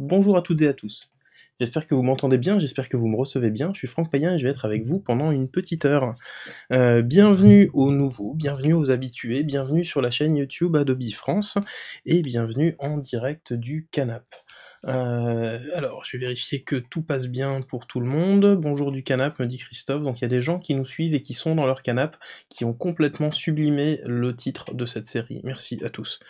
Bonjour à toutes et à tous. J'espère que vous m'entendez bien, j'espère que vous me recevez bien. Je suis Franck Payen et je vais être avec vous pendant une petite heure. Euh, bienvenue aux nouveaux, bienvenue aux habitués, bienvenue sur la chaîne YouTube Adobe France et bienvenue en direct du canap'. Euh, alors, je vais vérifier que tout passe bien pour tout le monde. Bonjour du canap, me dit Christophe. Donc, il y a des gens qui nous suivent et qui sont dans leur canap, qui ont complètement sublimé le titre de cette série. Merci à tous.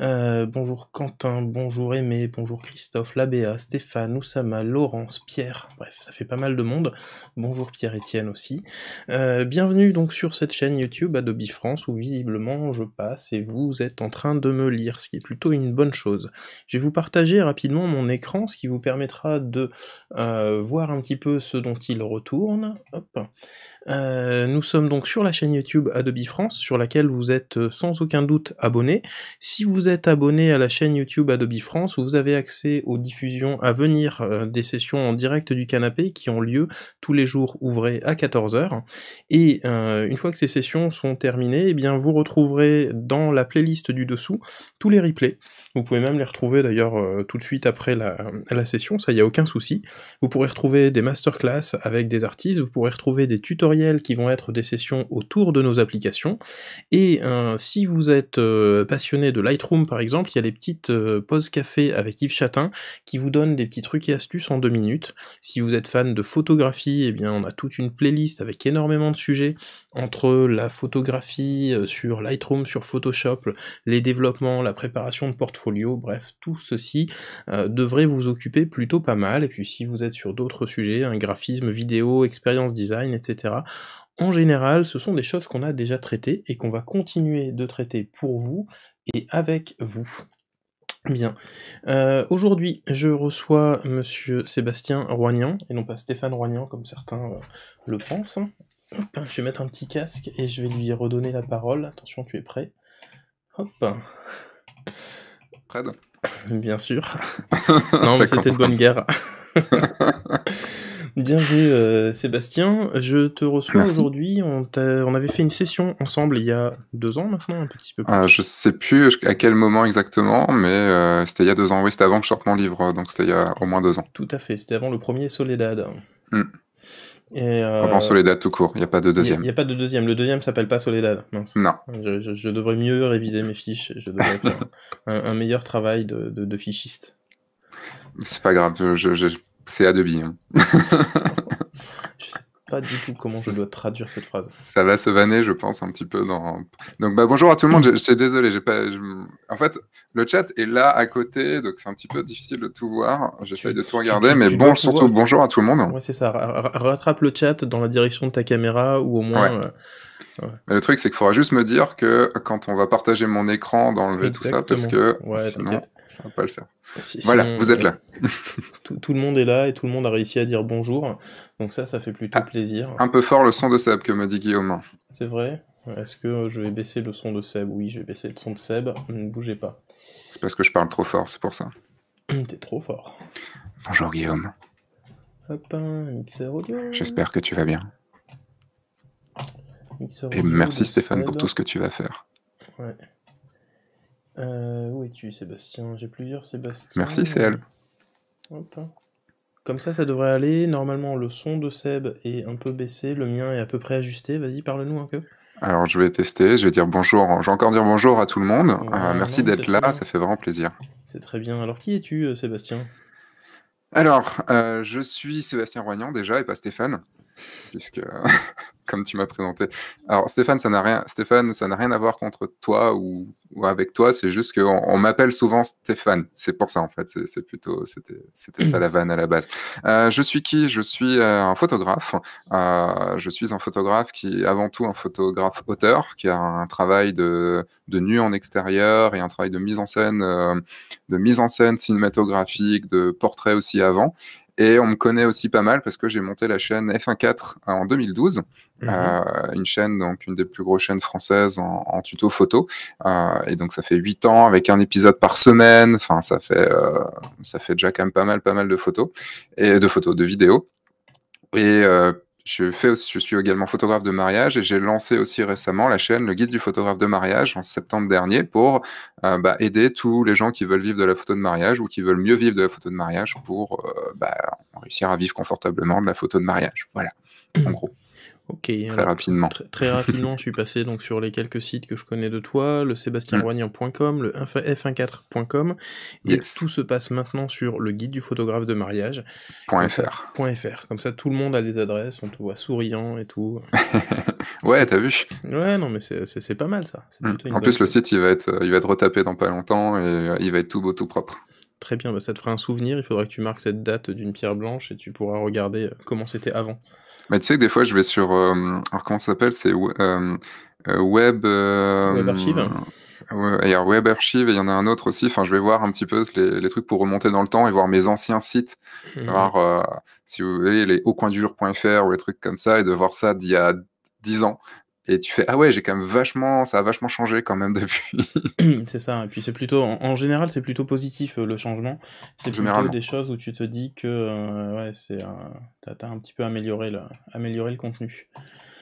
Euh, bonjour Quentin, bonjour Aimé, bonjour Christophe, Labéa, Stéphane, Oussama, Laurence, Pierre. Bref, ça fait pas mal de monde. Bonjour Pierre-Étienne aussi. Euh, bienvenue donc sur cette chaîne YouTube Adobe France où visiblement je passe et vous êtes en train de me lire, ce qui est plutôt une bonne chose. Je vais vous partager rapidement mon écran, ce qui vous permettra de euh, voir un petit peu ce dont il retourne. Euh, nous sommes donc sur la chaîne YouTube Adobe France, sur laquelle vous êtes euh, sans aucun doute abonné. Si vous êtes abonné à la chaîne YouTube Adobe France, vous avez accès aux diffusions à venir euh, des sessions en direct du canapé qui ont lieu tous les jours ouvrés à 14h. Et une fois que ces sessions sont terminées, eh bien vous retrouverez dans la playlist du dessous tous les replays. Vous pouvez même les retrouver d'ailleurs tout de suite après la, session, ça y a aucun souci. Vous pourrez retrouver des masterclass avec des artistes, vous pourrez retrouver des tutoriels qui vont être des sessions autour de nos applications. Et euh, si vous êtes euh, passionné de Lightroom par exemple, il y a les petites euh, pauses café avec Yves Chatin qui vous donnent des petits trucs et astuces en deux minutes. Si vous êtes fan de photographie, eh bien on a toute une playlist avec énormément de sujets entre la photographie euh, sur Lightroom, sur Photoshop, les développements, la préparation de portfolio, bref, tout ceci euh, devrait vous occuper plutôt pas mal. Et puis si vous êtes sur d'autres sujets, un hein, graphisme, vidéo, expérience design, etc., en général, ce sont des choses qu'on a déjà traitées et qu'on va continuer de traiter pour vous et avec vous. Bien. Euh, aujourd'hui, je reçois Monsieur Sébastien Roignan, et non pas Stéphane Roignan comme certains le pensent. Hop, je vais mettre un petit casque et je vais lui redonner la parole. Attention, tu es prêt. Hop. Prêt Bien sûr. non, mais c'était de bonne guerre. Bien joué, euh, Sébastien. Je te reçois aujourd'hui. On, avait fait une session ensemble il y a deux ans maintenant, un petit peu ah, plus. Je je sais plus à quel moment exactement, mais euh, c'était il y a deux ans. Oui, c'était avant que je sorte mon livre, donc c'était il y a au moins deux ans. Tout à fait. C'était avant le premier Soledad. Mm. Et, euh... Soledad tout court, il n'y a pas de deuxième. Il n'y a, pas de deuxième, le deuxième s'appelle pas Soledad. Non. Je, devrais mieux réviser mes fiches, je devrais faire un, meilleur travail de, fichiste. C'est pas grave, c'est à deux hein. billes pas du tout comment je dois traduire cette phrase. Ça va se vanner, je pense, un petit peu dans. Donc, bah, bonjour à tout le monde. Je, suis désolé, j'ai pas. En fait, le chat est là à côté, donc c'est un petit peu difficile de tout voir. J'essaye de tout regarder, mais bon, surtout bonjour à tout le monde. Ouais, c'est ça. rattrape le chat dans la direction de ta caméra ou au moins. Euh, le truc, c'est qu'il faudra juste me dire que quand on va partager mon écran, d'enlever tout ça, parce que ouais, sinon ça va pas le faire. Bah, voilà, vous êtes là. tout, le monde est là et tout le monde a réussi à dire bonjour. Donc ça, ça fait plutôt ah, plaisir. Un peu fort le son de Seb, que me dit Guillaume. C'est vrai Est-ce que je vais baisser le son de Seb Oui, je vais baisser le son de Seb. Ne bougez pas. C'est parce que je parle trop fort, c'est pour ça. Hum, t'es trop fort. Bonjour Guillaume. Hein, J'espère que tu vas bien. et merci Stéphane pour tout ce que tu vas faire. Ouais. Euh, où es-tu, Sébastien? J'ai plusieurs Sébastien. Merci, c'est elle. Comme ça, ça devrait aller. Normalement, le son de Seb est un peu baissé, le mien est à peu près ajusté. Vas-y, parle-nous un peu. Alors, je vais tester, je vais dire bonjour. Je vais encore dire bonjour à tout le monde. Euh, merci d'être là, ça fait vraiment plaisir. C'est très bien. Alors, qui es-tu, euh, Sébastien? Alors, je suis Sébastien Roignan déjà, et pas Stéphane puisque comme tu m'as présenté. Alors Stéphane, ça n'a rien, Stéphane, ça n'a rien à voir contre toi ou, avec toi. C'est juste qu'on on, m'appelle souvent Stéphane. C'est pour ça en fait. C'est, plutôt, c'était, c'était ça la vanne à la base. Euh, je suis qui Je suis euh, un photographe. Euh, je suis un photographe qui, est avant tout, un photographe auteur, qui a un travail de, de nu en extérieur et un travail de mise en scène, de mise en scène cinématographique, de portrait aussi avant. Et on me connaît aussi pas mal parce que j'ai monté la chaîne F1.4 en 2012, mhm. euh, une chaîne, donc une des plus grosses chaînes françaises en, tuto photo. Euh, et donc ça fait huit ans avec un épisode par semaine. Enfin, ça fait, euh, ça fait déjà quand même pas mal, pas mal de photos et de photos, de vidéos. Et je, fais je suis également photographe de mariage et j'ai lancé aussi récemment la chaîne Le Guide du photographe de mariage en septembre dernier pour euh, bah, aider tous les gens qui veulent vivre de la photo de mariage ou qui veulent mieux vivre de la photo de mariage pour euh, bah, réussir à vivre confortablement de la photo de mariage. Voilà, en mmh. gros. Ok. Très rapidement. Très, rapidement, je suis passé donc sur les quelques sites que je connais de toi, le sébastienroignan.com, le f14.com, et tout se passe maintenant sur le guide du photographe de mariage. Comme ça, tout le monde a des adresses, on te voit souriant et tout. ouais, t'as vu Ouais, non, mais c'est pas mal ça. Mm. En plus, le site, il va, être, il va être retapé dans pas longtemps et euh, il va être tout beau, tout propre. Très bien, bah, ça te fera un souvenir. Il faudra que tu marques cette date d'une pierre blanche et tu pourras regarder euh, comment c'était avant. Mais tu sais que des fois, je vais sur. Euh, alors, comment ça s'appelle C'est euh, euh, Web. Archive il Web Archive et il y en a un autre aussi. Enfin, je vais voir un petit peu les, trucs pour remonter dans le temps et voir mes anciens sites. Mhm. voir si vous voulez, les au-coin-du-jour.fr ou les trucs comme ça, et de voir ça d'il y a 10 ans et tu fais ah ouais j'ai quand même vachement ça a vachement changé quand même depuis c'est ça et puis c'est plutôt en, général c'est plutôt positif euh, le changement c'est plutôt des choses où tu te dis que euh, ouais c'est t'as un petit peu amélioré le, le contenu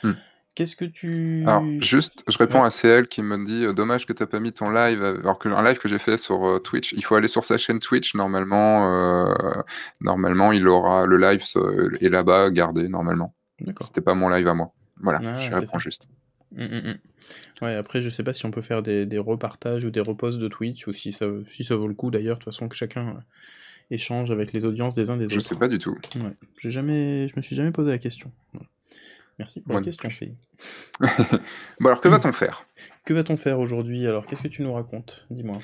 hmm. Qu'est-ce que tu. Alors, juste, je réponds à CL qui me dit euh, Dommage que tu pas mis ton live. Alors, que, un live que j'ai fait sur Twitch, il faut aller sur sa chaîne Twitch. Normalement, normalement il aura le live et là-bas gardé, normalement. C'était pas mon live à moi. Voilà, je réponds juste. Mmh, mmh, mmh. après, je sais pas si on peut faire des, repartages ou des reposts de Twitch, ou si ça, si ça vaut le coup d'ailleurs, de toute façon, que chacun euh, échange avec les audiences des uns des autres. Je sais pas du tout. Ouais. J'ai jamais, je me suis jamais posé la question. Merci pour la question, bon, alors, que va-t-on faire Que va-t-on faire aujourd'hui Alors, qu'est-ce que tu nous racontes Dis-moi.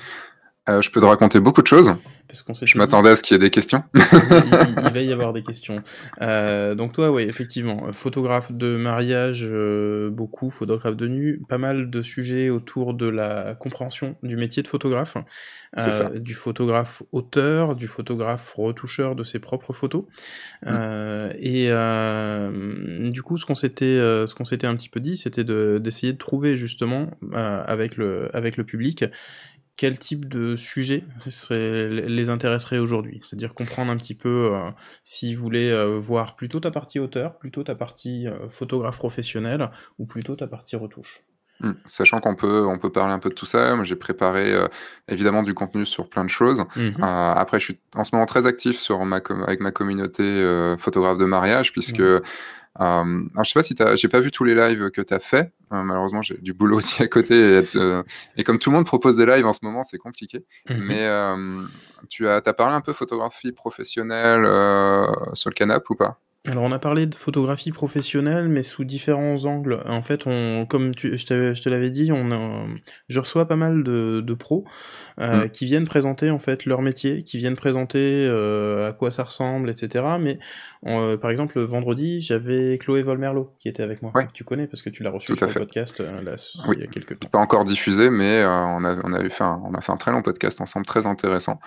Euh, je peux te raconter beaucoup de choses. Parce qu'on je m'attendais à ce qu'il y ait des questions. il, va y avoir des questions. Euh, donc toi, oui, effectivement, euh, photographe de mariage, beaucoup, photographe de nu, pas mal de sujets autour de la compréhension du métier de photographe, du photographe auteur, du photographe retoucheur de ses propres photos. Mm. et du coup, ce qu'on s'était, ce qu'on s'était un petit peu dit, c'était d'essayer de, de, trouver justement avec le avec le public quel type de sujet serait, les intéresserait aujourd'hui C'est-à-dire comprendre un petit peu euh, s'ils voulaient euh, voir plutôt ta partie auteur, plutôt ta partie euh, photographe professionnel ou plutôt ta partie retouche. Mmh. Sachant qu'on peut, on peut parler un peu de tout ça, j'ai préparé évidemment du contenu sur plein de choses. Mmh. après, je suis en ce moment très actif sur ma avec ma communauté photographe de mariage, puisque mmh. Euh, je sais pas si j'ai pas vu tous les lives que tu as fait. Euh, malheureusement, j'ai du boulot aussi à côté. Euh, et, comme tout le monde propose des lives en ce moment, c'est compliqué. Mhm. Mais tu as, parlé un peu photographie professionnelle sur le canap ou pas alors on a parlé de photographie professionnelle, mais sous différents angles. En fait, on, comme je, te, l'avais dit, on je reçois pas mal de, pros euh, mm. qui viennent présenter en fait leur métier, qui viennent présenter euh, à quoi ça ressemble, etc. Mais euh, par exemple, vendredi, j'avais Chloé Volmerlo qui était avec moi, que tu connais parce que tu l'as reçu sur le podcast il y a quelques Pas encore diffusé, mais on, a, on, fait on a fait un très long podcast ensemble, très intéressant.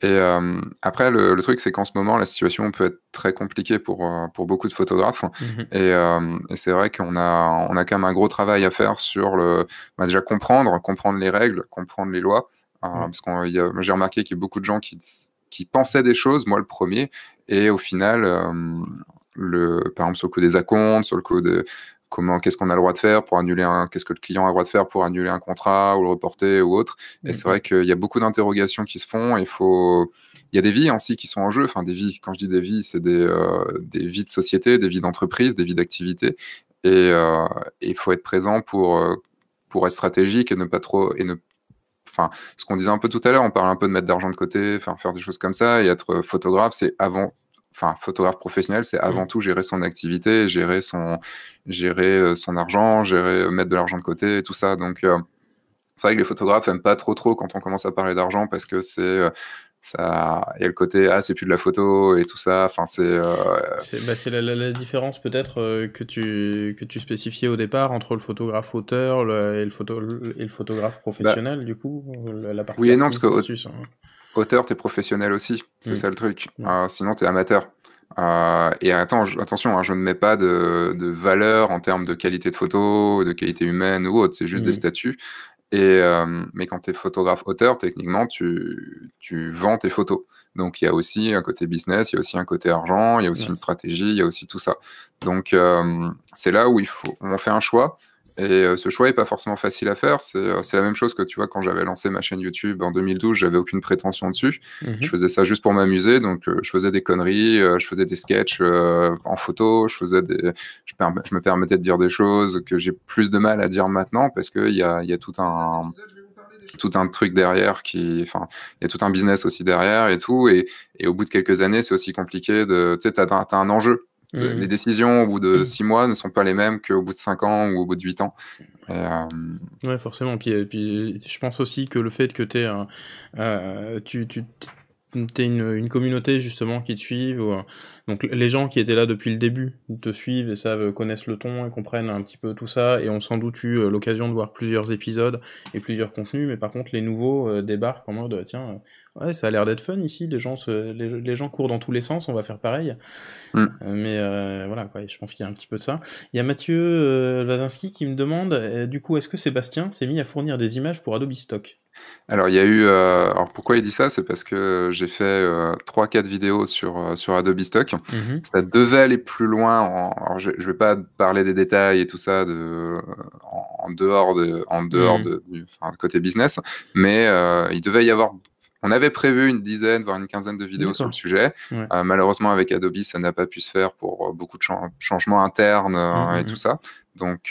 Et euh, après, le, truc, c'est qu'en ce moment, la situation peut être très compliquée pour, euh, pour beaucoup de photographes. Mhm. Euh, et, c'est vrai qu'on a, on a quand même un gros travail à faire sur le, bah, déjà comprendre, comprendre les règles, comprendre les lois. Mhm. parce que j'ai remarqué qu'il y a beaucoup de gens qui, qui pensaient des choses, moi le premier, et au final, le, par exemple sur le coup des acomptes, sur le coup de, comment, qu'est-ce qu'on a le droit de faire pour annuler un, qu'est-ce que le client a le droit de faire pour annuler un contrat ou le reporter ou autre. Et c'est vrai qu'il y a beaucoup d'interrogations qui se font. Il faut, il y a des vies aussi qui sont en jeu. Enfin, des vies. Quand je dis des vies, c'est des, euh, des vies de société, des vies d'entreprise, des vies d'activité. Et il euh, faut être présent pour euh, pour être stratégique et ne pas trop et ne Enfin, ce qu'on disait un peu tout à l'heure, on parle un peu de mettre d'argent de côté, enfin, faire des choses comme ça, et être photographe, c'est avant enfin, photographe professionnel, c'est mmh. avant tout gérer son activité, gérer son, gérer euh, son argent, gérer euh, mettre de l'argent de côté, et tout ça. Donc euh, c'est vrai que les photographes n'aiment pas trop trop quand on commence à parler d'argent parce que c'est euh, ça a le côté ah c'est plus de la photo et tout ça enfin c'est c'est bah, la, différence peut-être que tu que tu spécifiais au départ entre le photographe auteur et le photo et le photographe bah, professionnel du coup la, partie oui et non parce que auteur, es professionnel aussi. C'est mm. ça le truc. Mm. Euh, sinon tu sinon, amateur. Euh, et attention, hein, je ne mets pas de, valeur en termes de qualité de photo, de qualité humaine ou autre. C'est juste des mm. statuts. Et, euh, mais quand tu es photographe auteur, techniquement, tu, tu vends tes photos. Donc il y a aussi un côté business, il y a aussi un côté argent, il y a aussi une stratégie, il y a aussi tout ça. Donc c'est là où il faut, on fait un choix et euh, ce choix n'est pas forcément facile à faire. Euh, c'est la même chose que, tu vois, quand j'avais lancé ma chaîne YouTube en 2012, j'avais aucune prétention dessus. Mhm. Je faisais ça juste pour m'amuser. Donc, euh, je faisais des conneries, je faisais des sketchs en photo, je, faisais des... Je, me permettais de dire des choses que j'ai plus de mal à dire maintenant parce qu'il y a, y a tout un tout un truc derrière qui, enfin, il y a tout un business aussi derrière et tout. Et, et au bout de quelques années, c'est aussi compliqué de, tu sais, t'as, as un enjeu. Les décisions au bout de mmh. six mois ne sont pas les mêmes qu'au bout de cinq ans ou au bout de huit ans. Euh, ouais, forcément. Puis, euh, puis, euh, je pense aussi que le fait que tu, tu t'es une, communauté justement qui te suivent. Euh, donc les gens qui étaient là depuis le début te suivent et savent, euh, connaissent le ton et comprennent un petit peu tout ça et ont sans doute eu euh, l'occasion de voir plusieurs épisodes et plusieurs contenus. Mais par contre, les nouveaux débarquent en mode tiens, ouais, ça a l'air d'être fun ici. Les gens, les, gens courent dans tous les sens, on va faire pareil. Mm. Mais voilà, je pense qu'il y a un petit peu de ça. Il y a Mathieu qui me demande du coup, est-ce que Sébastien s'est mis à fournir des images pour Adobe Stock alors, il y a eu. Euh, alors, pourquoi il dit ça C'est parce que j'ai fait 3-4 euh, vidéos sur, euh, sur Adobe Stock. Mhm. Ça devait aller plus loin. alors, je ne vais pas parler des détails et tout ça de, en, dehors, de, en dehors mhm. de, côté business, mais il devait y avoir. On avait prévu une dizaine, voire une quinzaine de vidéos sur le sujet. malheureusement, avec Adobe, ça n'a pas pu se faire pour beaucoup de changements internes et mhm, tout ça.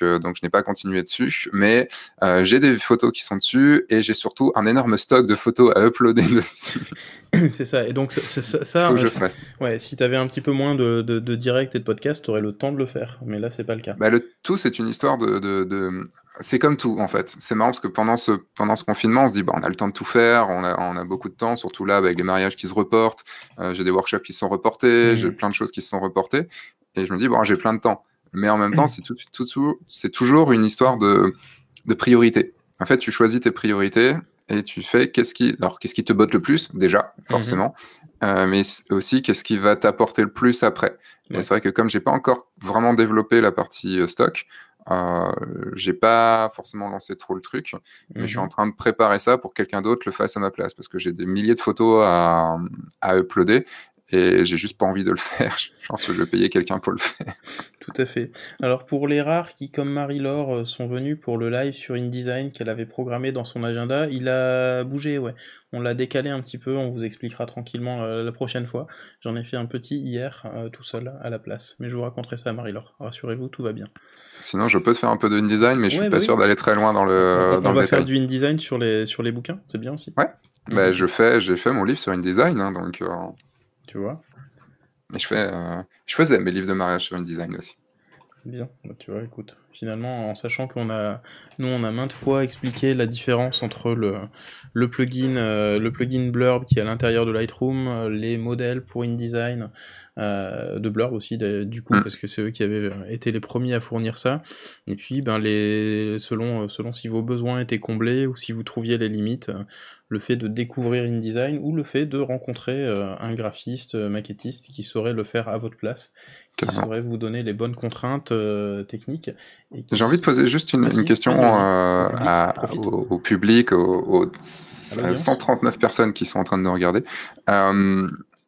Euh, donc, je n'ai pas continué dessus, mais euh, j'ai des photos qui sont dessus et j'ai surtout un énorme stock de photos à uploader dessus. c'est ça. Et donc, ça, euh, ouais, si tu avais un petit peu moins de, de, direct et de podcast, tu aurais le temps de le faire. Mais là, c'est pas le cas. Bah, le tout, c'est une histoire de. C'est comme tout, en fait. C'est marrant parce que pendant ce, pendant ce confinement, on se dit, bah, on a le temps de tout faire, on a, beaucoup de temps, surtout là, avec les mariages qui se reportent. j'ai des workshops qui sont reportés, mmh. j'ai plein de choses qui se sont reportées. Et je me dis, bon, j'ai plein de temps. Mais en même temps, c'est toujours une histoire de, priorité. En fait, tu choisis tes priorités et tu fais qu'est-ce qui, alors qui te botte le plus déjà, mhm. forcément, euh, mais aussi qu'est-ce qui va t'apporter le plus après. c'est vrai que comme je n'ai pas encore vraiment développé la partie euh, stock, euh, j'ai pas forcément lancé trop le truc, mais je suis mhm. en train de préparer ça pour que quelqu'un d'autre le fasse à ma place parce que j'ai des milliers de photos à, à uploader et j'ai juste pas envie de le faire. Je pense que je vais payer quelqu'un pour le faire. Tout à fait. Alors pour les rares qui, comme Marie-Laure, euh, sont venus pour le live sur InDesign qu'elle avait programmé dans son agenda, il a bougé, ouais. On l'a décalé un petit peu, on vous expliquera tranquillement euh, la prochaine fois. J'en ai fait un petit hier, euh, tout seul, à la place. Mais je vous raconterai ça à Marie-Laure. Rassurez-vous, tout va bien. Sinon, je peux te faire un peu de InDesign, mais je suis bah pas sûr d'aller très loin dans le. On, va faire du InDesign sur les, sur les bouquins, c'est bien aussi. Ouais. Bah, mhm. j'ai fait mon livre sur InDesign, hein, donc. Tu vois mais je, fais, euh, je faisais mes livres de mariage sur design aussi. Bien, bah, tu vois, écoute finalement, en sachant qu'on a, nous, on a maintes fois expliqué la différence entre le, le plugin, euh, le plugin Blurb qui est à l'intérieur de Lightroom, euh, les modèles pour InDesign, euh, de Blurb aussi, du coup, mm. parce que c'est eux qui avaient été les premiers à fournir ça. Et puis, ben, les, selon, selon si vos besoins étaient comblés ou si vous trouviez les limites, le fait de découvrir InDesign ou le fait de rencontrer un graphiste, maquettiste qui saurait le faire à votre place, qui saurait vous donner les bonnes contraintes techniques j'ai envie de poser juste une, question euh, au, public, aux, 139 personnes qui sont en train de nous regarder. Euh,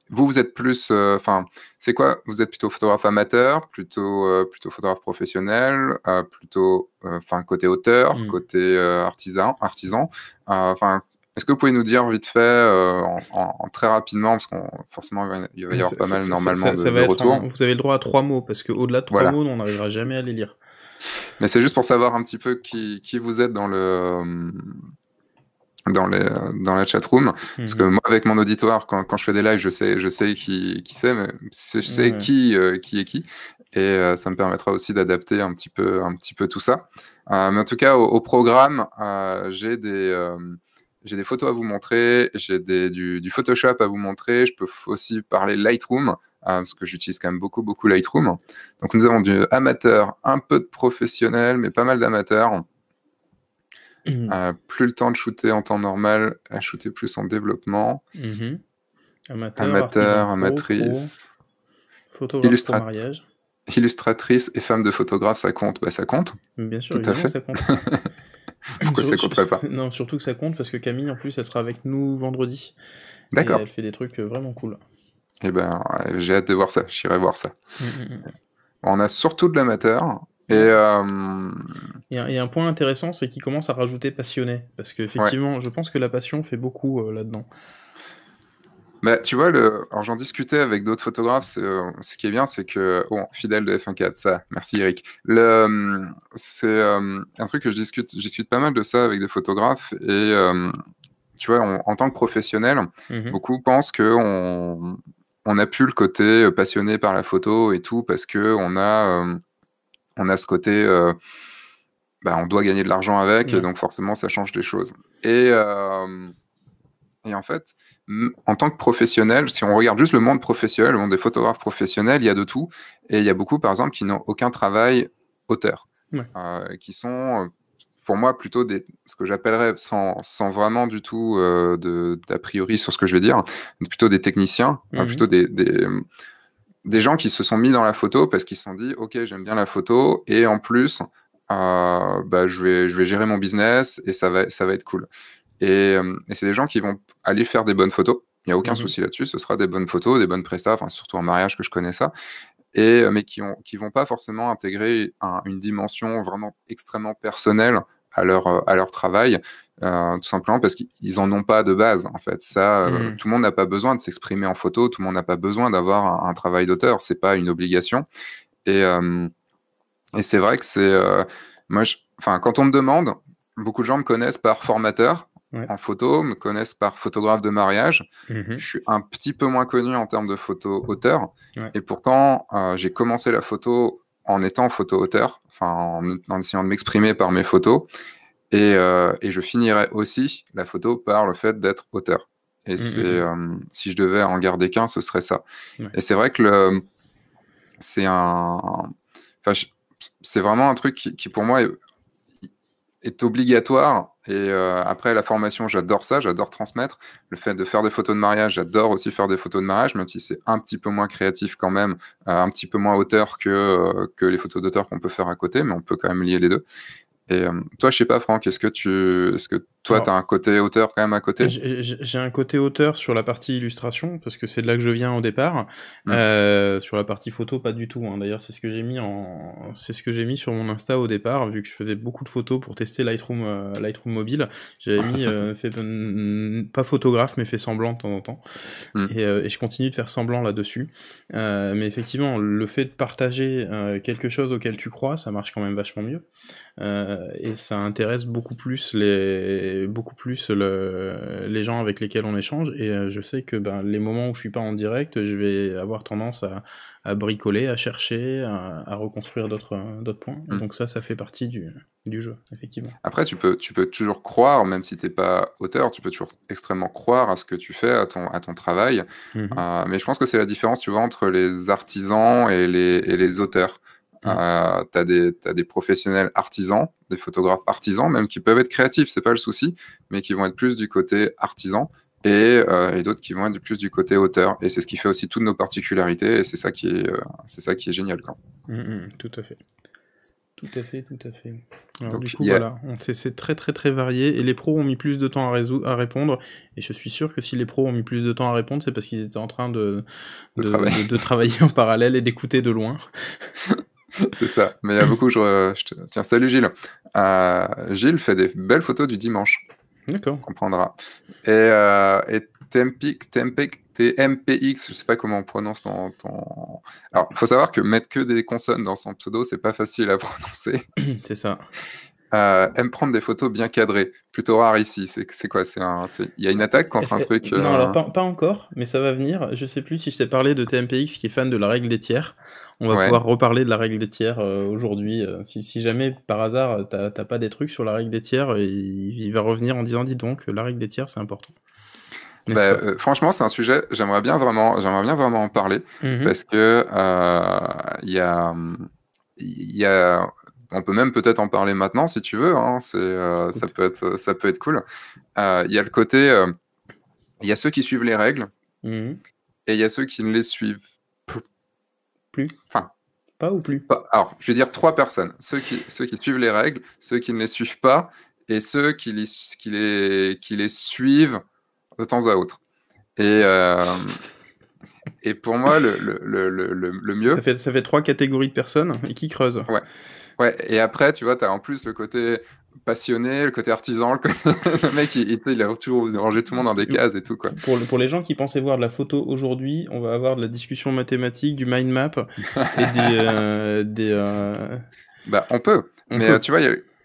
vous, vous êtes plus, euh, enfin, c'est quoi Vous êtes plutôt photographe amateur, plutôt plutôt photographe professionnel, plutôt, enfin, côté auteur, mm. côté artisan, artisan. Enfin, est-ce que vous pouvez nous dire vite fait, en, très rapidement, parce qu'on forcément il va y avoir pas mal normalement de, retours. vous avez le droit à trois mots parce que au-delà de trois mots, on n'arrivera jamais à les lire. Mais c'est juste pour savoir un petit peu qui, vous êtes dans le dans, dans la chat room Parce que mhm. moi, avec mon auditoire, quand, je fais des lives, je sais, je sais qui, qui c'est, mais je sais qui, euh, qui est qui. Et euh, ça me permettra aussi d'adapter un, petit peu, un petit peu tout ça. Euh, mais en tout cas, au, programme, j'ai des. des photos à vous montrer, j'ai du, Photoshop à vous montrer, je peux aussi parler Lightroom, Hein, parce que j'utilise quand même beaucoup, beaucoup Lightroom. Donc nous avons du amateur, un peu de professionnel, mais pas mal d'amateurs. Mhm. Euh, plus le temps de shooter en temps normal, à shooter plus en développement. Mhm. Amateur, amatrice. photographe mariage. Illustratrice et femme de photographe, ça compte bah, Ça compte. Bien sûr, tout ça compte. compterait pas Non, surtout que ça compte parce que Camille, en plus, elle sera avec nous vendredi. D'accord. Elle fait des trucs euh, vraiment cool. Eh ben, j'ai hâte de voir ça. J'irai voir ça. Mm, mm, mm. On a surtout de l'amateur. Et euh, il, y a, un point intéressant, c'est qu'il commence à rajouter passionné. Parce qu'effectivement, je pense que la passion fait beaucoup euh, là-dedans. Bah, tu vois, le... alors j'en discutais avec d'autres photographes. Euh, ce qui est bien, c'est que. Oh, fidèle de F1.4, ça. Merci, Eric. C'est un truc que je discute. Je pas mal de ça avec des photographes. Et tu vois, en tant que professionnel, mm-hmm. beaucoup pensent on on n'a plus le côté euh, passionné par la photo et tout parce que on a, euh, on a ce côté, euh, bah, on doit gagner de l'argent avec, et donc forcément ça change des choses. Et, en fait, en tant que professionnel, si on regarde juste le monde professionnel, le monde des photographes professionnels, il y a de tout, et il y a beaucoup par exemple qui n'ont aucun travail auteur, qui sont pour moi plutôt des, ce que j'appellerais, sans, sans, vraiment du tout euh, d'a priori sur ce que je vais dire, plutôt des techniciens, hein, mhm. plutôt des, des, gens qui se sont mis dans la photo parce qu'ils se sont dit, OK, j'aime bien la photo, et en plus, euh, bah, je, vais, je vais gérer mon business et ça va, ça va être cool. Et, euh, c'est des gens qui vont aller faire des bonnes photos. Il n'y a aucun mhm. souci là-dessus, ce sera des bonnes photos, des bonnes prestations, enfin, surtout en mariage que je connais ça. Et, mais qui ont qui vont pas forcément intégrer une dimension vraiment extrêmement personnelle à leur, euh, à leur travail, euh, tout simplement parce qu'ils en ont pas de base en fait. Ça, euh, mm. tout le monde n'a pas besoin de s'exprimer en photo, tout le monde n'a pas besoin d'avoir un, travail d'auteur, c'est pas une obligation. Et, et c'est vrai que c'est, moi, enfin, quand on me demande, beaucoup de gens me connaissent par formateur. En photo, me connaissent par photographe de mariage. Mm-hmm. Je suis un petit peu moins connu en termes de photo auteur. Et pourtant, j'ai commencé la photo en étant photo auteur, enfin en, essayant de m'exprimer par mes photos. Et, euh, je finirais aussi la photo par le fait d'être auteur. Et mmh, c'est, mmh, mmh. Euh, si je devais en garder qu'un, ce serait ça. Et c'est vrai que c'est vraiment un truc qui, qui pour moi est obligatoire. Et euh, après la formation, j'adore ça, j'adore transmettre. Le fait de faire des photos de mariage, j'adore aussi faire des photos de mariage, même si c'est un petit peu moins créatif quand même, un petit peu moins auteur que, euh, que les photos d'auteur qu'on peut faire à côté, mais on peut quand même lier les deux. Et euh, toi, je sais pas, Franck, est-ce que tu est-ce que toi, tu as un côté auteur quand même à côté J'ai un côté auteur sur la partie illustration, parce que c'est de là que je viens au départ. Mmh. Euh, sur la partie photo, pas du tout. Hein. D'ailleurs, c'est ce que j'ai mis en... c'est ce que j'ai mis sur mon Insta au départ, vu que je faisais beaucoup de photos pour tester Lightroom, euh, Lightroom mobile. J'avais mis, euh, fait, mmh, pas photographe, mais fait semblant de temps en temps. Mmh. et, je continue de faire semblant là-dessus. mais effectivement, le fait de partager quelque chose auquel tu crois, ça marche quand même vachement mieux. et ça intéresse beaucoup plus les beaucoup plus les gens avec lesquels on échange. Et euh, je sais que ben, les moments où je suis pas en direct, je vais avoir tendance à, bricoler, à chercher, à, reconstruire d'autres points. Mmh. Donc ça, ça fait partie du, jeu, effectivement. Après, tu peux, toujours croire, même si tu n'es pas auteur, tu peux toujours extrêmement croire à ce que tu fais, à ton, travail. Mmh. Euh, mais je pense que c'est la différence, tu vois, entre les artisans et les auteurs. Euh, tu as, des professionnels artisans, des photographes artisans, même qui peuvent être créatifs, c'est pas le souci, mais qui vont être plus du côté artisan et, euh, d'autres qui vont être plus du côté auteur. Et c'est ce qui fait aussi toutes nos particularités et c'est ça, qui est, euh, ça qui est génial. Quand. Mm, mm, tout à fait. Tout à fait, tout à fait. du coup, c'est très très très varié et les pros ont mis plus de temps à, à répondre. Et je suis sûr que si les pros ont mis plus de temps à répondre, c'est parce qu'ils étaient en train de, de, travailler. de, travailler en parallèle et d'écouter de loin. C'est ça. Mais il y a beaucoup. Je, euh, Tiens, salut Gilles. Euh, Gilles fait des belles photos du dimanche. D'accord. On comprendra. Et, euh, et TMPX, je TMPX, je sais pas comment on prononce ton, ton. Alors, faut savoir que mettre que des consonnes dans son pseudo, c'est pas facile à prononcer. c'est ça. Euh, aime prendre des photos bien cadrées. Plutôt rare ici. C'est quoi Il y a une attaque contre un truc. Non, euh, pas, encore, mais ça va venir. Je sais plus si je t'ai parlé de TMPX qui est fan de la règle des tiers. On va pouvoir reparler de la règle des tiers euh, aujourd'hui. Si, jamais par hasard t'as pas des trucs sur la règle des tiers, il, va revenir en disant dis donc la règle des tiers c'est important. Bah, franchement, c'est un sujet, j'aimerais bien vraiment, j'aimerais bien vraiment en parler mmh parce que il a, y a on peut même peut-être en parler maintenant si tu veux. Hein. c'est, euh, ça, peut être, ça peut être cool. Euh, il y a le côté, euh, il y a ceux qui suivent les règles mhm. et il y a ceux qui ne les suivent plus. Enfin. Pas ou plus. alors, je vais dire trois personnes ceux qui, ceux qui suivent les règles, ceux qui ne les suivent pas et ceux qui les, qui les, qui les suivent de temps à autre. Et. Et pour moi, le, mieux. Ça fait, ça fait trois catégories de personnes et qui creusent. Ouais. Ouais, et après, tu vois, tu as en plus le côté passionné, le côté artisan, le, mec, il, a toujours rangé tout le monde dans des cases et tout. Quoi. Pour, pour les gens qui pensaient voir de la photo aujourd'hui, on va avoir de la discussion mathématique, du mind map et des. Euh, euh, bah, on peut. mais euh, tu vois,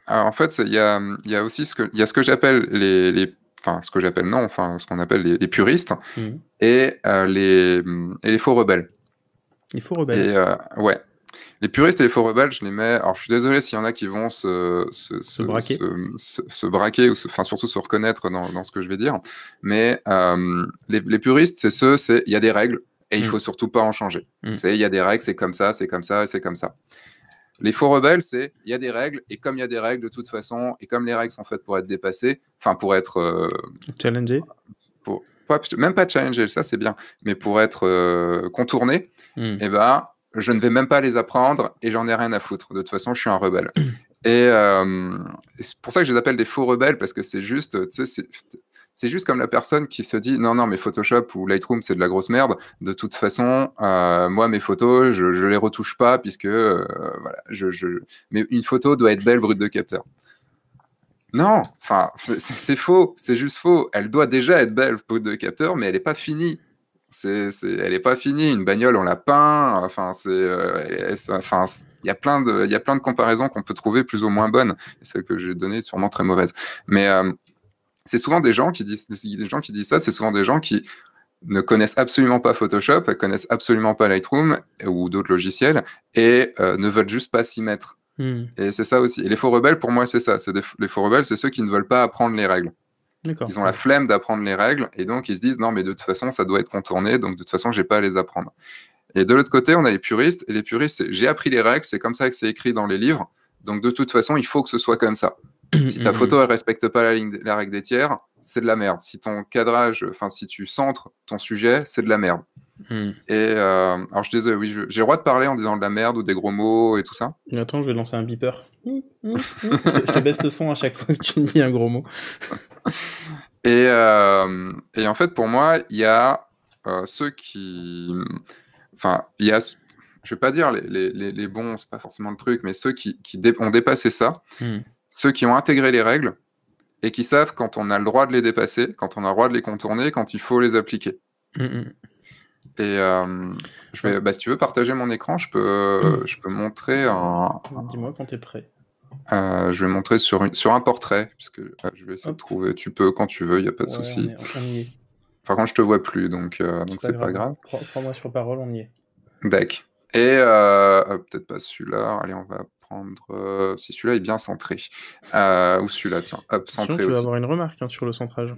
en fait, il y a, y a, aussi ce que, y a ce que j'appelle les, enfin ce que j'appelle non, enfin ce qu'on appelle les, puristes mmh. et, les, et, les, faux rebelles. Les faux rebelles. Et, ouais. Les puristes et les faux rebelles, je les mets. Alors, je suis désolé s'il y en a qui vont se, se, braquer. se braquer. ou enfin, surtout se reconnaître dans, dans, ce que je vais dire. Mais euh, les, les, puristes, c'est ceux, c'est il y a des règles et il mm. faut surtout pas en changer. Mm. C'est il y a des règles, c'est comme ça, c'est comme ça, c'est comme ça. Les faux rebelles, c'est il y a des règles, et comme il y a des règles, de toute façon, et comme les règles sont faites pour être dépassées, enfin pour être. Euh, challengé, Même pas challenger, ça c'est bien, mais pour être euh, contourné, et mm. eh ben, je ne vais même pas les apprendre et j'en ai rien à foutre. De toute façon, je suis un rebelle. Et, euh, c'est pour ça que je les appelle des faux rebelles parce que c'est juste, c'est juste comme la personne qui se dit non, non, mais Photoshop ou Lightroom, c'est de la grosse merde. De toute façon, euh, moi, mes photos, je, ne les retouche pas puisque euh, mais une photo doit être belle brute de capteur. Non, enfin, c'est faux, c'est juste faux. Elle doit déjà être belle brute de capteur, mais elle n'est pas finie elle n'est pas finie. Une bagnole, on la peint. Enfin, c'est, euh, enfin, il y a plein de, il plein de comparaisons qu'on peut trouver plus ou moins bonnes. celle que j'ai donnée est sûrement très mauvaise. Mais euh, c'est souvent des gens qui disent, des gens qui disent ça. C'est souvent des gens qui ne connaissent absolument pas Photoshop, ne connaissent absolument pas Lightroom ou d'autres logiciels et euh, ne veulent juste pas s'y mettre. Hmm. Et c'est ça aussi. Et les faux rebelles, pour moi, c'est ça. les faux rebelles, c'est ceux qui ne veulent pas apprendre les règles. Ils ont la flemme d'apprendre les règles et donc ils se disent non, mais de toute façon, ça doit être contourné, donc de toute façon, j'ai pas à les apprendre. Et de l'autre côté, on a les puristes et les puristes, c'est j'ai appris les règles, c'est comme ça que c'est écrit dans les livres, donc de toute façon, il faut que ce soit comme ça. si ta photo elle respecte pas la, ligne, la règle des tiers, c'est de la merde. Si ton cadrage, enfin si tu centres ton sujet, c'est de la merde. Hmm. Et euh, alors, je disais oui, j'ai le droit de parler en disant de la merde ou des gros mots et tout ça. Attends, je vais lancer un beeper. je, te baisse le son à chaque fois que tu dis un gros mot. et, euh, et en fait, pour moi, il y a euh, ceux qui. Enfin, il y a. Je vais pas dire les, les, les, bons, c'est pas forcément le truc, mais ceux qui, qui ont dépassé ça, hmm. ceux qui ont intégré les règles et qui savent quand on a le droit de les dépasser, quand on a le droit de les contourner, quand il faut les appliquer. Hmm, et euh, je bah, si tu veux partager mon écran, je peux, euh, je peux montrer un. Dis-moi quand tu es prêt. Euh, je vais montrer sur, sur un portrait, parce ah, je vais essayer de trouver. Tu peux quand tu veux, il n'y a pas de souci. Par contre, je te vois plus, donc donc c'est pas, grave. Prends-moi sur parole, on y est. Deck. Et peut-être pas celui-là. Allez, on va prendre. si celui-là est bien centré. ou celui-là, tiens. Hop, centré tu vas avoir une remarque hein, sur le centrage.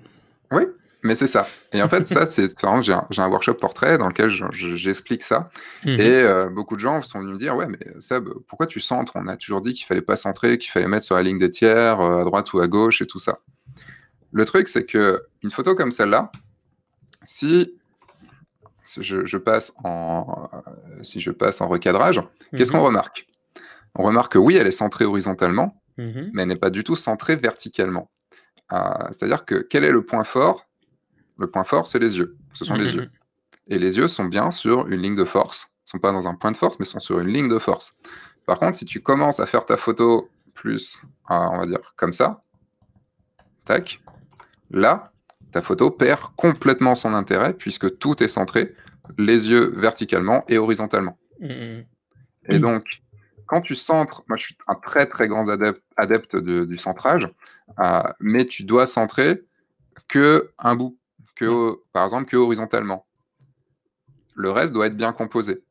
Oui, mais c'est ça. Et en fait, ça, c'est j'ai un, workshop portrait dans lequel j'explique ça. Mhm. Et euh, beaucoup de gens sont venus me dire Ouais, mais Seb, pourquoi tu centres On a toujours dit qu'il fallait pas centrer, qu'il fallait mettre sur la ligne des tiers, euh, à droite ou à gauche et tout ça. Le truc, c'est que une photo comme celle-là, si je, passe en, euh, si je passe en recadrage, qu'est-ce mhm. qu'on remarque On remarque que oui, elle est centrée horizontalement, mhm. mais elle n'est pas du tout centrée verticalement. C'est-à-dire que quel est le point fort le point fort, c'est les yeux. Ce sont les mhm. yeux. Et les yeux sont bien sur une ligne de force. Ils sont pas dans un point de force, mais sont sur une ligne de force. Par contre, si tu commences à faire ta photo plus, on va dire, comme ça, tac, là, ta photo perd complètement son intérêt puisque tout est centré, les yeux verticalement et horizontalement. Mhm. Et donc, quand tu centres, moi je suis un très très grand adepte, du centrage, euh, mais tu dois centrer que un bout par exemple, que horizontalement. Le reste doit être bien composé.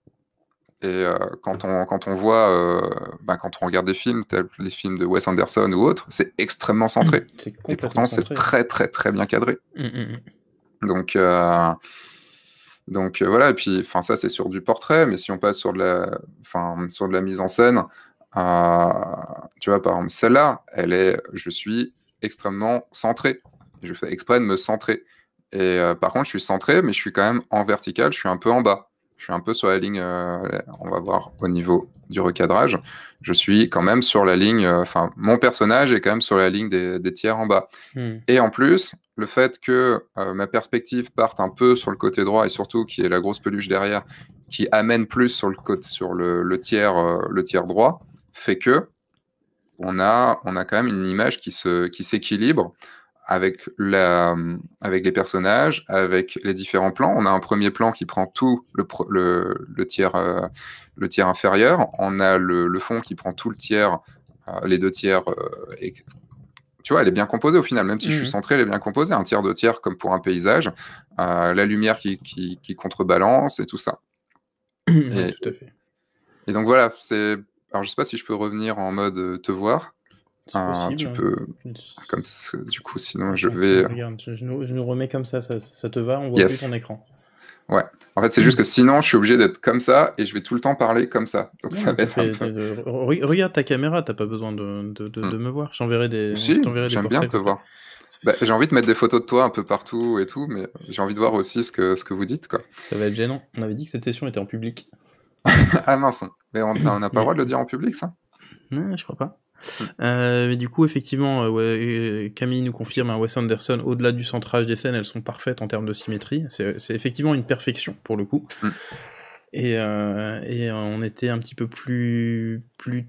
Et euh, quand, on, quand on voit, euh, bah, quand on regarde des films, tels les films de Wes Anderson ou autres, c'est extrêmement centré. Et pourtant, c'est très, très, très bien cadré. Mmh, mmh, mmh. Donc, euh, donc voilà. Et puis, enfin, ça, c'est sur du portrait, mais si on passe sur de la, sur de la mise en scène, tu vois, par exemple, celle-là, elle est, je suis extrêmement centré. Je fais exprès de me centrer. Et euh, par contre, je suis centré, mais je suis quand même en vertical, je suis un peu en bas. Je suis un peu sur la ligne, euh, on va voir au niveau du recadrage. Je suis quand même sur la ligne, euh, enfin, mon personnage est quand même sur la ligne des, tiers en bas. Hmm. Et en plus, le fait que ma perspective parte un peu sur le côté droit et surtout qu'il y ait la grosse peluche derrière qui amène plus sur le, côté, sur le, tiers, le tiers droit fait que on a, on a quand même une image qui s'équilibre. Qui avec, la, avec les personnages, avec les différents plans. On a un premier plan qui prend tout le, euh, le tiers, inférieur. On a le, fond qui prend tout le tiers, euh, les deux tiers. Euh, et, tu vois, elle est bien composée au final, même si je suis mhm. centré, elle est bien composée. Un tiers, deux tiers, comme pour un paysage. la lumière qui, contrebalance et tout ça. Mhm. et, tout à fait. Et donc voilà, c'est. Alors je sais pas si je peux revenir en mode te voir tu hein. peux. Comme du coup, sinon je vais. Euh, je, nous, remets comme ça, ça, te va On voit plus ton écran. Ouais. En fait, c'est juste que sinon, je suis obligé d'être comme ça et je vais tout le temps parler comme ça. Donc ça un peu... Regarde ta caméra, t'as pas besoin de, de, hmm. me voir. J'enverrai des. Si, j'aime bien te voir. Bah, j'ai envie de mettre des photos de toi un peu partout et tout, mais j'ai envie de voir aussi ce que, ce que vous dites. Quoi. Ça va être gênant. On avait dit que cette session était en public. ah mince, mais on n'a pas le droit de le dire en public, ça Non, je crois pas. Mm. Euh, mais du coup, effectivement, euh, Camille nous confirme à hein, Wes Anderson, au-delà du centrage des scènes, elles sont parfaites en termes de symétrie. C'est effectivement une perfection pour le coup. Mm. Et, euh, et, on était un petit peu plus, plus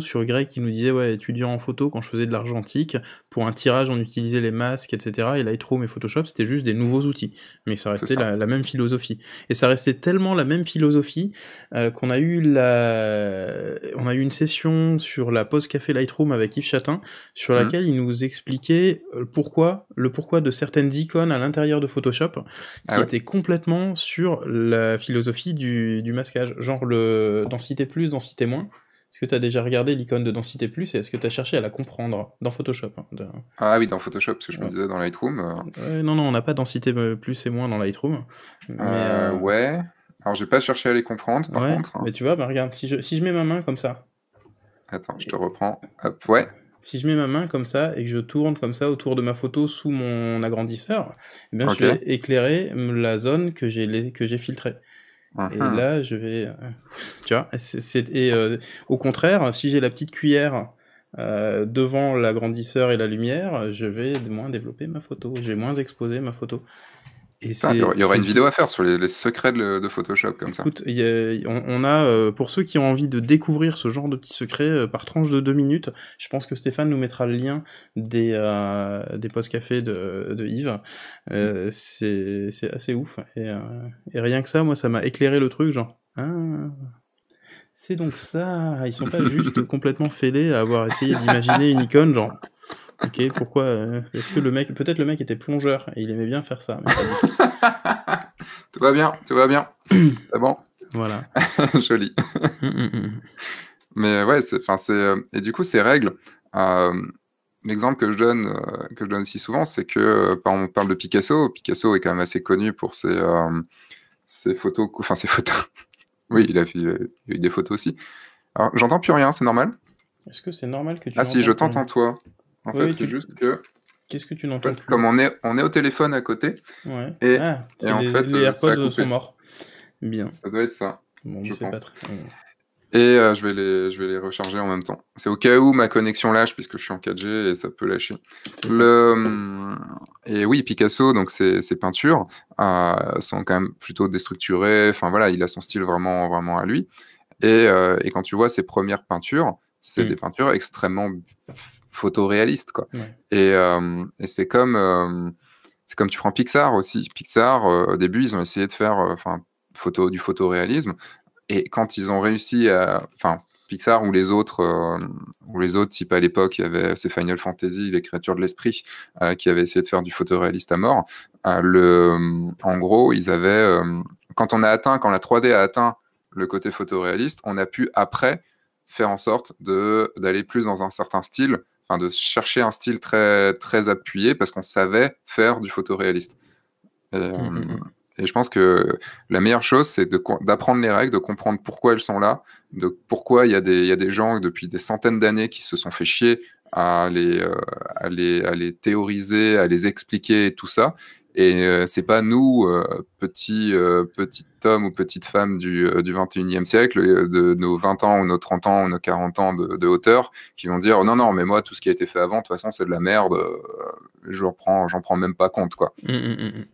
sur Greg qui nous disait ouais étudiant en photo quand je faisais de l'argentique pour un tirage on utilisait les masques etc et Lightroom et Photoshop c'était juste des nouveaux outils mais ça restait La, même philosophie et ça restait tellement la même philosophie euh, qu'on a eu la on a eu une session sur la pause café Lightroom avec Yves Chatin sur mmh. laquelle il nous expliquait euh, pourquoi le pourquoi de certaines icônes à l'intérieur de Photoshop ah qui étaient complètement sur la philosophie du, du masquage genre le densité plus densité moins est-ce que tu as déjà regardé l'icône de densité plus et est-ce que tu as cherché à la comprendre dans Photoshop hein, Ah oui, dans Photoshop, parce que je me disais dans Lightroom. Euh. non, non, on n'a pas densité euh, plus et moins dans Lightroom. Euh, ouais. Alors j'ai pas cherché à les comprendre, par contre. Hein. Mais tu vois, bah, regarde, si je, si je mets ma main comme ça. Attends, je te reprends. ouais si je mets ma main comme ça et que je tourne comme ça autour de ma photo sous mon agrandisseur, eh bien je vais éclairer la zone que j'ai filtrée. Et uh-huh. là, je vais. Euh, tu vois, euh, au contraire, si j'ai la petite cuillère euh, devant l'agrandisseur et la lumière, je vais moins développer ma photo, j'ai moins exposé ma photo. Ah, il y aura une vidéo à faire sur les, secrets de, Photoshop comme ça. Écoute, on, a euh, pour ceux qui ont envie de découvrir ce genre de petits secrets euh, par tranche de deux minutes, je pense que Stéphane nous mettra le lien des euh, des posts café de, de Yves. Mm. C'est assez ouf et, rien que ça, moi ça m'a éclairé le truc genre. Ah, c'est donc ça. Ils sont pas juste complètement fêlés à avoir essayé d'imaginer une icône genre. Ok, pourquoi euh, Est-ce que le mec, peut-être le mec était plongeur et il aimait bien faire ça. tout. va bien, tout va bien. c'est bon. Voilà. Joli. Mm, mm, mm, mais ouais, c'est, enfin, c'est, euh, et du coup, ces règles. Euh, l'exemple que je donne, que je donne si souvent, c'est que on parle de Picasso. Picasso est quand même assez connu pour ses, photos, enfin ses photos. oui, il a, fait, il a eu des photos aussi. Alors, j'entends plus rien, c'est normal. Est-ce que c'est normal que tu. Ah si, je t'entends toi. En fait, c'est juste que. Qu'est-ce que tu n'entends plus Comme on est, on est au téléphone à côté. Ouais. Et, ah, en fait, les euh, AirPods sont morts. Bien. Ça doit être ça. je pense. Et euh, je, vais les, je vais les recharger en même temps. C'est au cas où ma connexion lâche, puisque je suis en 4G et ça peut lâcher. Le... Euh, et oui, Picasso, donc ses, peintures sont quand même plutôt déstructurées. Enfin voilà, il a son style vraiment, vraiment à lui. Et, et quand tu vois ses premières peintures, c'est mm. des peintures extrêmement photoréalistes, quoi. Euh, et, c'est comme, euh, c'est comme tu prends Pixar aussi. Pixar, euh, au début, ils ont essayé de faire, enfin, photo du photoréalisme, et quand ils ont réussi à, enfin, Pixar ou les autres, ou les autres, type à l'époque, il y avait ces Final Fantasy, les créatures de l'esprit, qui avaient essayé de faire du photoréaliste à mort. le, en gros, ils avaient, quand on a atteint, quand la 3D a atteint le côté photoréaliste, on a pu après faire en sorte d'aller plus dans un certain style, enfin de chercher un style très, très appuyé parce qu'on savait faire du photoréaliste. Euh, mmh, mmh, mmh. Et, je pense que la meilleure chose, c'est d'apprendre les règles, de comprendre pourquoi elles sont là, de pourquoi il y, a des, gens depuis des centaines d'années qui se sont fait chier à les, euh, à les, à les, théoriser, à les expliquer et tout ça. Et euh, c'est pas nous, euh, petits, euh, hommes ou petites femmes du, 21e siècle, de nos 20 ans ou nos 30 ans ou nos 40 ans de, hauteur, qui vont dire oh non, non, mais moi, tout ce qui a été fait avant, de toute façon, c'est de la merde, j'en prends, même pas compte. quoi. Mmh, mmh, mmh,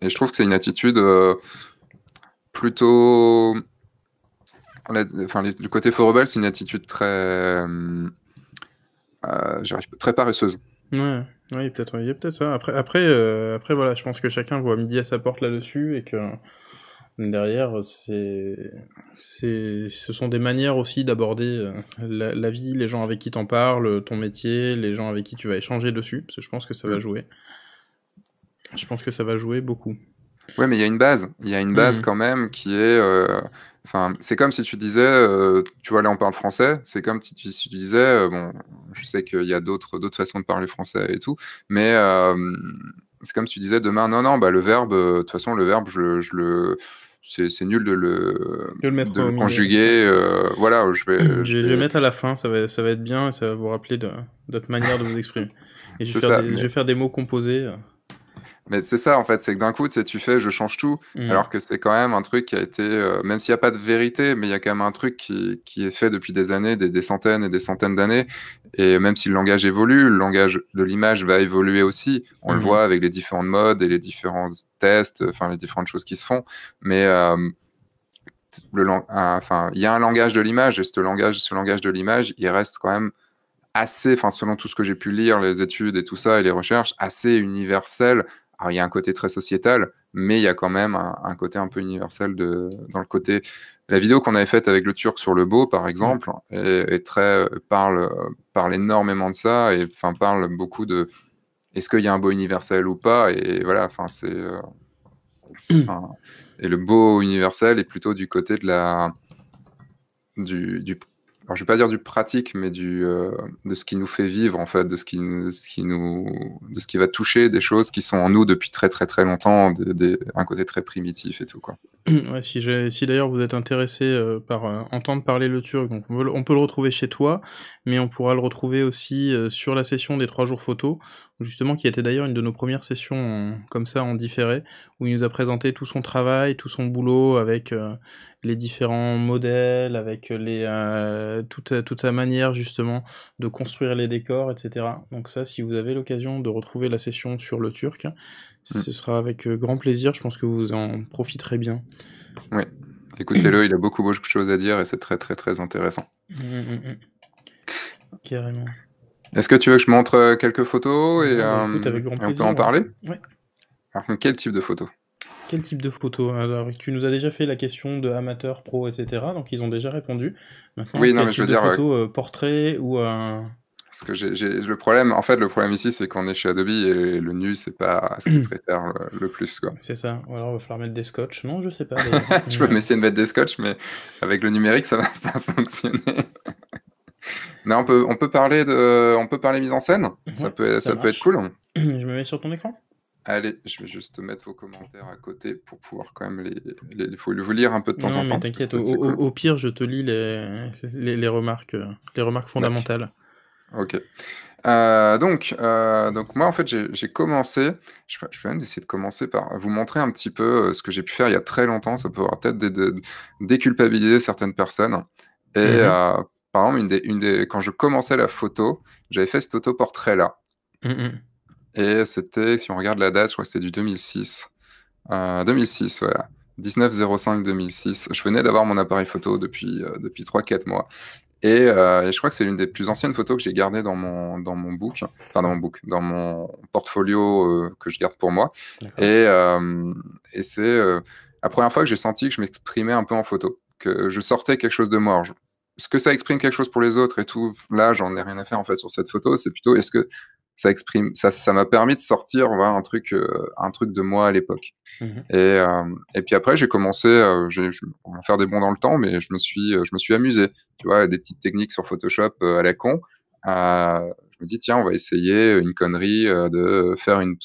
et je trouve que c'est une attitude plutôt. Enfin, le côté faux rebelle, c'est une attitude très. très paresseuse. Ouais, peut-être, il peut-être ça. Après, après, euh, après, voilà, je pense que chacun voit midi à sa porte là-dessus et que euh, derrière, c'est, c'est, ce sont des manières aussi d'aborder euh, la, vie, les gens avec qui en parles, ton métier, les gens avec qui tu vas échanger dessus, parce que je pense que ça va jouer. Je pense que ça va jouer beaucoup. Ouais, mais il y a une base. Il y a une base mmh. quand même qui est c'est comme si tu disais, euh, tu vois, là on parle français, c'est comme si tu, disais, euh, bon, je sais qu'il y a d'autres façons de parler français et tout, mais euh, c'est comme si tu disais demain, non, non, bah, le verbe, de toute façon, le verbe, je, je le. C'est nul de le, de conjuguer. voilà, je vais. Je, vais... mettre à la fin, ça va, ça va être bien ça va vous rappeler d'autres manières de vous exprimer. Et je vais faire des mots composés. Mais c'est ça, en fait, c'est que d'un coup, tu sais, tu fais je change tout, mmh. alors que c'est quand même un truc qui a été, euh, même s'il n'y a pas de vérité, mais il y a quand même un truc qui, qui est fait depuis des années, des, des centaines et des centaines d'années. Et même si le langage évolue, le langage de l'image va évoluer aussi. On le mmh. voit avec les différentes modes et les différents tests, enfin, les différentes choses qui se font. Mais. Euh, le, enfin, il y a un langage de l'image et ce langage, ce langage de l'image, il reste quand même assez, enfin, selon tout ce que j'ai pu lire, les études et tout ça, et les recherches, assez universel il y a un côté très sociétal, mais il y a quand même un, côté un peu universel de, dans le côté. La vidéo qu'on avait faite avec le Turc sur le beau, par mm. exemple, est, très, euh, parle, euh, parle énormément de ça et enfin, parle beaucoup de est-ce qu'il y a un beau universel ou pas. Et voilà, enfin, c'est. Euh, mm. et le beau universel est plutôt du côté de la. Du, du, alors je vais pas dire du pratique, mais du, euh, de ce qui nous fait vivre, en fait, de ce, qui, ce qui nous, de ce qui va toucher des choses qui sont en nous depuis très très très longtemps, de, un côté très primitif et tout. Quoi. si, d'ailleurs vous êtes intéressé euh, par euh, entendre parler le turc, on peut, le retrouver chez toi, mais on pourra le retrouver aussi euh, sur la session des trois jours photo, justement qui était d'ailleurs une de nos premières sessions comme ça en différé, où il nous a présenté tout son travail, tout son boulot avec les différents modèles, avec les, toute, toute sa manière justement de construire les décors, etc. Donc ça, si vous avez l'occasion de retrouver la session sur le turc, Mm. Ce sera avec euh, grand plaisir. Je pense que vous en profiterez bien. Oui, écoutez-le. il a beaucoup, de choses à dire et c'est très, très, très intéressant. Mm, mm, Carrément. Est-ce que tu veux que je montre euh, quelques photos et, bah, euh, on peut en parler Oui. Alors, quel type de photos quel type de photos Alors, tu nous as déjà fait la question de amateur, pro, etc. Donc, ils ont déjà répondu. Maintenant, oui, non, je veux dire. portrait ou un. Parce que j'ai, le problème, en fait, le problème ici, c'est qu'on est chez Adobe et le nu, c'est pas ce qui préfèrent le, plus. Quoi. C'est ça. Ou alors, il va falloir mettre des scotch. Non, je sais pas. je peux m'essayer de mettre des scotch, mais avec le numérique, ça va pas fonctionner. on peut, on peut parler de, on peut parler mise en scène. ça peut, ça, peut être cool. Hein. je me mets sur ton écran. Allez, je vais juste mettre vos commentaires à côté pour pouvoir quand même les, il faut vous lire un peu de temps en temps. T'inquiète, au, pire, je te lis les, les, remarques, les remarques fondamentales. Ok. Euh, donc, euh, donc, moi, en fait, j'ai commencé, je, je, vais même essayer de commencer par vous montrer un petit peu euh, ce que j'ai pu faire il y a très longtemps. Ça peut avoir peut-être déculpabiliser certaines personnes. Et mmh par exemple, une des, une des, quand je commençais la photo, j'avais fait cet autoportrait-là. Mmh Et c'était, si on regarde la date, je crois que c'était du 2006. 2006, voilà. 1905-2006. Je venais d'avoir mon appareil photo depuis, depuis 3-4 mois. Euh, et, je crois que c'est l'une des plus anciennes photos que j'ai gardées dans mon, dans mon book, enfin dans mon book, dans mon portfolio euh, que je garde pour moi. Euh, et, c'est la première fois que j'ai senti que je m'exprimais un peu en photo, que je sortais quelque chose de moi. ce que ça exprime quelque chose pour les autres et tout, là, j'en ai rien à faire en fait sur cette photo. C'est plutôt est-ce que ça exprime, ça, ça m'a permis de sortir voilà, un truc, euh, un truc de moi à l'époque. Mhm. Et, euh, et puis après, j'ai commencé, à euh, on faire des bons dans le temps, mais je me suis, je me suis amusé, tu vois, des petites techniques sur Photoshop à la con. je me dis tiens, on va essayer une connerie de faire une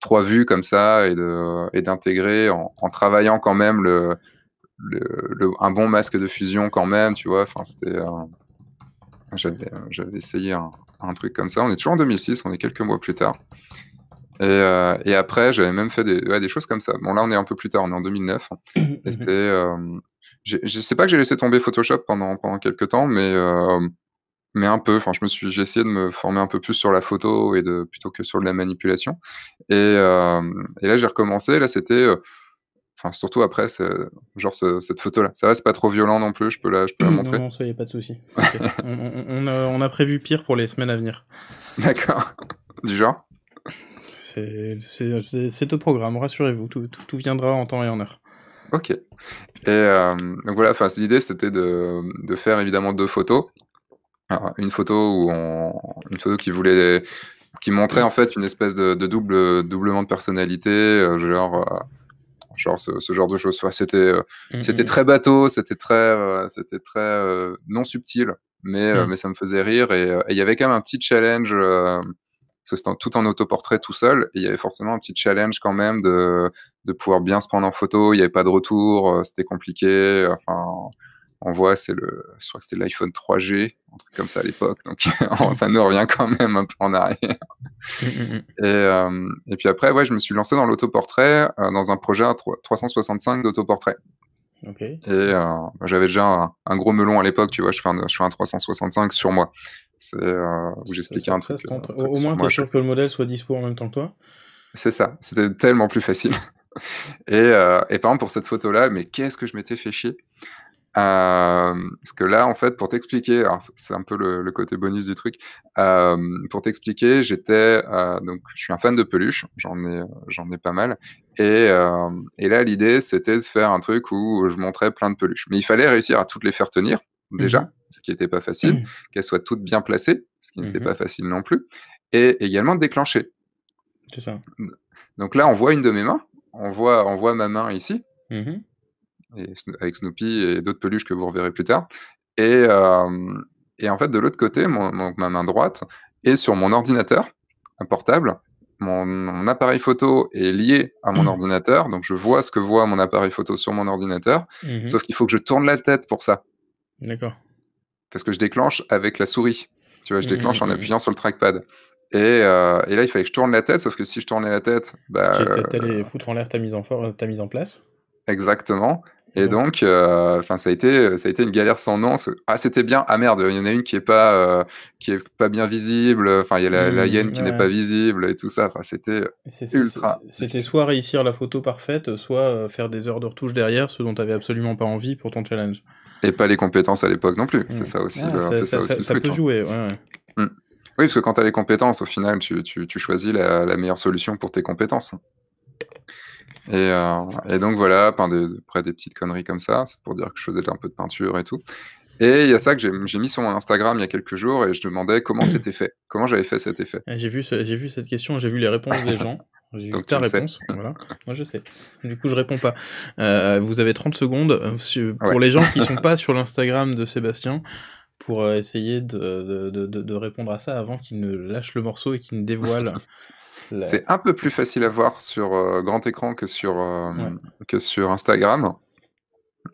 trois vues comme ça et, de, et d'intégrer en, travaillant quand même le, le, un bon masque de fusion quand même, tu vois. Enfin, c'était. j'avais essayé un, un truc comme ça. On est toujours en 2006, on est quelques mois plus tard. Et, euh, et après, j'avais même fait des, des, choses comme ça. Bon, là, on est un peu plus tard, on est en 2009. et c'était, euh, je sais pas que j'ai laissé tomber Photoshop pendant, pendant quelques temps, mais, euh, mais un peu. Enfin, je me suis, j'ai essayé de me former un peu plus sur la photo et de, plutôt que sur la manipulation. Et, et là, j'ai recommencé. Là, c'était Enfin, surtout après, genre cette photo-là. Ça va, c'est pas trop violent non plus, je peux la, je peux la montrer. Non, non ça y est, pas de souci. on, a, prévu pire pour les semaines à venir. D'accord. Du genre C'est au programme, rassurez-vous, tout, tout, viendra en temps et en heure. Ok. Et euh, donc voilà, l'idée c'était de, de faire évidemment deux photos. une photo où on, une photo qui voulait, qui montrait en fait une espèce de, de double, doublement de personnalité, euh, genre euh, genre ce, genre de choses. c'était euh, mm, c'était mm. très bateau, c'était très euh, c'était très euh, non subtil, mais mm. mais ça me faisait rire et il y avait quand même un petit challenge. parce tout en autoportrait tout seul, il y avait forcément un petit challenge quand même de, de pouvoir bien se prendre en photo, il n'y avait pas de retour, c'était compliqué, enfin, on voit, c'est le, je crois que c'était l'iPhone 3G, un truc comme ça à l'époque. Donc, ça nous revient quand même un peu en arrière. Mm, mm, mm. et, euh, et, puis après, ouais, je me suis lancé dans l'autoportrait, euh, dans un projet 365 d'autoportrait. Et euh, bah, j'avais déjà un, gros melon à l'époque, tu vois, je fais, un, je fais un 365 sur moi. C'est où j'expliquais un, truc, Au moins, tu es sûr que le modèle soit dispo en même temps que toi C'est ça, c'était tellement plus facile. Et, et, par exemple, pour cette photo-là, mais qu'est-ce que je m'étais fait chier euh, parce que là, en fait, pour t'expliquer, c'est un peu le, côté bonus du truc. Euh, pour t'expliquer, j'étais euh, donc je suis un fan de peluches j'en ai j'en ai pas mal. Et, là, l'idée, c'était de faire un truc où je montrais plein de peluches. Mais il fallait réussir à toutes les faire tenir déjà, mhm. ce qui n'était pas facile, mhm. qu'elles soient toutes bien placées, ce qui n'était mhm. pas facile non plus, et également déclencher C'est ça. Donc là, on voit une de mes mains, on voit on voit ma main ici avec Snoopy et d'autres peluches que vous reverrez plus tard. Et, euh, et en fait, de l'autre côté, mon, ma main droite est sur mon ordinateur, un portable, mon, appareil photo est lié à mon mmh. ordinateur, donc je vois ce que voit mon appareil photo sur mon ordinateur, mmh sauf qu'il faut que je tourne la tête pour ça. D'accord. Parce que je déclenche avec la souris. Tu vois, je mmh, déclenche en appuyant sur le trackpad. Et, euh, et, là, il fallait que je tourne la tête, sauf que si je tournais la tête, bah, étais euh, foutre en l'air ta ta mise en place. Exactement. Et donc, euh, enfin, ça a été, ça a été une galère sans nom. Ah, c'était bien. Ah merde, il y en a une qui est pas, euh, qui est pas bien visible. Enfin, il y a la, mmh, hyène qui n'est pas visible et tout ça. Enfin, c'était ultra. C'était soit réussir la photo parfaite, soit euh, faire des heures de retouche derrière, ce dont tu avais absolument pas envie pour ton challenge. Et pas les compétences à l'époque non plus. C'est mmh. ça aussi. ça, peut jouer. Oui, parce que quand tu as les compétences, au final, tu, tu, tu choisis la, meilleure solution pour tes compétences. Et, euh, et, donc voilà, peint des, près des petites conneries comme ça, c'est pour dire que je faisais un peu de peinture et tout. Et il y a ça que j'ai mis sur mon Instagram il y a quelques jours et je demandais comment c'était fait, comment j'avais fait cet effet. Eh, j'ai vu, vu cette question, j'ai vu les réponses des gens. J'ai vu ta réponse. Moi, je sais. Du coup, je réponds pas. Euh, vous avez 30 secondes euh, pour les gens qui sont pas sur l'Instagram de Sébastien pour essayer de, de, répondre à ça avant qu'il ne lâche le morceau et qu'il ne dévoile C'est un peu plus facile à voir sur euh, grand écran que sur, euh, que sur Instagram.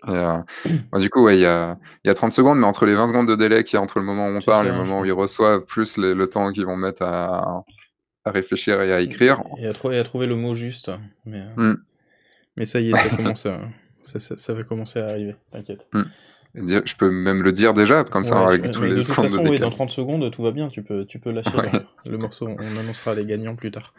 Euh, bah, du coup, il y, a, y, a, 30 secondes, mais entre les 20 secondes de délai qu'il y a entre le moment où on parle et le moment où ils reçoivent, plus le temps qu'ils vont mettre à, réfléchir et à écrire. Et à, trouver le mot juste. Mais, mmh. mais, ça y est, ça, commence, ça, va commencer à arriver, t'inquiète. Mmh. Je peux même le dire déjà, comme ça, avec tous les de Dans 30 secondes, tout va bien, tu peux, tu peux lâcher le, morceau, on annoncera les gagnants plus tard.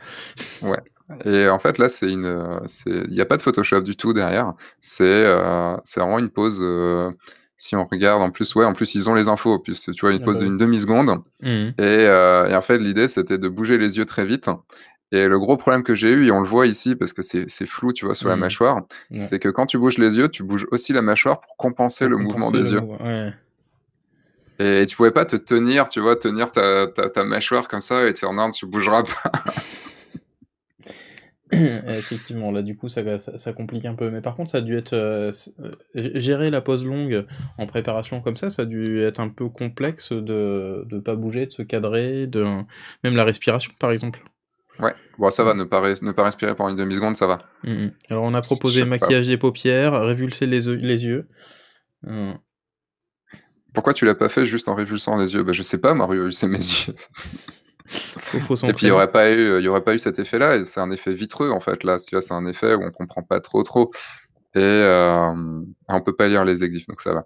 Ouais. Et en fait, là, c'est une, il n'y a pas de Photoshop du tout derrière. C'est, euh, vraiment une pause. Euh, si on regarde, en plus, ouais, en plus, ils ont les infos. tu vois, ah bah une pause d'une demi-seconde. Mmh. Et, euh, et, en fait, l'idée, c'était de bouger les yeux très vite et le gros problème que j'ai eu, et on le voit ici parce que c'est flou, tu vois, sur la mmh. mâchoire, c'est que quand tu bouges les yeux, tu bouges aussi la mâchoire pour compenser le mouvement des yeux. Et tu pouvais pas te tenir, tu vois, tenir ta, ta, mâchoire comme ça et te en non, tu bougeras pas. Effectivement, là du coup ça, complique un peu. Mais par contre, ça a dû être. Euh, euh, gérer la pose longue en préparation comme ça, ça a dû être un peu complexe de ne pas bouger, de se cadrer, de, même la respiration par exemple. Ouais, bon, ça va, mm. ne pas, ne respirer pendant une demi-seconde, ça va. Mm, mm. Alors, on a proposé maquillage des paupières, révulser les, les yeux. Pourquoi tu l'as pas fait juste en révulsant les yeux Je bah, Je sais pas, Mario c'est mes yeux. Faut, et puis il n'y aurait, pas eu, y aurait pas eu cet effet-là, c'est un effet vitreux en fait. Là, c'est un effet où on comprend pas trop trop. Et euh, on peut pas lire les exifs, donc ça va.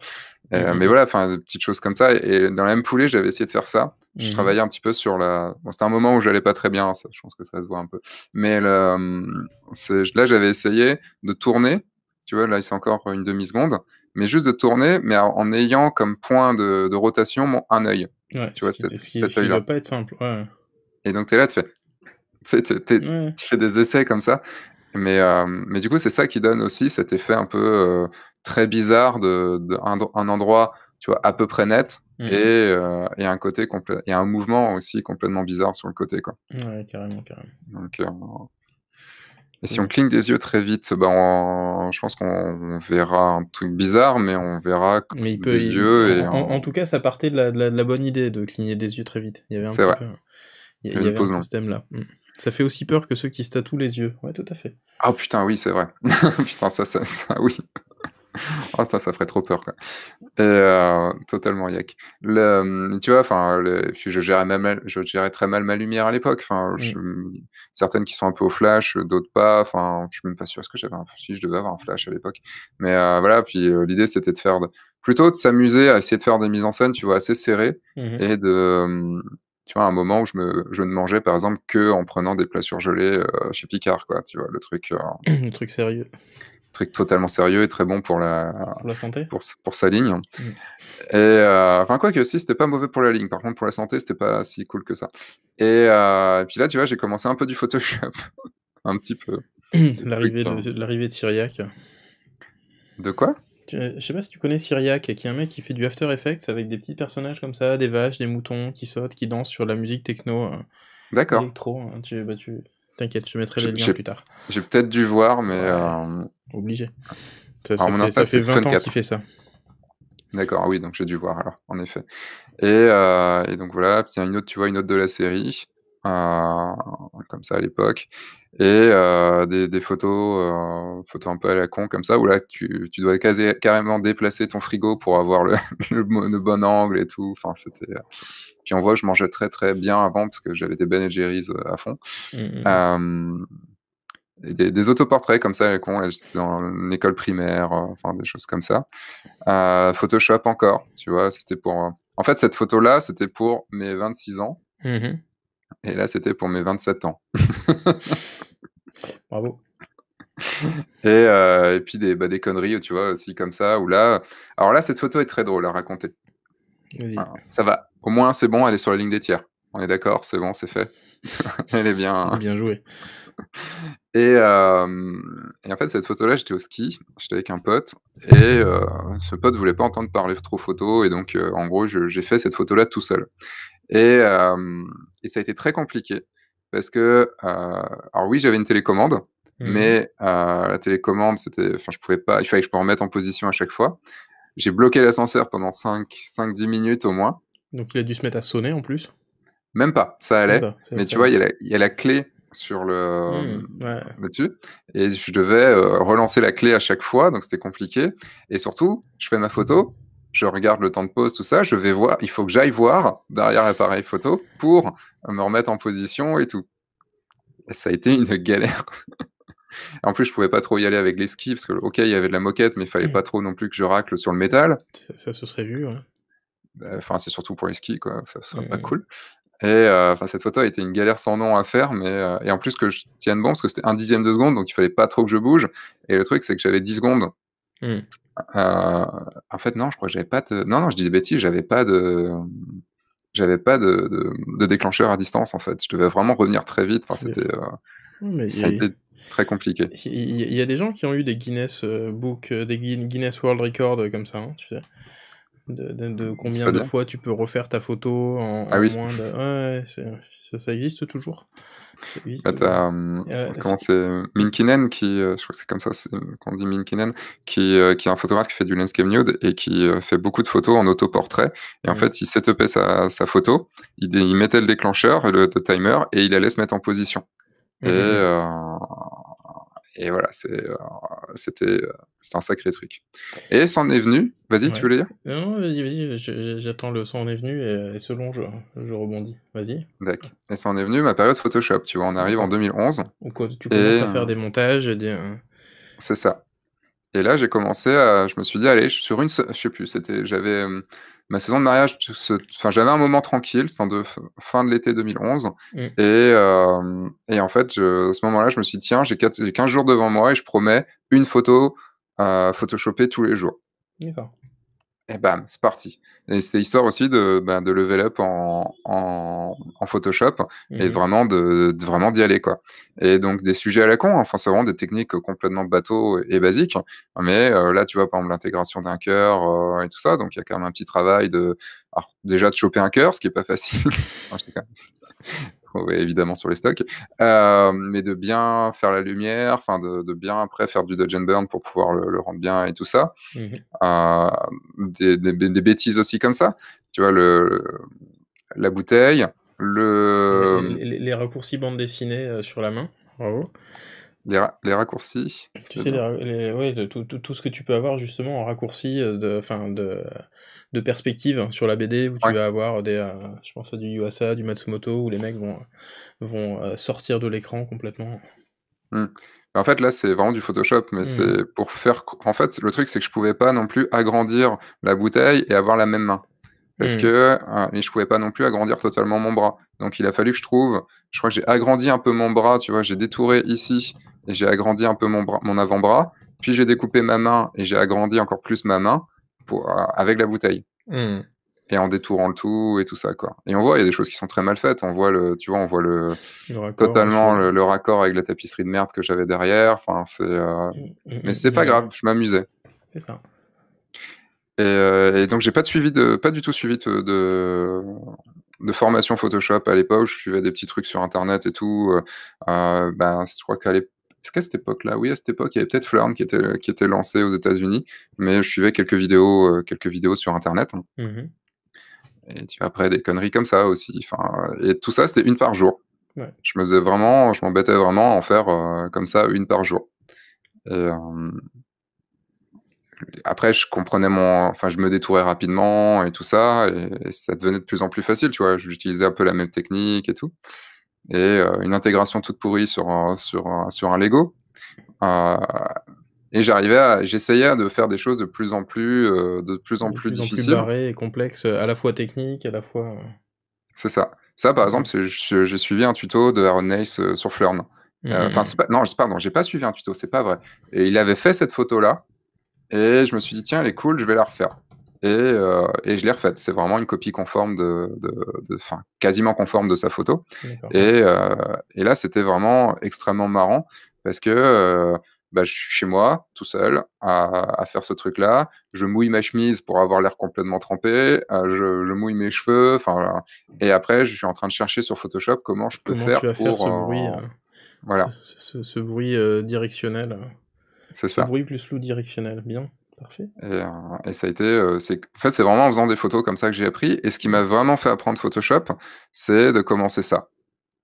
Euh, mm-hmm. Mais voilà, enfin, des petites choses comme ça. Et dans la même foulée, j'avais essayé de faire ça. Je mm-hmm. travaillais un petit peu sur la. Bon, c'était un moment où j'allais pas très bien, je pense que ça se voit un peu. Mais euh, là, j'avais essayé de tourner. Tu vois, là, il s'est encore une demi-seconde. Mais juste de tourner, mais en ayant comme point de, rotation un œil. tu vois, cet cet, là œil-là. pas être simple. Ouais. Et donc, tu es là, tu fais. Tu fais des essais comme ça. Mais, euh, mais du coup, c'est ça qui donne aussi cet effet un peu très bizarre de, un, endroit tu vois à peu près net mhm. et, euh, et, un côté complet et un mouvement aussi complètement bizarre sur le côté quoi ouais carrément carrément euh, et si on cligne des yeux très vite, ben je pense qu'on verra un truc bizarre, mais on verra il peut, des yeux. En, et en, tout cas, ça partait de la, bonne idée de cligner des yeux très vite. Il y avait un, vrai. il y, avait un ce thème-là. Mm. Ça fait aussi peur que ceux qui se tatouent les yeux. Ouais, tout à fait. Ah putain, oui, c'est vrai. putain, ça, ça, ça, oui. Oh, ça, ça ferait trop peur, quoi. Et euh, totalement yak. Le, euh, tu vois, enfin, je gérais je très mal ma lumière à l'époque. Enfin, mmh. certaines qui sont un peu au flash, d'autres pas. Enfin, je suis même pas sûr ce que j'avais. Si je devais avoir un flash à l'époque, mais euh, voilà. Puis l'idée, c'était de faire plutôt de s'amuser à essayer de faire des mises en scène, tu vois, assez serrées mmh et de tu vois, un moment où je, me, je ne mangeais par exemple que en prenant des plats surgelés chez Picard, quoi, tu vois, le truc. le truc sérieux truc totalement sérieux et très bon pour la, santé pour, sa ligne. Mm. Et euh, enfin, quoi que si, c'était pas mauvais pour la ligne. Par contre, pour la santé, c'était pas si cool que ça. Et, euh, puis là, tu vois, j'ai commencé un peu du Photoshop. un petit peu. L'arrivée de, de, de Syriac. De quoi euh, je sais pas si tu connais Syriac, qui est un mec qui fait du After Effects avec des petits personnages comme ça, des vaches, des moutons qui sautent, qui dansent sur la musique techno. D'accord. Hein. tu, bah, tu, T'inquiète, je mettrai les liens plus tard. J'ai peut-être dû voir, mais. Euh, Obligé. Ça, fait, ça fait, 20 ans qu'il fait ça. D'accord, oui, donc j'ai dû voir alors, en effet. Euh, et, donc voilà, puis il y a une autre, tu vois, une autre de la série, euh, comme ça à l'époque et euh, des, euh, photos, un peu à la con comme ça, où là tu, tu dois carrément déplacer ton frigo pour avoir le, le, bon angle et tout. Enfin, c'était. Euh, puis on voit, je mangeais très très bien avant parce que j'avais des Ben Jerry's à fond. Mmh, mmh, mmh. des, autoportraits comme ça à la con. dans l'école primaire, enfin des choses comme ça. Photoshop encore, tu vois, c'était pour. En fait, cette photo là, c'était pour mes 26 ans. Et là, c'était pour mes 27 ans. Bravo. Euh, et, puis des, bah, des conneries, tu vois, aussi comme ça, ou là. Alors là, cette photo est très drôle à raconter. ça va. Au moins, c'est bon, elle est sur la ligne des tiers. On est d'accord, c'est bon, c'est fait. elle est bien. Bien jouée. Et, euh, et, en fait, cette photo-là, j'étais au ski, j'étais avec un pote, et euh, ce pote voulait pas entendre parler trop photo, et donc, en gros, j'ai fait cette photo-là tout seul. et ça a été très compliqué parce que, euh, alors oui, j'avais une télécommande, mmh. mais euh, la télécommande, c'était, enfin, je pouvais pas, il fallait que je me remette en position à chaque fois. J'ai bloqué l'ascenseur pendant 5-10 minutes au moins. Donc il a dû se mettre à sonner en plus Même pas, ça allait. mais tu vois, il y, a la, clé sur le mmh, euh, dessus et je devais relancer la clé à chaque fois donc c'était compliqué et surtout je fais ma photo je regarde le temps de pause, tout ça, je vais voir, il faut que j'aille voir derrière l'appareil photo pour me remettre en position et tout. ça a été une galère. en plus, je pouvais pas trop y aller avec les skis parce que, ok, il y avait de la moquette, mais il fallait mm. pas trop non plus que je racle sur le métal. Ça, se serait vu, bah, Enfin, c'est surtout pour les skis, quoi. Ça, serait pas cool. Et euh, enfin, cette photo a été une galère sans nom à faire, mais euh, et en plus que je tienne bon parce que c'était un dixième de seconde, donc il fallait pas trop que je bouge. Et le truc, c'est que j'avais 10 secondes Mmh. Euh, en fait, non, je crois que j'avais pas de... Non, non, je dis des j'avais pas de... J'avais pas de, déclencheur à distance, en fait. Je devais vraiment revenir très vite. Enfin, c'était... Euh, ça a très compliqué. Il y, a des gens qui ont eu des Guinness euh, Book, des Guinness World Record comme ça, hein, tu sais de, combien de fois tu peux refaire ta photo en, ah ça, existe toujours. Ça existe bah, euh, euh, comment c'est Minkinen qui, euh, je crois que c'est comme ça qu'on dit Minkinen, qui, qui est un photographe qui fait du landscape nude et qui fait beaucoup de photos en autoportrait. Et en mm. fait, il setupait sa, photo, il, mettait le déclencheur, le, timer, et il allait se mettre en position. Et, mm-hmm. Et voilà, euh, euh, c'était un sacré truc. Et s'en est venu. Vas-y, tu tu voulais dire Non, vas-y, vas-y. J'attends le s'en est venu et, et selon je, rebondis. Vas-y. Et s'en est venu ma période Photoshop. Tu vois, on arrive en 2011. Ou Tu commences à faire euh, des montages et des. C'est ça. Et là, j'ai commencé à. Je me suis dit, allez, sur une. Je sais plus, c'était. J'avais ma saison de mariage, se... enfin, j'avais un moment tranquille, c'était de fin de l'été 2011. Mm. Euh, et, en fait, à ce moment-là, je me suis dit, tiens, j'ai 15 jours devant moi et je promets une photo euh, photoshopée tous les jours. D'accord et bam, c'est parti. Et c'est histoire aussi de, ben, de level up en, Photoshop et mmh vraiment de, vraiment d'y aller quoi. Et donc des sujets à la con, hein. enfin c'est vraiment des techniques complètement bateau et basiques, mais euh, là tu vois par exemple l'intégration d'un cœur euh, et tout ça, donc il y a quand même un petit travail de déjà de choper un cœur, ce qui est pas facile. évidemment sur les stocks, euh, mais de bien faire la lumière, enfin de, bien après faire du dodge and burn pour pouvoir le, rendre bien et tout ça. Mhm. Euh, des, bêtises aussi comme ça. Tu vois, le, la bouteille, le... Les, les raccourcis bande dessinée euh, sur la main. Bravo. Les, raccourcis. tout, ce que tu peux avoir justement en raccourci euh, de, de, perspective sur la BD où tu vas avoir des, euh, je pense du Yuasa, du Matsumoto où les mecs vont, vont euh, sortir de l'écran complètement. Hmm. En fait, là, c'est vraiment du Photoshop, mais hmm. c'est pour faire. En fait, le truc, c'est que je pouvais pas non plus agrandir la bouteille et avoir la même main parce hmm. que hein, mais je pouvais pas non plus agrandir totalement mon bras. Donc il a fallu que je trouve, je crois que j'ai agrandi un peu mon bras, tu vois, j'ai détouré ici et j'ai agrandi un peu mon, mon avant-bras. Puis j'ai découpé ma main et j'ai agrandi encore plus ma main pour, euh, avec la bouteille. Hmm. Et en détourant le tout et tout ça, quoi. Et on voit, il y a des choses qui sont très mal faites. On voit le, tu vois, on voit le, totalement le, raccord avec la tapisserie de merde que j'avais derrière. Enfin, c'est, euh, hmm, hmm, mais c'est pas grave, je m'amusais. Euh, et, donc j'ai pas de suivi de, pas du tout suivi de, de, formation Photoshop à l'époque. Je suivais des petits trucs sur internet et tout. Ben, je crois qu'à l'époque est-ce qu'à cette époque-là, oui, à cette époque, il y avait peut-être Flurn qui était, euh, qui était lancé aux États-Unis, mais je suivais quelques vidéos, euh, quelques vidéos sur Internet. Hein. Mhm. Et tu vois, après, des conneries comme ça aussi. Enfin, et tout ça, c'était une par jour. Je me faisais vraiment, je m'embêtais vraiment à en faire euh, comme ça, une par jour. après, je comprenais mon, enfin, je me détourais rapidement et tout ça, et, et ça devenait de plus en plus facile, tu vois. J'utilisais un peu la même technique et tout et euh, une intégration toute pourrie sur un, sur sur un Lego. Euh, et j'arrivais à, j'essayais de faire des choses de plus en plus, euh, de plus en plus, En et complexes, à la fois technique à la fois. C'est ça. Ça, par exemple, j'ai suivi un tuto de Aaron Nace sur Flurn. Mmh, enfin, mmh. non, pardon, j'ai pas suivi un tuto, c'est pas vrai. Et il avait fait cette photo-là, et je me suis dit, tiens, elle est cool, je vais la refaire. Euh, et, je l'ai refaite. C'est vraiment une copie conforme de, de, quasiment conforme de sa photo. Euh, et, là, c'était vraiment extrêmement marrant parce que euh, bah, je suis chez moi, tout seul, à, faire ce truc-là. Je mouille ma chemise pour avoir l'air complètement trempé. Je, mouille mes cheveux. Enfin, et après, je suis en train de chercher sur Photoshop comment je peux faire pour faire ce bruit, voilà, ce, bruit directionnel. C'est ça. bruit plus flou directionnel, bien. Parfait. Euh, et, ça a été. Euh, en fait, c'est vraiment en faisant des photos comme ça que j'ai appris. Et ce qui m'a vraiment fait apprendre Photoshop, c'est de commencer ça.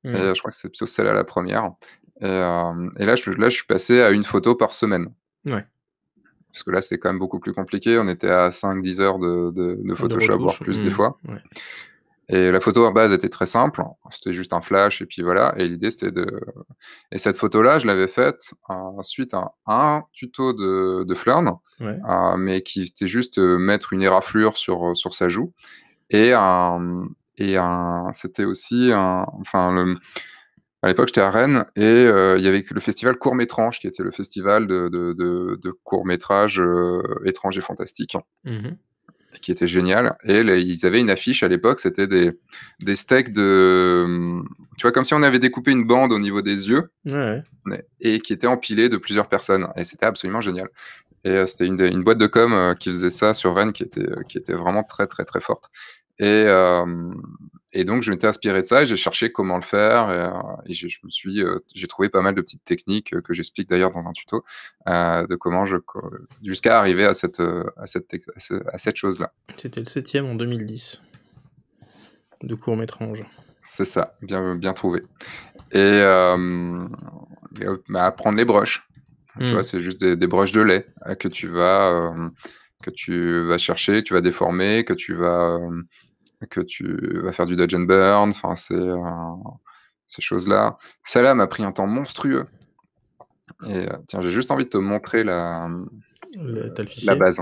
Et mmh. euh, je crois que c'est plutôt celle à la première. Et, là, je, là, je suis passé à une photo par semaine. Parce que là, c'est quand même beaucoup plus compliqué. On était à 5-10 heures de, Photoshop, voire plus des mmh. fois. Ouais. Et la photo en base était très simple, c'était juste un flash et puis voilà. Et l'idée c'était de. Et cette photo-là, je l'avais faite suite à un tuto de, de euh, mais qui était juste euh, mettre une éraflure sur, sur sa joue. Et, euh, et c'était aussi un, enfin, à l'époque, j'étais à Rennes et il y avait le festival Court Métrange, qui était le festival de, de, de, de court métrage fantastique. Mmh qui était génial. Et ils avaient une affiche à l'époque, c'était des, steaks de. Hum, tu vois, comme si on avait découpé une bande au niveau des yeux et qui était empilée de plusieurs personnes. Et c'était absolument génial. Et euh, c'était une, boîte de com euh, qui faisait ça sur Rennes qui était, euh, qui était vraiment très, très, très forte. Et, euh, et donc, je m'étais inspiré de ça et j'ai cherché comment le faire. Et, euh, je, me suis, euh, j'ai trouvé pas mal de petites techniques que j'explique d'ailleurs dans un tuto de comment je, jusqu'à arriver à cette, à cette, à cette chose-là. C'était le septième en 2010 de court métrange. C'est ça, bien, bien trouvé. Et, bah, apprendre les broches. Tu hmm. vois, c'est juste des, des, broches de lait que tu vas, que tu vas chercher, que tu vas déformer, que tu vas que tu vas faire du dodge burn, enfin, c'est euh, ces choses-là. celle là m'a pris un temps monstrueux. Et euh, tiens, j'ai juste envie de te montrer la, la base.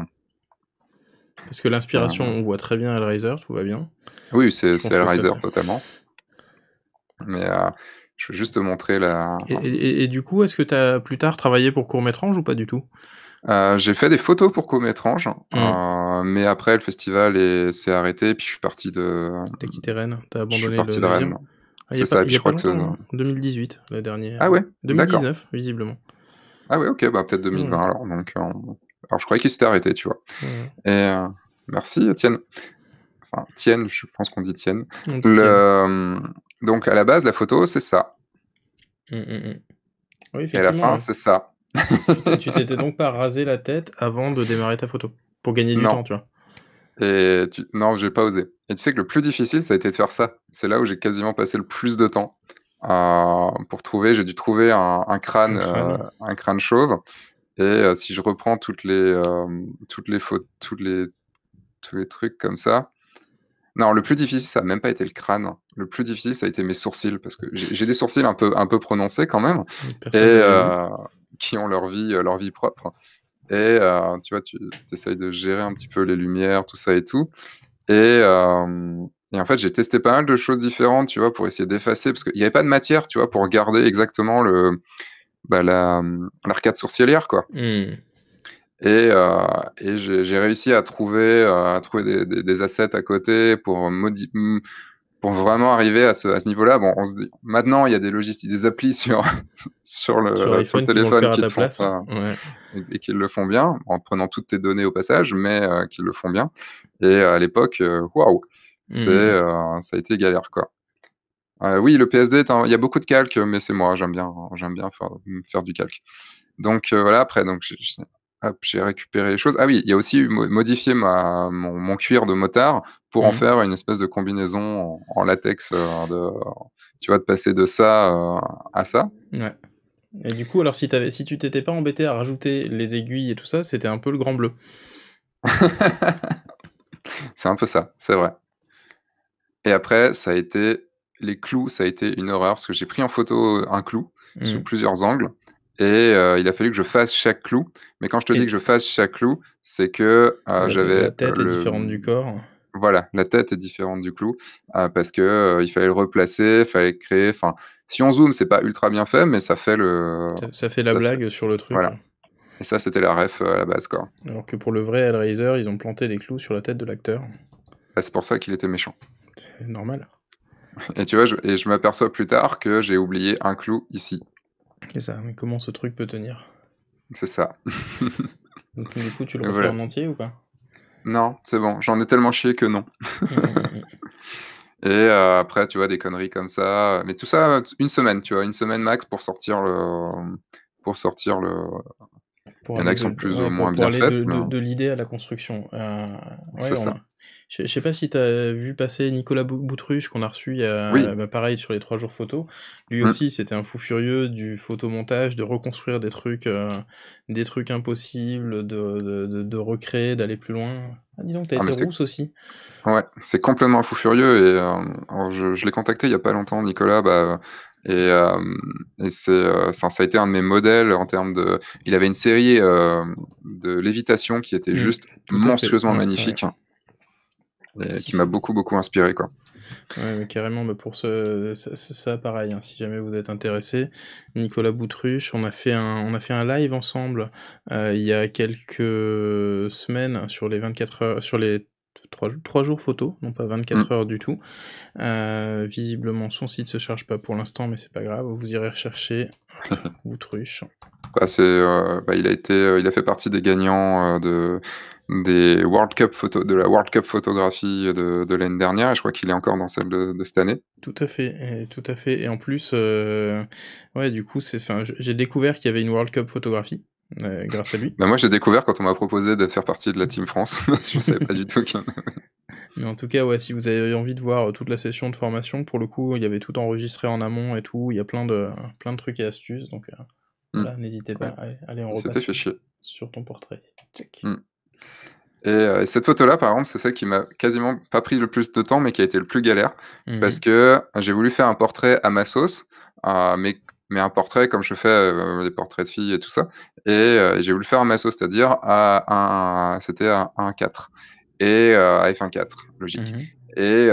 Parce que l'inspiration, euh. on voit très bien Hellraiser, tout va bien. Oui, c'est Hellraiser totalement. Mais je veux juste te montrer la. Et, du coup, est-ce que tu as plus tard travaillé pour court métrange ou pas du tout euh, j'ai fait des photos pour Cométrange, mm. euh, mais après le festival s'est arrêté, puis je suis parti de. T'as quitté Rennes, t'as abandonné. Je suis parti le de Rennes. Ah, c'est ça, je crois que c'est. 2018, hein. la dernière. Ah ouais 2019, visiblement. Ah ouais, ok, bah peut-être 2020 mm. alors. Donc, euh, Alors je croyais qu'il s'était arrêté, tu vois. Mm. Et merci Tienne Enfin, Tienne, je pense qu'on dit Tienne. Donc à la base, la photo, c'est ça. Et à la fin, c'est ça. tu t'étais donc pas rasé la tête avant de démarrer ta photo pour gagner du temps, tu vois. Et tu... non, j'ai pas osé. Et tu sais que le plus difficile, ça a été de faire ça. C'est là où j'ai quasiment passé le plus de temps. Euh, pour trouver, j'ai dû trouver un, crâne, euh, un crâne. chauve. Et euh, si je reprends toutes les, toutes les fautes, toutes les, tous les trucs comme ça. Non, le plus difficile, ça n'a même pas été le crâne. Le plus difficile, ça a été mes sourcils, parce que j'ai des sourcils un peu, un peu prononcés quand même. et et qui ont leur vie, euh, leur vie propre. Et euh, tu vois, tu essayes de gérer un petit peu les lumières, tout ça et tout. Euh, et, en fait, j'ai testé pas mal de choses différentes, tu vois, pour essayer d'effacer, parce qu'il n'y avait pas de matière, tu vois, pour garder exactement le, bah, l'arcade la, sourcilière, quoi. Mmh. Et, j'ai réussi à trouver, à trouver des, des, assets à côté pour modifier vraiment arriver à ce, niveau-là, bon, on se dit, maintenant, il y a des logistiques, des applis sur, sur, le, téléphone qui, font ça, et, qui le font bien, en prenant toutes tes données au passage, mais euh, qui le font bien. Et euh, à l'époque, euh, waouh, c'est, mmh. ça a été galère, quoi. oui, le PSD, il y a beaucoup de calques, mais c'est moi, j'aime bien, j'aime bien faire, du calque. Donc voilà, après, donc j'ai récupéré les choses. Ah oui, il y a aussi modifié mon, cuir de motard pour en mmh. faire une espèce de combinaison en, latex, euh, de, tu vois, de passer de ça euh, à ça. Ouais. Et du coup, alors si, avais, si tu t'étais pas embêté à rajouter les aiguilles et tout ça, c'était un peu le grand bleu. c'est un peu ça, c'est vrai. Et après, ça a été les clous, ça a été une horreur parce que j'ai pris en photo euh, un clou sous mmh. plusieurs angles. Et euh, il a fallu que je fasse chaque clou. Mais quand je te dis que je fasse chaque clou, c'est que euh, j'avais. La tête est différente du corps. Voilà, la tête est différente du clou euh, parce que il fallait le replacer, il fallait créer. Enfin, si on zoome, c'est pas ultra bien fait, mais ça fait le. Ça, fait la blague sur le truc. Et ça, c'était la ref à la base, quoi. Alors que pour le vrai Hellraiser, ils ont planté des clous sur la tête de l'acteur. Bah, c'est pour ça qu'il était méchant. C'est normal. Et tu vois, et je m'aperçois plus tard que j'ai oublié un clou ici. C'est ça, mais comment ce truc peut tenir C'est ça. Donc, du coup, tu le refais entier ou pas Non, c'est bon, j'en ai tellement chié que non. Et euh, après, tu vois, des conneries comme ça. Mais tout ça, une semaine, tu vois, une semaine max pour sortir le. Pour sortir le. Pour Il plus ou moins bien De, l'idée à la construction. Euh, c'est ça. Je, ne sais pas si tu as vu passer Nicolas Boutruche qu'on a reçu bah, pareil sur les trois jours photo. Lui mm. aussi, c'était un fou furieux du photomontage, de reconstruire des trucs, euh, des trucs impossibles, de, recréer, d'aller plus loin. Ah, dis donc, t'as ah, été rousse aussi. Ouais, c'est complètement un fou furieux et euh, je, l'ai contacté il y a pas longtemps, Nicolas. Bah, et, euh, et ça, a été un de mes modèles en termes de. Il avait une série de lévitation qui était mm. juste monstrueusement magnifique qui m'a beaucoup beaucoup inspiré quoi. carrément, bah, pour ça, pareil, hein, si jamais vous êtes intéressé, Nicolas Boutruche, on a fait un, on a fait un live ensemble euh, il y a quelques semaines sur les 24 heures, sur les 3, jours photo, non pas 24 mm. heures du tout. Euh, visiblement, son site se charge pas pour l'instant, mais c'est pas grave, vous irez rechercher Boutruche. Euh, bah, il a été, euh, il a fait partie des gagnants euh, de des World Cup photo, de la World Cup photographie de, l'année dernière, et je crois qu'il est encore dans celle de, cette année. Tout à fait, et, tout à fait. Et en plus, ouais, du coup, c'est, j'ai découvert qu'il y avait une World Cup photographie. grâce à lui. bah moi j'ai découvert quand on m'a proposé de faire partie de la Team France, je ne savais pas du tout qu'il y en Mais en tout cas, ouais, si vous avez envie de voir toute la session de formation, pour le coup, il y avait tout enregistré en amont et tout, il y a plein de, plein de trucs et astuces, donc Mm. n'hésitez pas. Allez, on repasse sur, ton portrait. Mm. Euh, et, cette photo-là, par exemple, c'est celle qui m'a quasiment pas pris le plus de temps, mais qui a été le plus galère, mhm. parce que euh, j'ai voulu faire un portrait à ma sauce, euh, mais, un portrait comme je fais des portraits de filles et tout ça, et j'ai voulu faire à ma sauce, c'est-à-dire à un, c'était un, 4 et à F1.4, logique. Mhm. Et,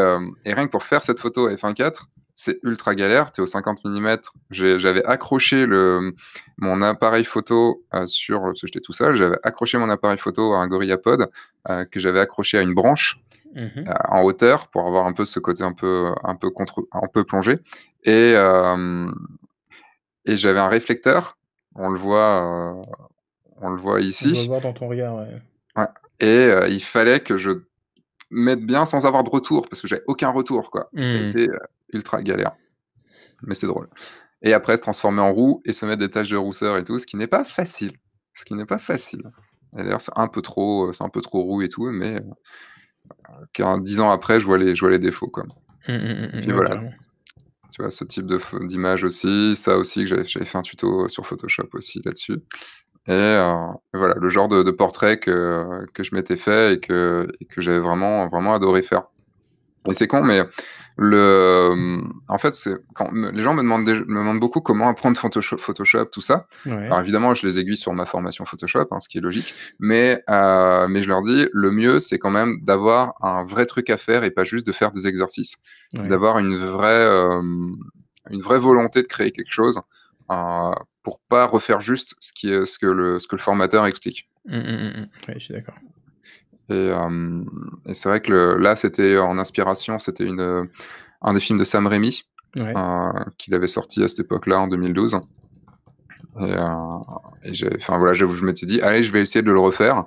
et, rien que pour faire cette photo à F1.4, c'est ultra galère. Tu es au 50 mm. J'avais accroché le, mon appareil photo euh, sur, parce que j'étais tout seul, j'avais accroché mon appareil photo à un GorillaPod euh, que j'avais accroché à une branche mhm. euh, en hauteur pour avoir un peu ce côté un peu, un peu, contre, un peu plongé. Et, et j'avais un réflecteur. On le voit, on le voit ici. On le voit dans ton regard. Et il fallait que je mette bien sans avoir de retour parce que j'avais aucun retour quoi. a mhm. été ultra galère. Mais c'est drôle. Et après, se transformer en roue et se mettre des taches de rousseur et tout, ce qui n'est pas facile. Ce qui n'est pas facile. D'ailleurs, c'est un peu trop, euh, c'est un peu trop roux et tout, mais 10 euh, dix ans après, je vois les, défauts, quoi. et mmh, mmh, mmh, voilà. Tu vois, ce type d'image aussi, ça aussi que j'avais, fait un tuto euh, sur Photoshop aussi là-dessus. Et voilà, le genre de, portrait que, je m'étais fait et que, que j'avais vraiment, vraiment adoré faire. Et c'est con, mais le, en fait, quand les gens me demandent, me demandent beaucoup comment apprendre Photoshop, Photoshop tout ça. Alors évidemment, je les aiguille sur ma formation Photoshop, hein, ce qui est logique. Mais, euh, mais je leur dis, le mieux, c'est quand même d'avoir un vrai truc à faire et pas juste de faire des exercices. D'avoir une vraie, euh, une vraie volonté de créer quelque chose euh, pour pas refaire juste ce qui est, ce que le, ce que le formateur explique. Hum, hum, hum, oui, je suis d'accord. Euh, et, c'est vrai que là, c'était en inspiration, c'était une, euh, un des films de Sam Raimi euh, qu'il avait sorti à cette époque-là, en 2012. Et, enfin voilà, je, je m'étais dit, allez, je vais essayer de le refaire.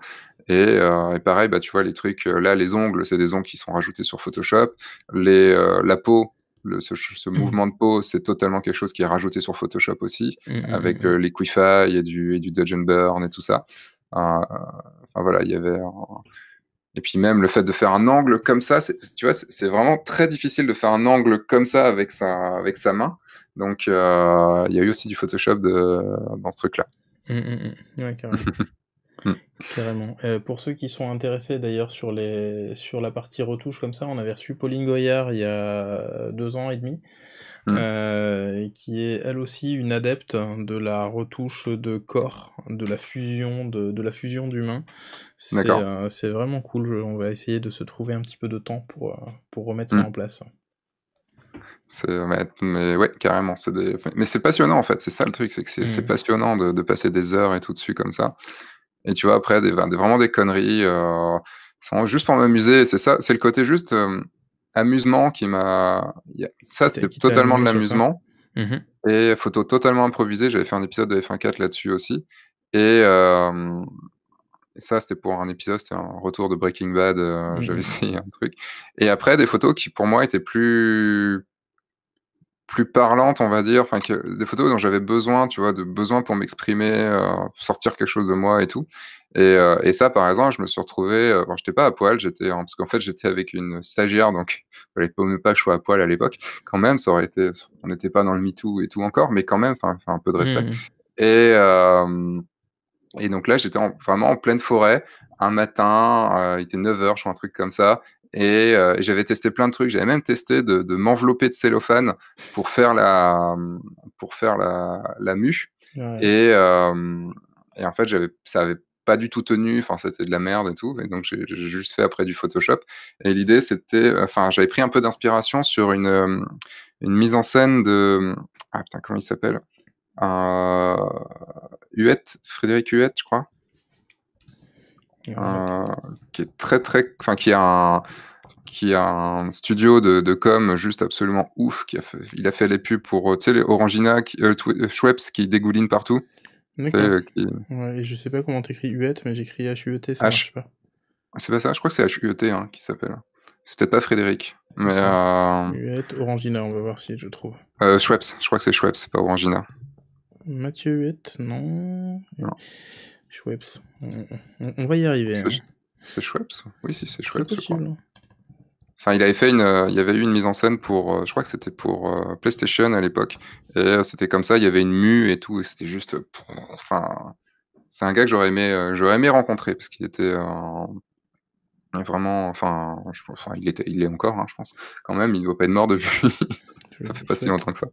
Et, pareil, bah, tu vois, les trucs, là, les ongles, c'est des ongles qui sont rajoutés sur Photoshop. Les, la peau, ce, mmh. mouvement de peau, c'est totalement quelque chose qui est rajouté sur Photoshop aussi, mmh, mmh, avec euh, les et du, et Burn et tout ça. enfin voilà, il y avait. Et puis même le fait de faire un angle comme ça, tu vois, c'est vraiment très difficile de faire un angle comme ça avec sa, avec sa main. Donc euh, il y a eu aussi du Photoshop de, dans ce truc-là. Hum, hum, hum. Hmm. Carrément. Euh, pour ceux qui sont intéressés d'ailleurs sur, les... sur la partie retouche comme ça, on avait reçu Pauline Goyard il y a deux ans et demi, hmm. euh, qui est elle aussi une adepte de la retouche de corps, de la fusion, de, de la fusion d'humains. C'est euh, vraiment cool. On va essayer de se trouver un petit peu de temps pour, pour remettre ça hmm. en place. Mais, mais, ouais, carrément. mais c'est passionnant en fait. C'est ça le truc, c'est que c'est passionnant de, de passer des heures et tout dessus comme ça. Et tu vois, après, des, ben, vraiment des conneries, euh, juste pour m'amuser. C'est ça, c'est le côté juste euh, amusement qui m'a. Ça, c'était totalement de l'amusement. Mmh et photo totalement improvisées. J'avais fait un épisode de F1.4 là-dessus aussi. Et. ça, c'était pour un épisode, c'était un retour de Breaking Bad. Euh, mmh j'avais essayé un truc. Et après, des photos qui, pour moi, étaient plus plus parlante, on va dire, enfin des photos dont j'avais besoin, tu vois, de besoin pour m'exprimer, euh, sortir quelque chose de moi et tout. Et, euh, ça, par exemple, je me suis retrouvé, euh, bon, j'étais pas à poil, j'étais parce qu'en fait j'étais avec une stagiaire, donc fallait pas que je sois à poil à l'époque. Quand même, ça aurait été, on n'était pas dans le MeToo et tout encore, mais quand même, enfin un peu de respect. Mmh, mmh. Et et donc là, j'étais vraiment en pleine forêt, un matin, il était 9 heures, je crois, un truc comme ça, euh, et j'avais testé plein de trucs. J'avais même testé de, de m'envelopper de cellophane pour faire la, pour faire la, la mue. Et, euh, et, en fait, j'avais, ça avait pas du tout tenu. Enfin, c'était de la merde et tout. Et donc, j'ai juste fait après du Photoshop. Et l'idée, c'était, enfin, j'avais pris un peu d'inspiration sur une, une mise en scène de, ah putain, comment il s'appelle? Euh, Huette, Frédéric Huette, je crois. Euh, qui est très très, enfin qui a un qui a un studio de, de com juste absolument ouf. Qui a il a fait les pubs pour euh, tu sais les Orangina, qui, euh, Schweppes qui dégouline partout. et je sais pas comment t'écris UET, mais j'écris H-U-E-T, pas. Ah, c'est pas ça, je crois que c'est H-U-E-T hein, qui s'appelle. C'est peut-être pas Frédéric. Mais Orangina, on va voir si je trouve. Schweppes, je crois que c'est Schweppes, c'est pas Orangina. Mathieu UET non. non. Schweppes. On, va y arriver. C'est hein. Schweppes Oui, si, c'est Schweppes, Enfin, il avait fait une, euh, il y avait eu une mise en scène pour, euh, je crois que c'était pour euh, PlayStation à l'époque. Et c'était comme ça, il y avait une mue et tout, c'était juste, enfin, c'est un gars que j'aurais aimé, j'aurais aimé rencontrer parce qu'il était vraiment, enfin, il était, il est encore, hein, je pense. Quand même, il doit pas être mort depuis. ça fait pas si longtemps que ça.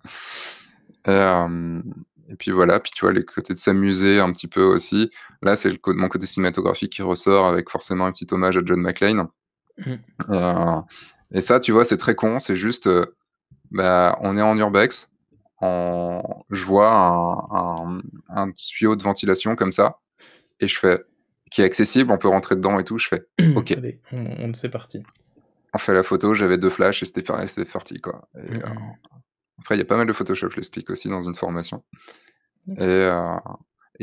Et, et puis voilà, puis tu vois, les côtés de s'amuser un petit peu aussi. Là, c'est mon côté cinématographique qui ressort avec forcément un petit hommage à John McClane. Mmh. Euh, et ça, tu vois, c'est très con. C'est juste, euh, bah, on est en urbex. En, Je vois un, tuyau de ventilation comme ça. Et je fais, qui est accessible, on peut rentrer dedans et tout. Je fais, mmh. OK. Allez, on, on parti. On fait la photo, j'avais deux flashs et c'était parti, quoi. Et, mmh, euh, après, il y a pas mal de Photoshop, je l'explique aussi dans une formation. Et, euh,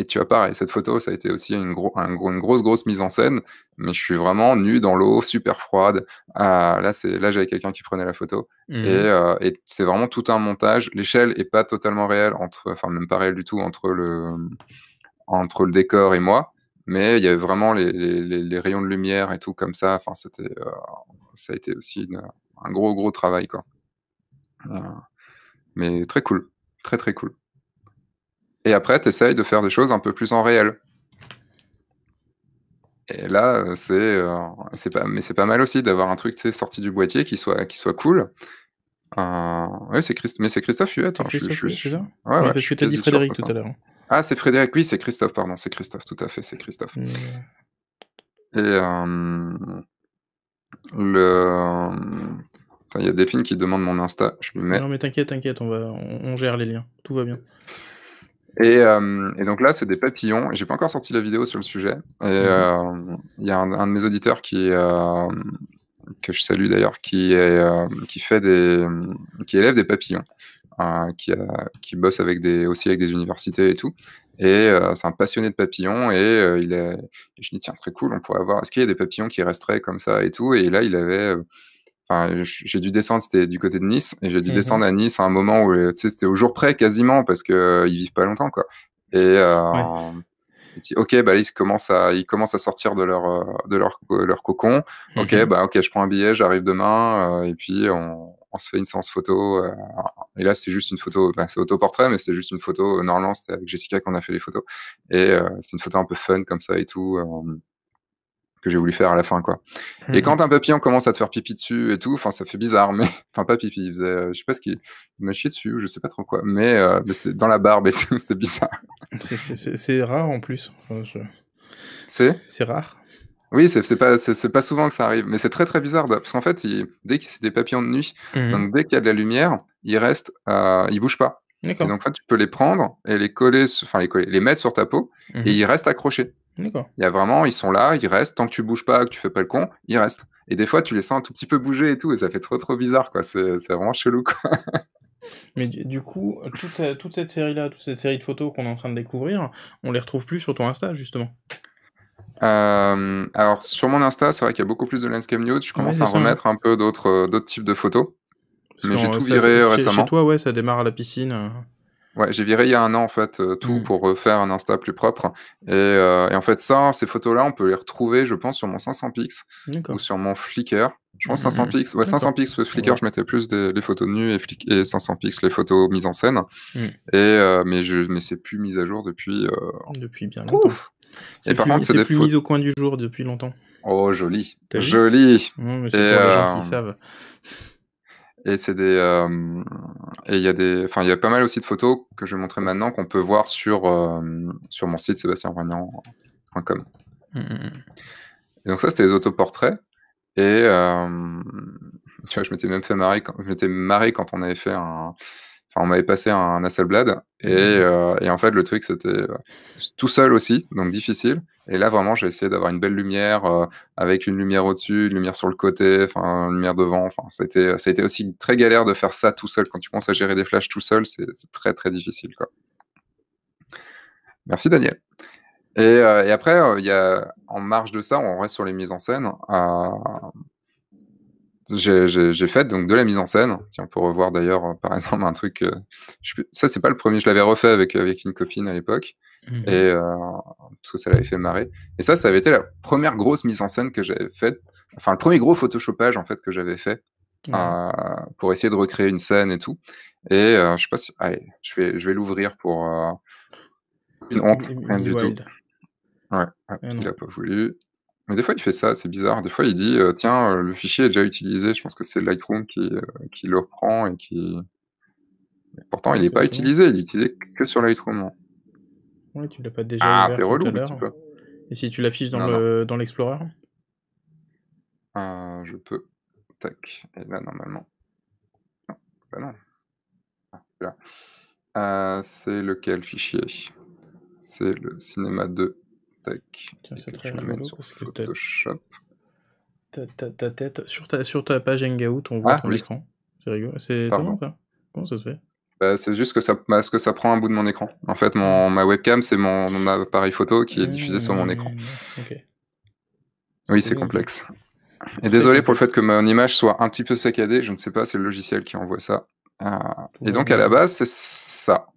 tu vois, pareil, cette photo, ça a été aussi une, gros, un, une grosse, grosse mise en scène, mais je suis vraiment nu dans l'eau, super froide. Ah, là, là j'avais quelqu'un qui prenait la photo. Mmh. Euh, et, c'est vraiment tout un montage. L'échelle est pas totalement réelle, entre, enfin, même pas réelle du tout, entre le, entre le décor et moi. Mais il y avait vraiment les, rayons de lumière et tout comme ça. Enfin, c'était, euh, ça a été aussi un gros, gros travail, quoi. Mais très cool. Très très cool. Et après, tu essayes de faire des choses un peu plus en réel. Et là, c'est euh, c'est pas, mais c'est pas mal aussi d'avoir un truc sorti du boîtier qui soit, qui soit cool. Euh, oui, c'est Christ... mais c'est Christophe Huet. Hein, je, je, je... je suis dit Frédéric tout à l'heure. Ah, c'est Frédéric, oui, c'est Christophe, pardon, c'est Christophe, tout à fait, c'est Christophe. Euh, Et le, il y a Delphine qui demande mon Insta. Je me mets. Non, mais t'inquiète, t'inquiète, on, va... on, gère les liens. Tout va bien. Et, euh, et donc là, c'est des papillons. J'ai pas encore sorti la vidéo sur le sujet. Et mhm. euh, il y a un, de mes auditeurs qui, euh, que je salue d'ailleurs, qui, est, qui, fait des, qui élève des papillons. qui, qui, bosse avec des, aussi avec des universités et tout. Et c'est un passionné de papillons. Et il est, je me dis, tiens, très cool, on pourrait avoir. Est-ce qu'il y a des papillons qui resteraient comme ça et tout Et là, il avait Enfin, j'ai dû descendre, c'était du côté de Nice, et j'ai dû mmh descendre à Nice à un moment où c'était au jour près quasiment parce que euh, ils vivent pas longtemps quoi. Et euh, ok, bah ils commencent à ils commencent à sortir de leur euh, de leur leur cocon. Mmh ok, bah ok, je prends un billet, j'arrive demain, euh, et puis on, on se fait une séance photo. et là, c'est juste une photo, bah, c'est autoportrait, mais c'est juste une photo. Normalement, c'était avec Jessica qu'on a fait les photos, et c'est une photo un peu fun comme ça et tout que j'ai voulu faire à la fin, quoi. Et hmm. quand un papillon commence à te faire pipi dessus et tout, enfin, ça fait bizarre, mais enfin, pas pipi, il faisait, euh, je sais pas ce qu'il me chie dessus je sais pas trop quoi, mais, euh, c'était dans la barbe et tout, c'était bizarre. C'est rare en plus. C'est C'est rare. Oui, c'est pas, pas souvent que ça arrive, mais c'est très très bizarre parce qu'en fait, dès que c'est des papillons de nuit, hmm. donc dès qu'il y a de la lumière, ils restent, euh, ils bougent pas. donc, en fait, tu peux les prendre et les coller, enfin les coller, les mettre sur ta peau et hmm. ils restent accrochés. Il y a vraiment, ils sont là, ils restent. Tant que tu bouges pas, que tu fais pas le con, ils restent. Et des fois, tu les sens un tout petit peu bouger et tout, et ça fait trop trop bizarre, quoi. C'est vraiment chelou, Mais du coup, euh, toute, cette série-là, toute cette série de photos qu'on est en train de découvrir, on les retrouve plus sur ton Insta, justement. Euh, alors, sur mon Insta, c'est vrai qu'il y a beaucoup plus de landscape news, Je commence à remettre un peu d'autres types de photos. mais j'ai tout viré récemment. toi, ouais, ça démarre à la piscine. Euh. Ouais, j'ai viré il y a un an en fait euh, tout mmh. pour refaire un Insta plus propre. Euh, et, en fait, ça, ces photos-là, on peut les retrouver, je pense, sur mon 500 px ou sur mon Flickr. Je pense 500 mmh, mmh, px ouais, 500 sur Flickr, je mettais plus les photos nues et, 500 px les photos mises en scène. Et euh, mais je, mais c'est plus mis à jour depuis. Depuis bien longtemps. C'est Et par contre, c'est plus mis au coin du jour depuis longtemps. Oh joli, joli. c'est pour les gens qui savent. Et c'est des, euh, et il y a des, enfin il y a pas mal aussi de photos que je vais montrer maintenant qu'on peut voir sur euh, sur mon site sébastienroignan.com. Et donc ça c'était les autoportraits et euh, tu vois je m'étais même fait marrer, quand, je m'étais marré quand on avait fait un, enfin on m'avait passé un, un Hasselblad et, mm-hmm. et en fait le truc c'était tout seul aussi donc difficile et là, vraiment, j'ai essayé d'avoir une belle lumière euh, avec une lumière au-dessus, une lumière sur le côté, enfin, une lumière devant. Enfin, ça a, été, ça aussi très galère de faire ça tout seul. Quand tu commences à gérer des flashs tout seul, c'est très, très difficile. Quoi. Merci, Daniel. Et, euh, après, euh, il y a, en marge de ça, on reste sur les mises en scène. j'ai fait donc de la mise en scène. tiens on peut revoir d'ailleurs, par exemple, un truc. ça, c'est pas le premier, je l'avais refait avec, avec une copine à l'époque. Mm. Et, euh, parce que ça l'avait fait marrer. Et ça, ça avait été la première grosse mise en scène que j'avais faite, enfin le premier gros photoshopage en fait que j'avais fait euh, pour essayer de recréer une scène et tout. Et euh, je sais pas si, allez, je vais, je vais l'ouvrir pour une honte, rien du tout. Ah, ouais, il a pas voulu. Mais des fois, il fait ça, c'est bizarre. Des fois, il dit Tiens, le fichier est déjà utilisé. Je pense que c'est Lightroom qui, qui le reprend et qui. pourtant, il n'est pas utilisé. Il est utilisé que sur Lightroom. Hein. Ouais, tu l'as pas déjà ah, ouvert relou, tout à l'heure. Et si tu l'affiches dans le, dans l'explorer euh, Je peux. Tac. Et là, normalement. Non, bah non. Ah, euh, c'est lequel fichier C'est le cinéma 2. Tac. Tiens, c'est très je sur Photoshop. ta, ta, tête sur ta, sur ta page Hangout, on voit ah ton écran. C'est rigolo. C'est nom, quoi Comment ça se fait bah, c'est juste que ça, parce bah, que ça prend un bout de mon écran. En fait, mon, ma webcam, c'est mon, appareil photo qui est diffusé sur mon écran. Oui, c'est complexe. Et désolé pour le fait que mon image soit un petit peu saccadée. Je ne sais pas, c'est le logiciel qui envoie ça. Euh, et donc, à la base, c'est ça.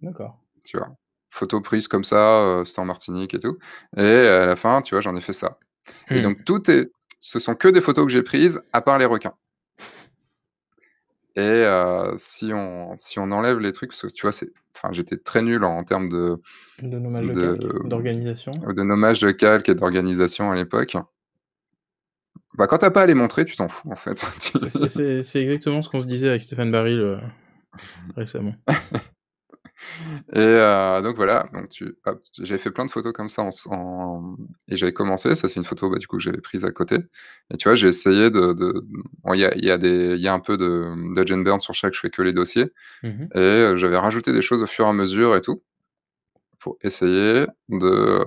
D'accord. Tu vois, photo prise comme ça, euh, c'était en Martinique et tout. Et à la fin, tu vois, j'en ai fait ça. Et hmm. donc, tout est, ce sont que des photos que j'ai prises, à part les requins. Et si, on, si on enlève les trucs, parce que tu vois, c'est, enfin, j'étais très nul en, termes de, de nommage de, calques d'organisation. De nommage de calque et d'organisation à l'époque. Bah, quand t'as pas à les montrer, tu t'en fous en fait. c'est, exactement ce qu'on se disait avec Stéphane Barry euh, récemment. Et euh, donc voilà, donc tu, j'avais fait plein de photos comme ça et j'avais commencé. Ça, c'est une photo bah, du coup que j'avais prise à côté. Et tu vois, j'ai essayé de. Il y, a, un peu de, Burn sur chaque, je fais que les dossiers. Mmh et euh, j'avais rajouté des choses au fur et à mesure et tout pour essayer de.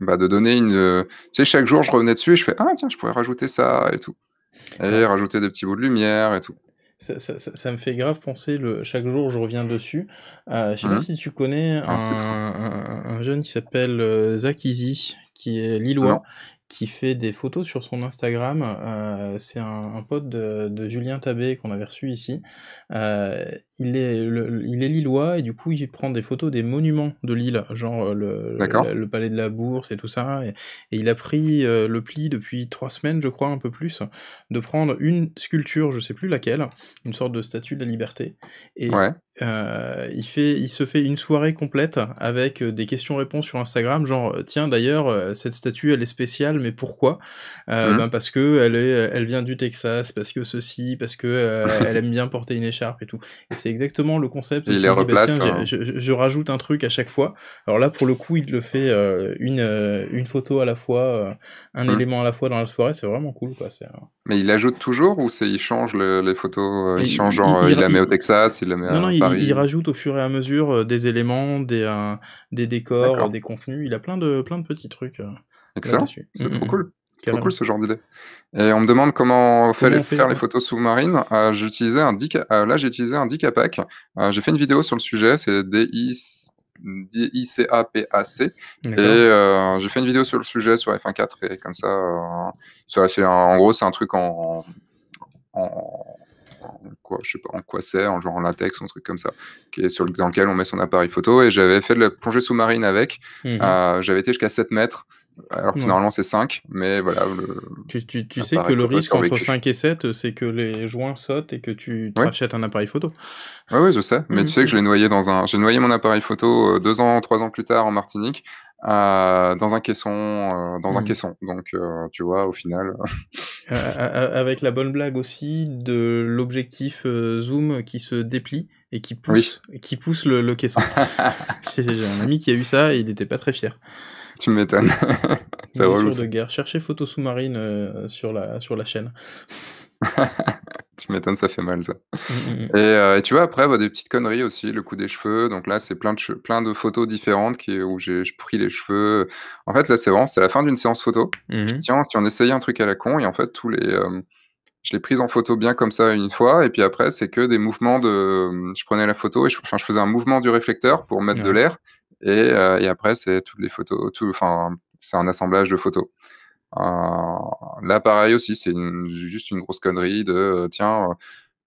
bah, de donner une. Tu sais, chaque jour, je revenais dessus et je fais Ah, tiens, je pourrais rajouter ça et tout. Et rajouter des petits bouts de lumière et tout ça, me fait grave penser, le... chaque jour je reviens dessus. Euh, je sais pas mhm. si tu connais un, jeune qui s'appelle euh, qui est lillois, qui fait des photos sur son Instagram. Euh, c'est un, pote de, Julien Tabé qu'on avait reçu ici. Euh, il, est, il est lillois et du coup il prend des photos des monuments de Lille, genre le, le, palais de la Bourse et tout ça. Et, il a pris euh, le pli depuis trois semaines, je crois, un peu plus, de prendre une sculpture, je sais plus laquelle, une sorte de statue de la liberté. Et il, fait, il se fait une soirée complète avec des questions-réponses sur Instagram, genre tiens d'ailleurs cette statue elle est spéciale, mais pourquoi euh, mmh. ben, Parce que elle, est, elle vient du Texas, parce que ceci, parce que euh, elle aime bien porter une écharpe et tout. Et c'est exactement le concept. Il les replace. Hein. je, rajoute un truc à chaque fois. Alors là, pour le coup, il le fait euh, une, une photo à la fois, un mmh. élément à la fois dans la soirée. C'est vraiment cool. Quoi. Mais il ajoute toujours ou il change les photos Il, change, il, la met au Texas, il la met non, à non, Il, rajoute au fur et à mesure des éléments, des, des décors, des contenus. Il a plein de, plein de petits trucs. Excellent. C'est trop cool. C'est trop cool ce genre d'idée. Et on me demande comment faire les photos sous-marines. Euh, j'utilisais un euh, là, j'ai utilisé un DICAPAC. Euh, j'ai fait une vidéo sur le sujet. C'est D-I-C-A-P-A-C. Et j'ai fait une vidéo sur le sujet sur F1.4 et comme ça, en gros, c'est un truc en, en, quoi, je sais pas en quoi c'est, en genre en latex, un truc comme ça, qui est sur dans lequel on met son appareil photo. Et j'avais fait de la plongée sous-marine avec. Mm-hmm. j'avais été jusqu'à 7 mètres alors que normalement c'est 5, mais voilà. Tu, tu, tu ah, sais que le risque entre 5 et 7, c'est que les joints sautent et que tu ouais. un appareil photo. Oui ouais, je sais, mais mm. tu sais que je l'ai noyé dans un. J'ai noyé mon appareil photo euh, deux ans, trois ans plus tard en Martinique, euh, dans un caisson, euh, dans un mm. caisson. Donc, tu vois, au final. avec la bonne blague aussi de l'objectif zoom qui se déplie et qui pousse, qui pousse le, le caisson. J'ai un ami qui a eu ça et il n'était pas très fier. Tu m'étonnes. c'est Cherchez photo sous marines euh, sur, la, sur la chaîne. tu m'étonnes, ça fait mal ça. Mm, mm, mm. Euh, et tu vois, après, bah, des petites conneries aussi, le coup des cheveux. Donc là, c'est plein de, plein de photos différentes qui, où j'ai pris les cheveux. En fait, là, c'est vraiment, c'est la fin d'une séance photo. Mm-hmm. Tiens, tu en essayais un truc à la con, et en fait, tous les. Euh, je l'ai prise en photo bien comme ça une fois, et puis après, c'est que des mouvements de. Je prenais la photo et je, je faisais un mouvement du réflecteur pour mettre de l'air, euh, et, après, c'est toutes les photos, tout, enfin, c'est un assemblage de photos. Euh, là, pareil aussi, c'est juste une grosse connerie de euh, tiens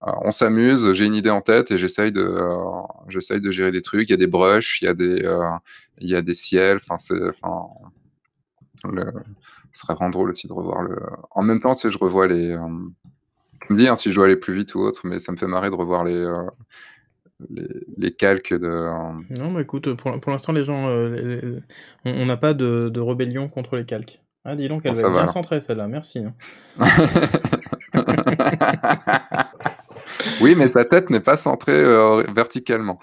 on s'amuse, j'ai une idée en tête et j'essaye de, j'essaye de gérer des trucs. Il y a des brushes, il y a des, il y a des ciels. Enfin, c'est, enfin, ce serait vraiment drôle aussi de revoir le. En même temps, si je revois les. je me dis hein, si je dois aller plus vite ou autre, mais ça me fait marrer de revoir les, les, calques de. Euh, non, mais bah, écoute, pour, l'instant, les gens, euh, on n'a pas de, rébellion contre les calques. Ah, dis donc, elle est bien centrée celle-là, merci. Hein. oui, mais sa tête n'est pas centrée euh, verticalement.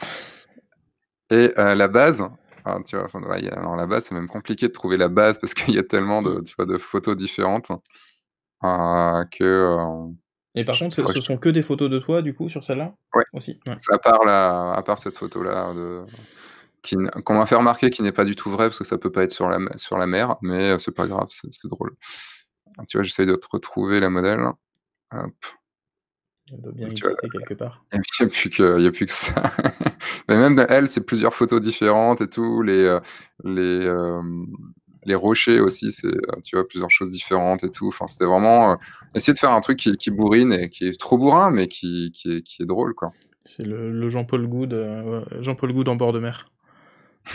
Et la base, alors, ah, la base, c'est même compliqué de trouver la base parce qu'il y a tellement de, photos différentes hein, que et par contre, ce ce, sont que des photos de toi, du coup, sur celle-là Oui. Aussi ouais. à, part la... à part cette photo-là, hein, qu'on m'a fait remarquer qui n'est pas du tout vraie, parce que ça peut pas être sur la, sur la mer, mais euh, c'est pas grave, c'est drôle. Ah, tu vois, j'essaye de te retrouver la modèle. Elle doit bien exister quelque part. Il n'y a, plus que, a plus que ça. mais même elle, c'est plusieurs photos différentes et tout. Les, euh, les, euh, les rochers aussi, c'est euh, tu vois plusieurs choses différentes et tout. Enfin, c'était vraiment euh, essayer de faire un truc qui, bourrine et qui est trop bourrin, mais qui, est, drôle quoi. C'est le, Jean-Paul Goud, euh, Jean-Paul Goud en bord de mer.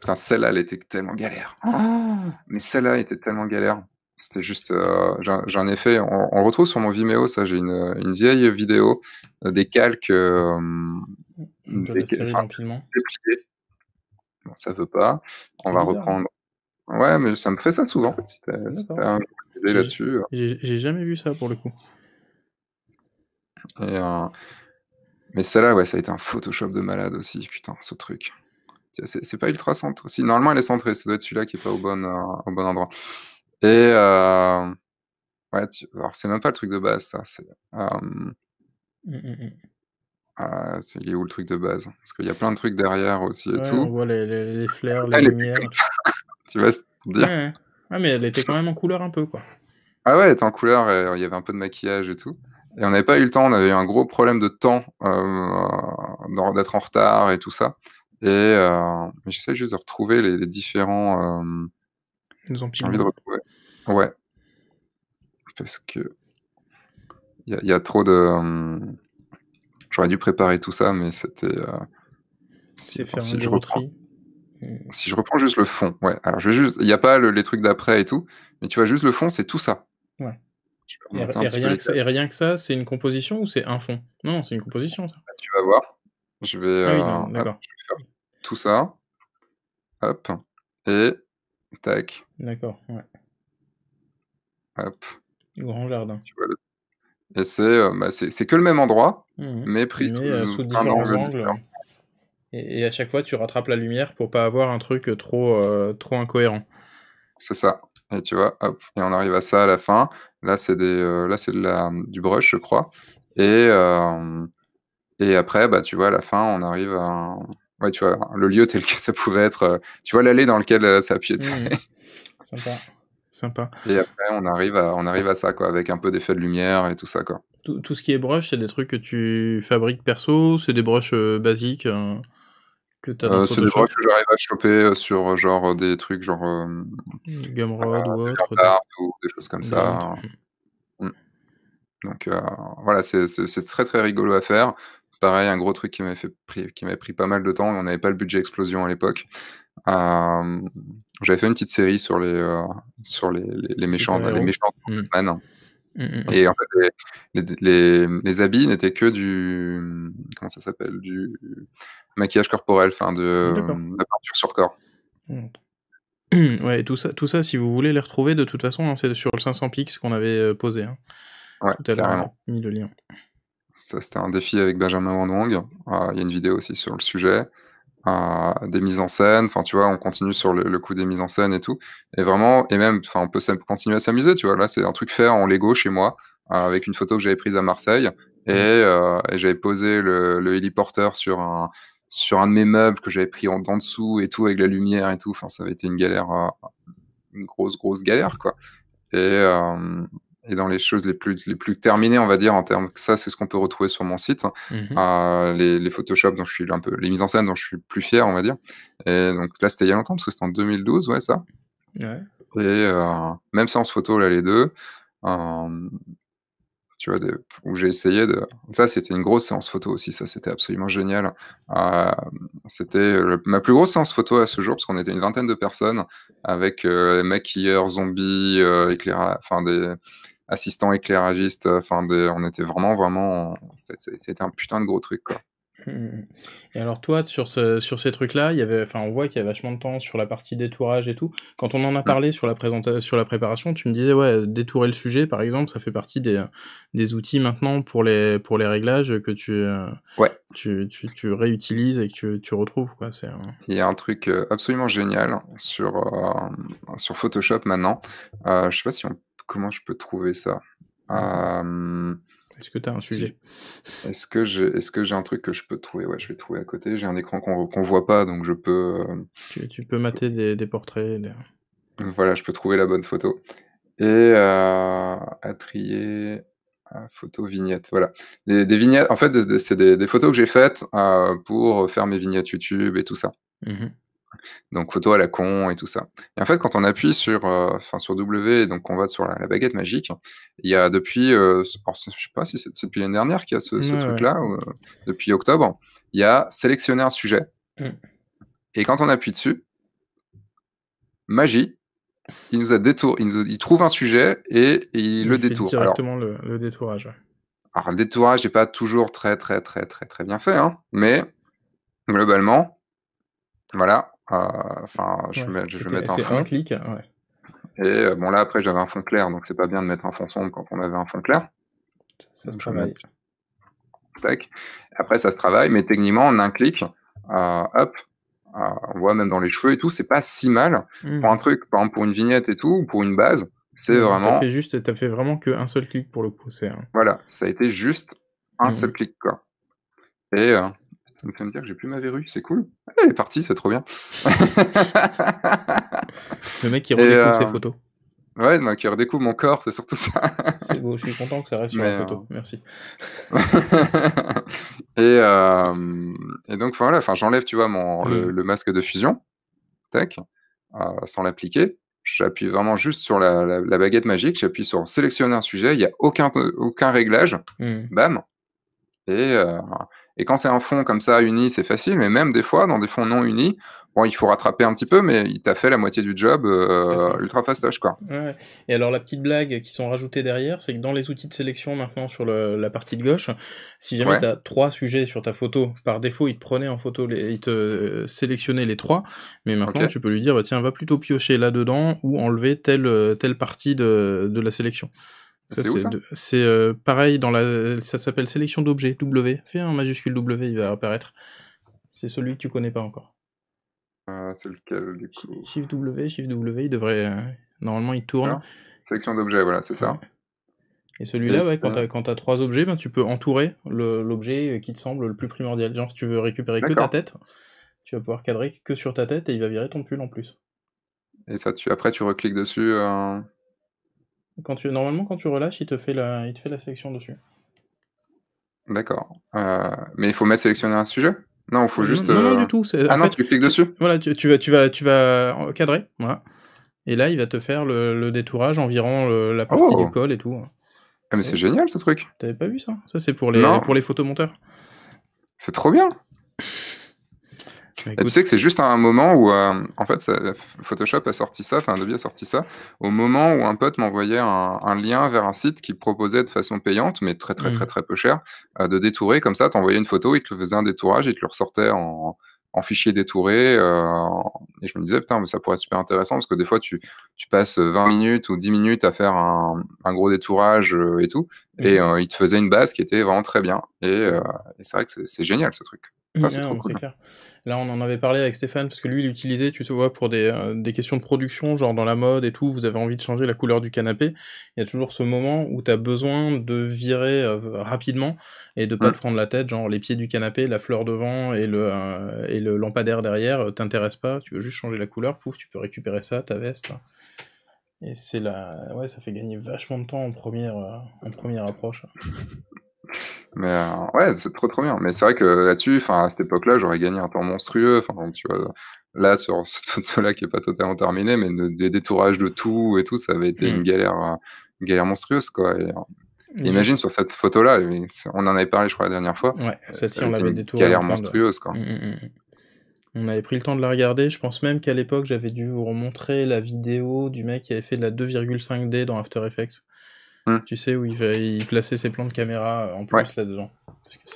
Putain, celle-là, elle était tellement galère. Ah. Mais celle-là était tellement galère. C'était juste, j'en j'ai un effet. On, retrouve sur mon Vimeo, ça, j'ai une, vieille vidéo des calques ça veut pas. On va hein. reprendre. Ouais, mais ça me fait ça souvent. là-dessus. J'ai jamais vu ça pour le coup. Euh, mais celle-là, ouais, ça a été un Photoshop de malade aussi, putain, ce truc. C'est pas ultra centré. Si, normalement, elle est centrée, ça doit être celui-là qui est pas au bon, euh, au bon endroit. Et. Euh, ouais, alors c'est même pas le truc de base, ça. C'est. Hum, hum, hum. Ah, c'est il est où le truc de base? Parce qu'il y a plein de trucs derrière aussi et Ouais, on tout. voit les, les, les flares, ah, les lumières. Tu vas dire. ouais. Ah, mais elle était quand même en couleur un peu, quoi. Ah ouais, elle était en couleur et euh, il y avait un peu de maquillage et tout. Et on n'avait pas eu le temps, on avait eu un gros problème de temps, euh, euh, d'être en retard et tout ça. Et j'essaie juste de retrouver les, différents. Ils ont j'ai envie de retrouver. Ouais, parce que il y, a trop de. Hum, J'aurais dû préparer tout ça, mais c'était. Euh, si, je reprends. Mm. Si je reprends juste le fond, ouais. Alors je vais juste, il n'y a pas les trucs d'après et tout, mais tu vois juste le fond, c'est tout ça. Ouais. Et, rien que ça, c'est une composition ou c'est un fond Non, c'est une composition. Tu vas voir. Ah euh, je vais, faire tout ça. Hop. Et tac. D'accord, Hop. Grand jardin. Et euh, bah, c'est que le même endroit, Mhm. mais prise sous, euh, différents angles. Et, à chaque fois, tu rattrapes la lumière pour pas avoir un truc trop, euh, trop incohérent. C'est ça. Et tu vois, hop, et on arrive à ça à la fin. Là, c'est euh, là, la, du brush, je crois. Et et après, bah, tu vois, à la fin, on arrive à, ouais, tu vois, le lieu tel que ça pouvait être. tu vois l'allée dans laquelle ça a mhm. Sympa. Sympa. Et après, on arrive à, on arrive à ça, quoi, avec un peu d'effet de lumière et tout ça, quoi tout, ce qui est brush, c'est des trucs que tu fabriques perso, c'est des broches euh, basiques euh, que tu as euh, C'est des brushes que j'arrive à choper sur genre des trucs genre. Mmh, Game ou autre. Des... choses comme ça. Mmh. Mmh. Donc voilà, c'est très très rigolo à faire pareil, un gros truc qui m'avait pris, pris pas mal de temps. On n'avait pas le budget explosion à l'époque. J'avais fait une petite série sur les, sur les, méchants, les méchants Mm, mm, mm. Et en fait, les, les, habits n'étaient que du. Comment ça s'appelle Du maquillage corporel, de, la peinture sur corps. Ouais, tout ça, tout ça, si vous voulez les retrouver, de toute façon, hein, c'est sur le 500 px qu'on avait euh, posé. Hein. Ouais, tout à l'heure, le lien. Ça, c'était un défi avec Benjamin Wandong. Ah, il y a une vidéo aussi sur le sujet des mises en scène. Enfin, tu vois, on continue sur le, coup des mises en scène et tout. Et vraiment, et même, enfin, on peut continuer à s'amuser, tu vois. Là, c'est un truc fait en Lego chez moi, euh, avec une photo que j'avais prise à Marseille. Et, mmh. euh, et j'avais posé le, le sur un, sur un de mes meubles que j'avais pris en, dessous et tout, avec la lumière et tout. Enfin, ça avait été une galère, euh, une grosse, grosse galère, quoi. Et, et dans les choses les plus, les plus terminées, on va dire, en termes ça, c'est ce qu'on peut retrouver sur mon site. Mhm. Euh, les, les, Photoshop dont je suis un peu, les mises en scène dont je suis plus fier, on va dire. Et donc là, c'était il y a longtemps, parce que c'était en 2012, ouais, ça. Et euh, même séance photo, là, les deux. Euh, tu vois, où j'ai essayé de. Ça, c'était une grosse séance photo aussi, ça, c'était absolument génial. c'était ma plus grosse séance photo à ce jour, parce qu'on était une vingtaine de personnes, avec euh, maquilleurs, zombies, euh, enfin des assistant éclairagiste. Euh, enfin, on était vraiment, vraiment. C'était un putain de gros truc, Et alors toi, sur, ce, sur ces trucs-là, il y avait, on voit qu'il y a vachement de temps sur la partie détourage et tout. Quand on en a mm. parlé sur la sur la préparation, tu me disais ouais, détourer le sujet, par exemple, ça fait partie des, outils maintenant pour les, pour les réglages que tu, euh, ouais. tu, tu, réutilises et que tu, retrouves quoi. Il y a un truc euh, absolument génial sur, sur Photoshop maintenant. Euh, je sais pas si on comment je peux trouver ça Est-ce que tu as un sujet Est-ce que j'ai est un truc que je peux trouver Ouais, je vais trouver à côté. J'ai un écran qu'on ne voit pas, donc je peux. Euh, tu, peux mater des, portraits. Voilà, je peux trouver la bonne photo. Et à euh, trier euh, photo vignette. Voilà. des vignettes, en fait, c'est des, photos que j'ai faites pour faire mes vignettes YouTube et tout ça. Mmh donc photo à la con et tout ça. Et en fait, quand on appuie sur, euh, sur W, donc on va sur la, baguette magique, il y a depuis, euh, je sais pas si c'est depuis l'année dernière qu'il y a ce, truc-là, euh, depuis octobre, il y a sélectionné un sujet. Mm. Et quand on appuie dessus, magie, il nous a détour, il, trouve un sujet et, il, le détourne. Directement le, le, détourage. Alors le détourage n'est pas toujours très très très très très bien fait, hein, mais globalement, voilà, Enfin, je, vais mettre un fond. Un clic, ouais. Et euh, bon, là, après, j'avais un fond clair, donc c'est pas bien de mettre un fond sombre quand on avait un fond clair. Ça se travaille. Après, ça se travaille, mais techniquement, en un clic, euh, hop, euh, on voit même dans les cheveux et tout, c'est pas si mal. Hmm. Pour un truc, par exemple, pour une vignette et tout, ou pour une base, c'est vraiment. T'as fait juste, t'as fait vraiment qu'un seul clic pour le pousser. Hein. Voilà, ça a été juste un hmm. seul clic, quoi. Et. Ça me fait me dire que j'ai plus ma verrue, c'est cool. Ah, elle est partie, c'est trop bien. le mec qui euh, redécouvre ses photos. Ouais, qui redécouvre mon corps, c'est surtout ça. c'est beau, je suis content que ça reste sur la photo, euh, merci. Euh, et, donc voilà, enfin, j'enlève, tu vois, mon, ah le, masque de fusion, tac, sans l'appliquer. J'appuie vraiment juste sur la, baguette magique, j'appuie sur sélectionner un sujet, il n'y a aucun, aucun réglage, mmh. bam. Et et quand c'est un fond comme ça uni, c'est facile, mais même des fois, dans des fonds non unis, bon, il faut rattraper un petit peu, mais il t'a fait la moitié du job euh, ultra fastoche, quoi. Et alors, la petite blague qui sont rajoutées derrière, c'est que dans les outils de sélection maintenant sur la partie de gauche, si jamais tu as trois sujets sur ta photo, par défaut, il te prenait en photo, les, il te euh, sélectionnait les trois, mais maintenant, tu peux lui dire, bah, tiens, va plutôt piocher là-dedans ou enlever telle, euh, telle partie de, de la sélection. C'est euh, pareil, dans la, ça s'appelle sélection d'objets, W. Fais un majuscule W, il va apparaître. C'est celui que tu connais pas encore. Ah, c'est lequel du coup Shift W, Shift W, il devrait. Euh, normalement, il tourne. sélection d'objets, voilà, c'est ça. Et celui-là, quand tu as, trois objets, ben, tu peux entourer l'objet euh, qui te semble le plus primordial. Genre, si tu veux récupérer que ta tête, tu vas pouvoir cadrer que sur ta tête et il va virer ton pull en plus. Et ça, tu, après, tu recliques dessus. Quand tu, normalement, quand tu relâches, il te fait la, il te fait la sélection dessus. D'accord. Euh, mais il faut mettre sélectionner un sujet Non, il faut juste. Non, euh, du tout. Ah non, fait, tu cliques dessus Voilà, tu, tu, vas, tu, vas, tu vas cadrer. Voilà. Et là, il va te faire le, le détourage environ la partie oh. du col et tout. Ah, mais c'est génial ce truc T'avais pas vu ça Ça, c'est pour les, pour les photomonteurs. C'est trop bien tu sais que c'est juste à un moment où, euh, en fait, Photoshop a sorti ça, enfin Adobe a sorti ça, au moment où un pote m'envoyait un, lien vers un site qui proposait de façon payante, mais très très très mmh. très peu cher, euh, de détourer comme ça, t'envoyais une photo, il te faisait un détourage, il te le ressortait en, fichier détouré. Euh, et je me disais, putain, mais ça pourrait être super intéressant parce que des fois, tu, passes 20 minutes ou 10 minutes à faire un, gros détourage et tout. Et mmh. il te faisait une base qui était vraiment très bien. et c'est vrai que c'est génial ce truc. Mm, ah là, on en avait parlé avec Stéphane, parce que lui, il l'utilisait, tu vois, pour euh, des, questions de production, genre dans la mode et tout, vous avez envie de changer la couleur du canapé. Il y a toujours ce moment où tu as besoin de virer euh, rapidement et de pas te prendre la tête, genre les pieds du canapé, la fleur devant et le, euh, et le lampadaire derrière, t'intéresse pas, tu veux juste changer la couleur, pouf, tu peux récupérer ça, ta veste. Et c'est là, ouais, ça fait gagner vachement de temps en première, en première approche. Mais euh, ouais, c'est trop trop bien. Mais c'est vrai que là-dessus, enfin à cette époque-là, j'aurais gagné un temps monstrueux. Enfin, tu vois, là sur cette photo là qui est pas totalement terminée mais des détourages de tout et tout, ça avait été une mm. galère, euh, galère monstrueuse quoi. Imagine sur cette photo-là, on en avait parlé, je crois, la dernière fois. Ouais, euh, celle-ci, on l'avait détournée. Galère monstrueuse, quoi. Mm, mm, on avait pris le temps de la regarder. Je pense même qu'à l'époque, j'avais dû vous remontrer la vidéo du mec qui avait fait de la 2,5D dans After Effects. Hmm. Tu sais où il va y placer ses plans de caméra euh, en plus là-dedans.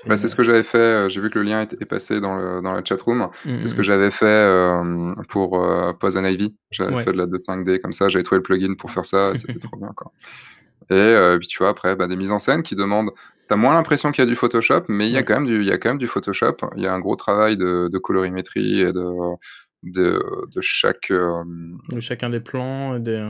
Bah, c'est ce que j'avais fait. Euh, j'ai vu que le lien est passé dans, dans la chat room. Hmm, c'est ce hmm, que j'avais fait euh, pour Poison Ivy. J'avais fait de la 5D comme ça. J'avais trouvé le plugin pour faire ça. C'était trop bien. Quoi. Et puis tu vois, après, bah, des mises en scène qui demandent. T'as moins l'impression qu'il y a du Photoshop, mais il y, a quand même du, il y a quand même du Photoshop. Il y a un gros travail de, colorimétrie et de, de, de chaque. De chacun des plans. Des,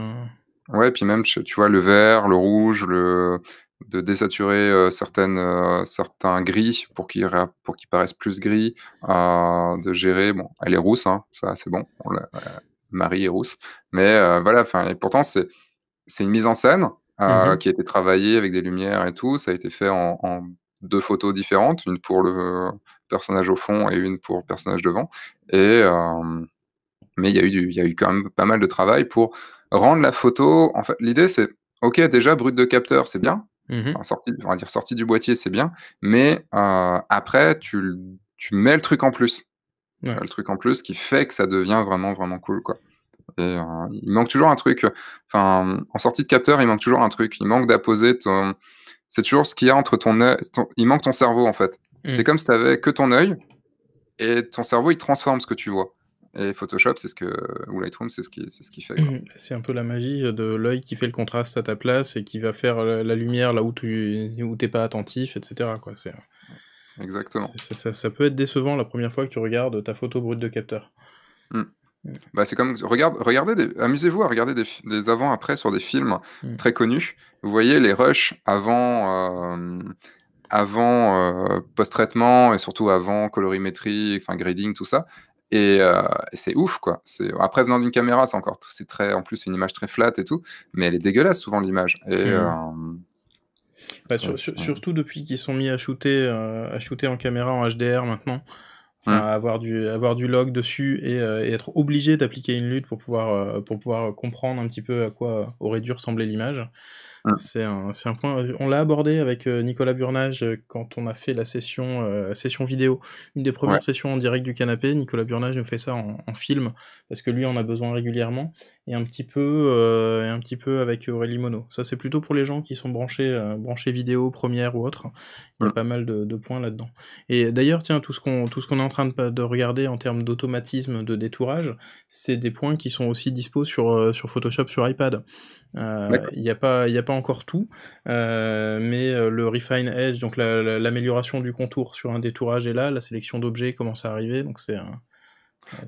Ouais, puis même, tu vois, le vert, le rouge, le de désaturer euh, certaines, euh, certains gris pour qu'ils pour qu'ils paraissent plus gris, euh, de gérer. Bon, elle est rousse, hein, ça c'est bon. Marie est rousse, mais voilà. Enfin, et pourtant c'est c'est une mise en scène mmh qui a été travaillée avec des lumières et tout. Ça a été fait en, deux photos différentes, une pour le personnage au fond et une pour le personnage devant. Et mais il y a eu il y a eu quand même pas mal de travail pour rendre la photo. En fait, l'idée, c'est OK, déjà, brut de capteur, c'est bien. Mmh sorti, on dire sortie du boîtier, c'est bien. Mais euh, après, tu, mets le truc en plus. le truc en plus qui fait que ça devient vraiment, vraiment cool. Quoi. Euh, il manque toujours un truc. Enfin, en sortie de capteur, il manque toujours un truc. Il manque d'apposer ton. C'est toujours ce qu'il y a entre ton œil. Il manque ton cerveau, en fait. Mmh. C'est comme si tu avais que ton œil et ton cerveau, il transforme ce que tu vois. Et Photoshop, c'est ce que ou Lightroom, c'est ce qui c'est ce qui fait. Mhm. C'est un peu la magie de l'œil qui fait le contraste à ta place et qui va faire euh, la lumière là où tu où t'es pas attentif, etc. Quoi. exactement. Ça, peut être décevant la première fois que tu regardes ta photo brute de capteur. Hmm. Bah, c'est comme regardez, amusez-vous à regarder des, avant-après sur des films hmm. très connus. Vous voyez les rushs avant. Euh, avant euh, post-traitement et surtout avant colorimétrie, enfin grading, tout ça, euh, et c'est ouf, quoi. Après, venant d'une caméra, c'est encore c'est très, en plus, une image très flat et tout, mais elle est dégueulasse souvent l'image. Mmh. Euh, bah, surtout depuis qu'ils sont mis à shooter, euh, à shooter en caméra en HDR maintenant, mmh. avoir, du, avoir du log dessus et, et être obligé d'appliquer une lutte pour pouvoir, pour pouvoir comprendre un petit peu à quoi aurait dû ressembler l'image. Hein. C'est un, point. On l'a abordé avec euh, Nicolas Burnage euh, quand on a fait la session, euh, session vidéo, une des premières sessions en direct du canapé. Nicolas Burnage nous fait ça en, film parce que lui en a besoin régulièrement et un petit peu, un petit peu avec Aurélie Mono. Ça c'est plutôt pour les gens qui sont branchés, vidéo première ou autre. Il y a hein. pas mal de, points là-dedans. Et d'ailleurs, tiens, tout ce qu'on tout ce est en train de, regarder en termes d'automatisme de détourage, c'est des points qui sont aussi dispo sur sur Photoshop, sur iPad. Il n'y a pas y a encore tout, euh, mais euh, le refine edge, donc l'amélioration du contour sur un détourage est là, la sélection d'objets commence à arriver, donc c'est un...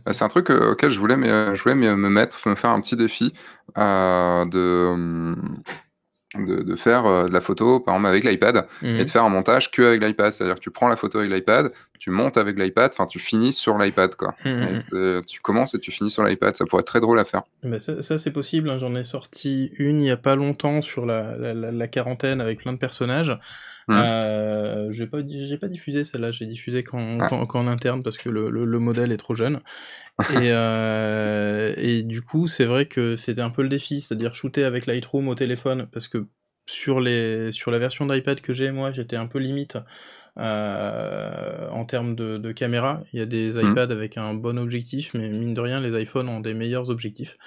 Bah, truc euh, auquel je voulais, me, je voulais me mettre, me faire un petit défi hum, de, de, faire de la photo, par exemple, avec l'iPad, mmh. et de faire un montage que avec l'iPad. C'est-à-dire que tu prends la photo avec l'iPad, tu montes avec l'iPad, enfin tu finis sur l'iPad quoi. Mmh, mmh, mmh. tu commences et tu finis sur l'iPad, ça pourrait être très drôle à faire. Bah, ça, c'est possible, hein. j'en ai sorti une il n'y a pas longtemps sur la, quarantaine avec plein de personnages. je Euh, j'ai pas, diffusé celle-là, j'ai diffusé qu'en ah. interne parce que le, modèle est trop jeune. Euh, et, du coup, c'est vrai que c'était un peu le défi, c'est-à-dire shooter avec Lightroom au téléphone parce que sur la version d'iPad que j'ai moi, j'étais un peu limite euh, en termes de, caméra. Il y a des mhm. iPads avec un bon objectif, mais mine de rien, les iPhones ont des meilleurs objectifs.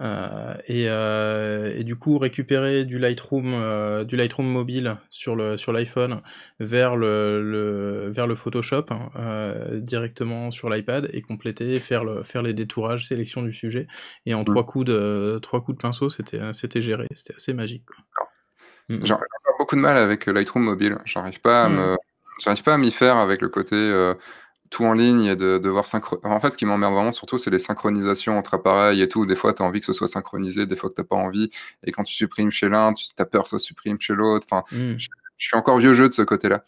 Euh, euh, et, du coup, récupérer du Lightroom, du Lightroom mobile sur le sur l'iPhone vers le, vers le Photoshop hein, directement sur l'iPad et compléter, faire le faire les détourages, sélection du sujet et en mhm. trois coups de trois coups de pinceau, c'était c'était géré, c'était assez magique. Mm, mm. J'ai beaucoup de mal avec Lightroom mobile. J'arrive pas à mm. me J'arrive pas à m'y faire avec le côté euh, tout en ligne et de, voir... devoir En fait, ce qui m'emmerde vraiment surtout, c'est les synchronisations entre appareils et tout. Des fois, tu as envie que ce soit synchronisé, des fois que tu pas envie. Et quand tu supprimes chez l'un, tu as peur que soit supprime chez l'autre. Enfin, mmh. je, suis encore vieux jeu de ce côté-là.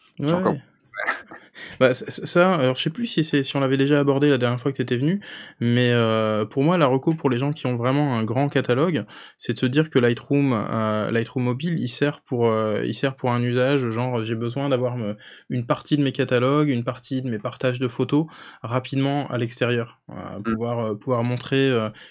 Bah, ça, alors je sais plus si, si on l'avait déjà abordé la dernière fois que tu étais venu, mais euh, pour moi, la reco pour les gens qui ont vraiment un grand catalogue, c'est de se dire que Lightroom, euh, Lightroom mobile, il sert pour, euh, il sert pour un usage, genre j'ai besoin d'avoir une partie de mes catalogues, une partie de mes partages de photos rapidement à l'extérieur, mmh. pouvoir, pouvoir montrer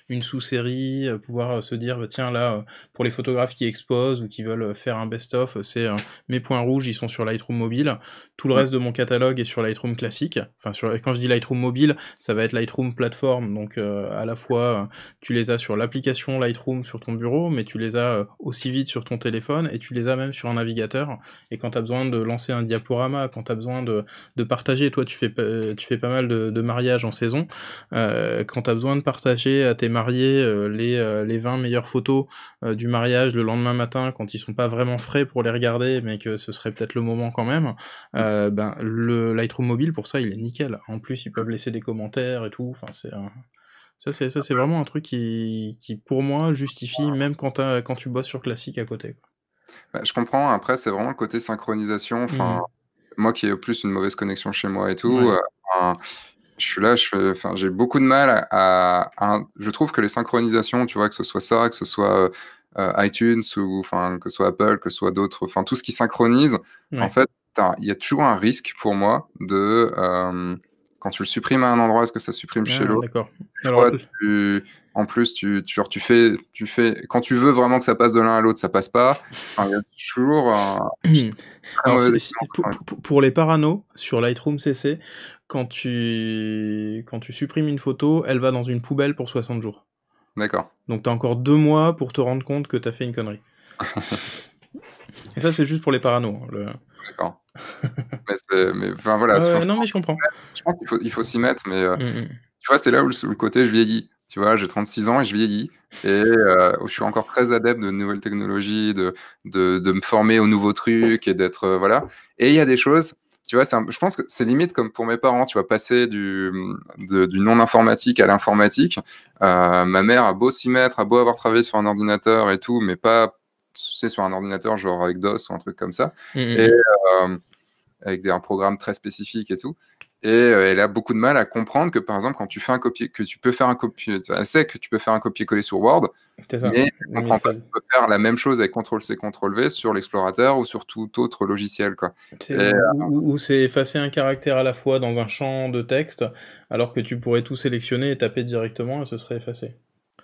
une sous-série, pouvoir se dire bah, tiens là pour les photographes qui exposent ou qui veulent faire un best-of, c'est mes points rouges, ils sont sur Lightroom mobile, tout le mmh. reste de mon catalogue est sur Lightroom classique. Enfin, sur, quand je dis Lightroom mobile, ça va être Lightroom plateforme. Donc, euh, à la fois, euh, tu les as sur l'application Lightroom sur ton bureau, mais tu les as euh, aussi vite sur ton téléphone et tu les as même sur un navigateur. Et quand tu as besoin de lancer un diaporama, quand tu as besoin de, de, partager, toi, tu fais, tu fais pas mal de, mariages en saison. quand tu as besoin de partager à tes mariés les, les 20 meilleures photos du mariage le lendemain matin, quand ils sont pas vraiment frais pour les regarder, mais que ce serait peut-être le moment quand même, ben, le Lightroom mobile, pour ça, il est nickel. En plus, ils peuvent laisser des commentaires et tout. Enfin, c'est Ça, c'est, ça, c'est vraiment un truc qui, pour moi, justifie même quand, quand tu bosses sur classique à côté. Bah, je comprends. Après, c'est vraiment le côté synchronisation. Enfin, mmh. Moi qui ai plus une mauvaise connexion chez moi et tout, euh, je suis là, j'ai beaucoup de mal à, Je trouve que les synchronisations, tu vois, que ce soit ça, que ce soit euh, euh, iTunes, ou enfin, que ce soit Apple, que ce soit d'autres, enfin, tout ce qui synchronise, en fait, il y a toujours un risque pour moi de euh, quand tu le supprimes à un endroit, est-ce que ça supprime chez ah, l'autre D'accord. en plus, tu, tu, tu, fais, tu fais, quand tu veux vraiment que ça passe de l'un à l'autre, ça passe pas. il y a toujours. pour, les parano sur Lightroom CC, quand tu, quand tu supprimes une photo, elle va dans une poubelle pour 60 jours. D'accord. Donc tu as encore deux mois pour te rendre compte que tu as fait une connerie. Et ça, c'est juste pour les parano hein, Le... D'accord. mais, voilà. non, mais je comprends. Je pense qu'il faut, il faut s'y mettre, mais euh, mmh, mmh. tu vois, c'est là où le, côté je vieillis. Tu vois, j'ai 36 ans et je vieillis. Et euh, je suis encore très adepte de nouvelles technologies, de, de, me former aux nouveaux trucs et d'être. Euh, voilà. Et il y a des choses tu vois, je pense que c'est limite comme pour mes parents, tu vois, passer du, du non-informatique à l'informatique. ma mère a beau s'y mettre, a beau avoir travaillé sur un ordinateur et tout, mais pas c'est sur un ordinateur, genre avec DOS ou un truc comme ça, mm, mm. et, euh, avec des, un programme très spécifique et tout. Et euh, elle a beaucoup de mal à comprendre que, par exemple, quand tu fais un copier, que tu peux faire un copier, elle sait que tu peux faire un copier-coller sur Word, ça, mais elle pas tu peux faire la même chose avec Ctrl-C, Ctrl-V sur l'explorateur ou sur tout autre logiciel, quoi. Euh, ou c'est effacer un caractère à la fois dans un champ de texte, alors que tu pourrais tout sélectionner et taper directement et ce serait effacé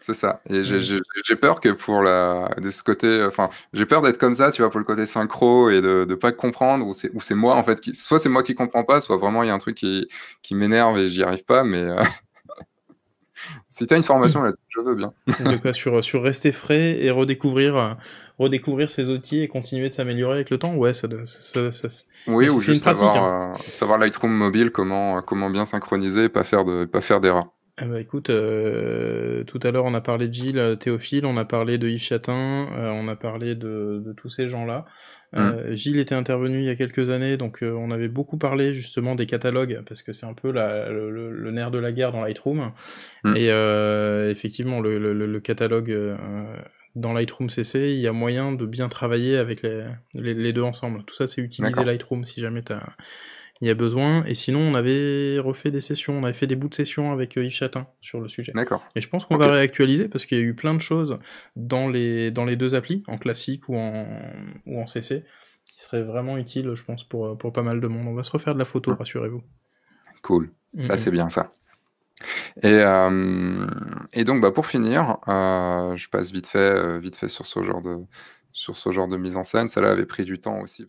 c'est ça. Et j'ai peur que pour la, de ce côté, euh, enfin, j'ai peur d'être comme ça, tu vois, pour le côté synchro et de ne pas comprendre, ou c'est moi, en fait, qui, soit c'est moi qui comprends pas, soit vraiment il y a un truc qui, m'énerve et j'y arrive pas, mais euh, si tu as une formation je veux bien. sur, rester frais et redécouvrir, euh, redécouvrir ses outils et continuer de s'améliorer avec le temps, ouais, ça, Oui, ou juste hein. savoir, Lightroom mobile, comment, comment bien synchroniser et pas faire d'erreur. De, eh ben, écoute, euh, tout à l'heure on a parlé de Gilles euh, Théophile, on a parlé de Yves Chatin, euh, on a parlé de, tous ces gens-là. Mmh. Gilles était intervenu il y a quelques années, donc on avait beaucoup parlé justement des catalogues, parce que c'est un peu le, nerf de la guerre dans Lightroom. Mmh. Et effectivement, le, catalogue dans Lightroom CC, il y a moyen de bien travailler avec les, deux ensemble. Tout ça c'est utiliser Lightroom si jamais tu as il y a besoin. Et sinon, on avait refait des sessions, on avait fait des bouts de sessions avec Yves euh, Chatin sur le sujet. D'accord. Et je pense qu'on va réactualiser parce qu'il y a eu plein de choses dans les, dans les deux applis, en classique ou en, ou en CC, qui seraient vraiment utiles, je pense, pour, pour pas mal de monde. On va se refaire de la photo, rassurez-vous. Cool. Ça, mhm. c'est bien ça. Et, euh, et, donc, bah, pour finir, euh, je passe vite fait, vite fait sur ce genre de, sur ce genre de mise en scène. ça là avait pris du temps aussi.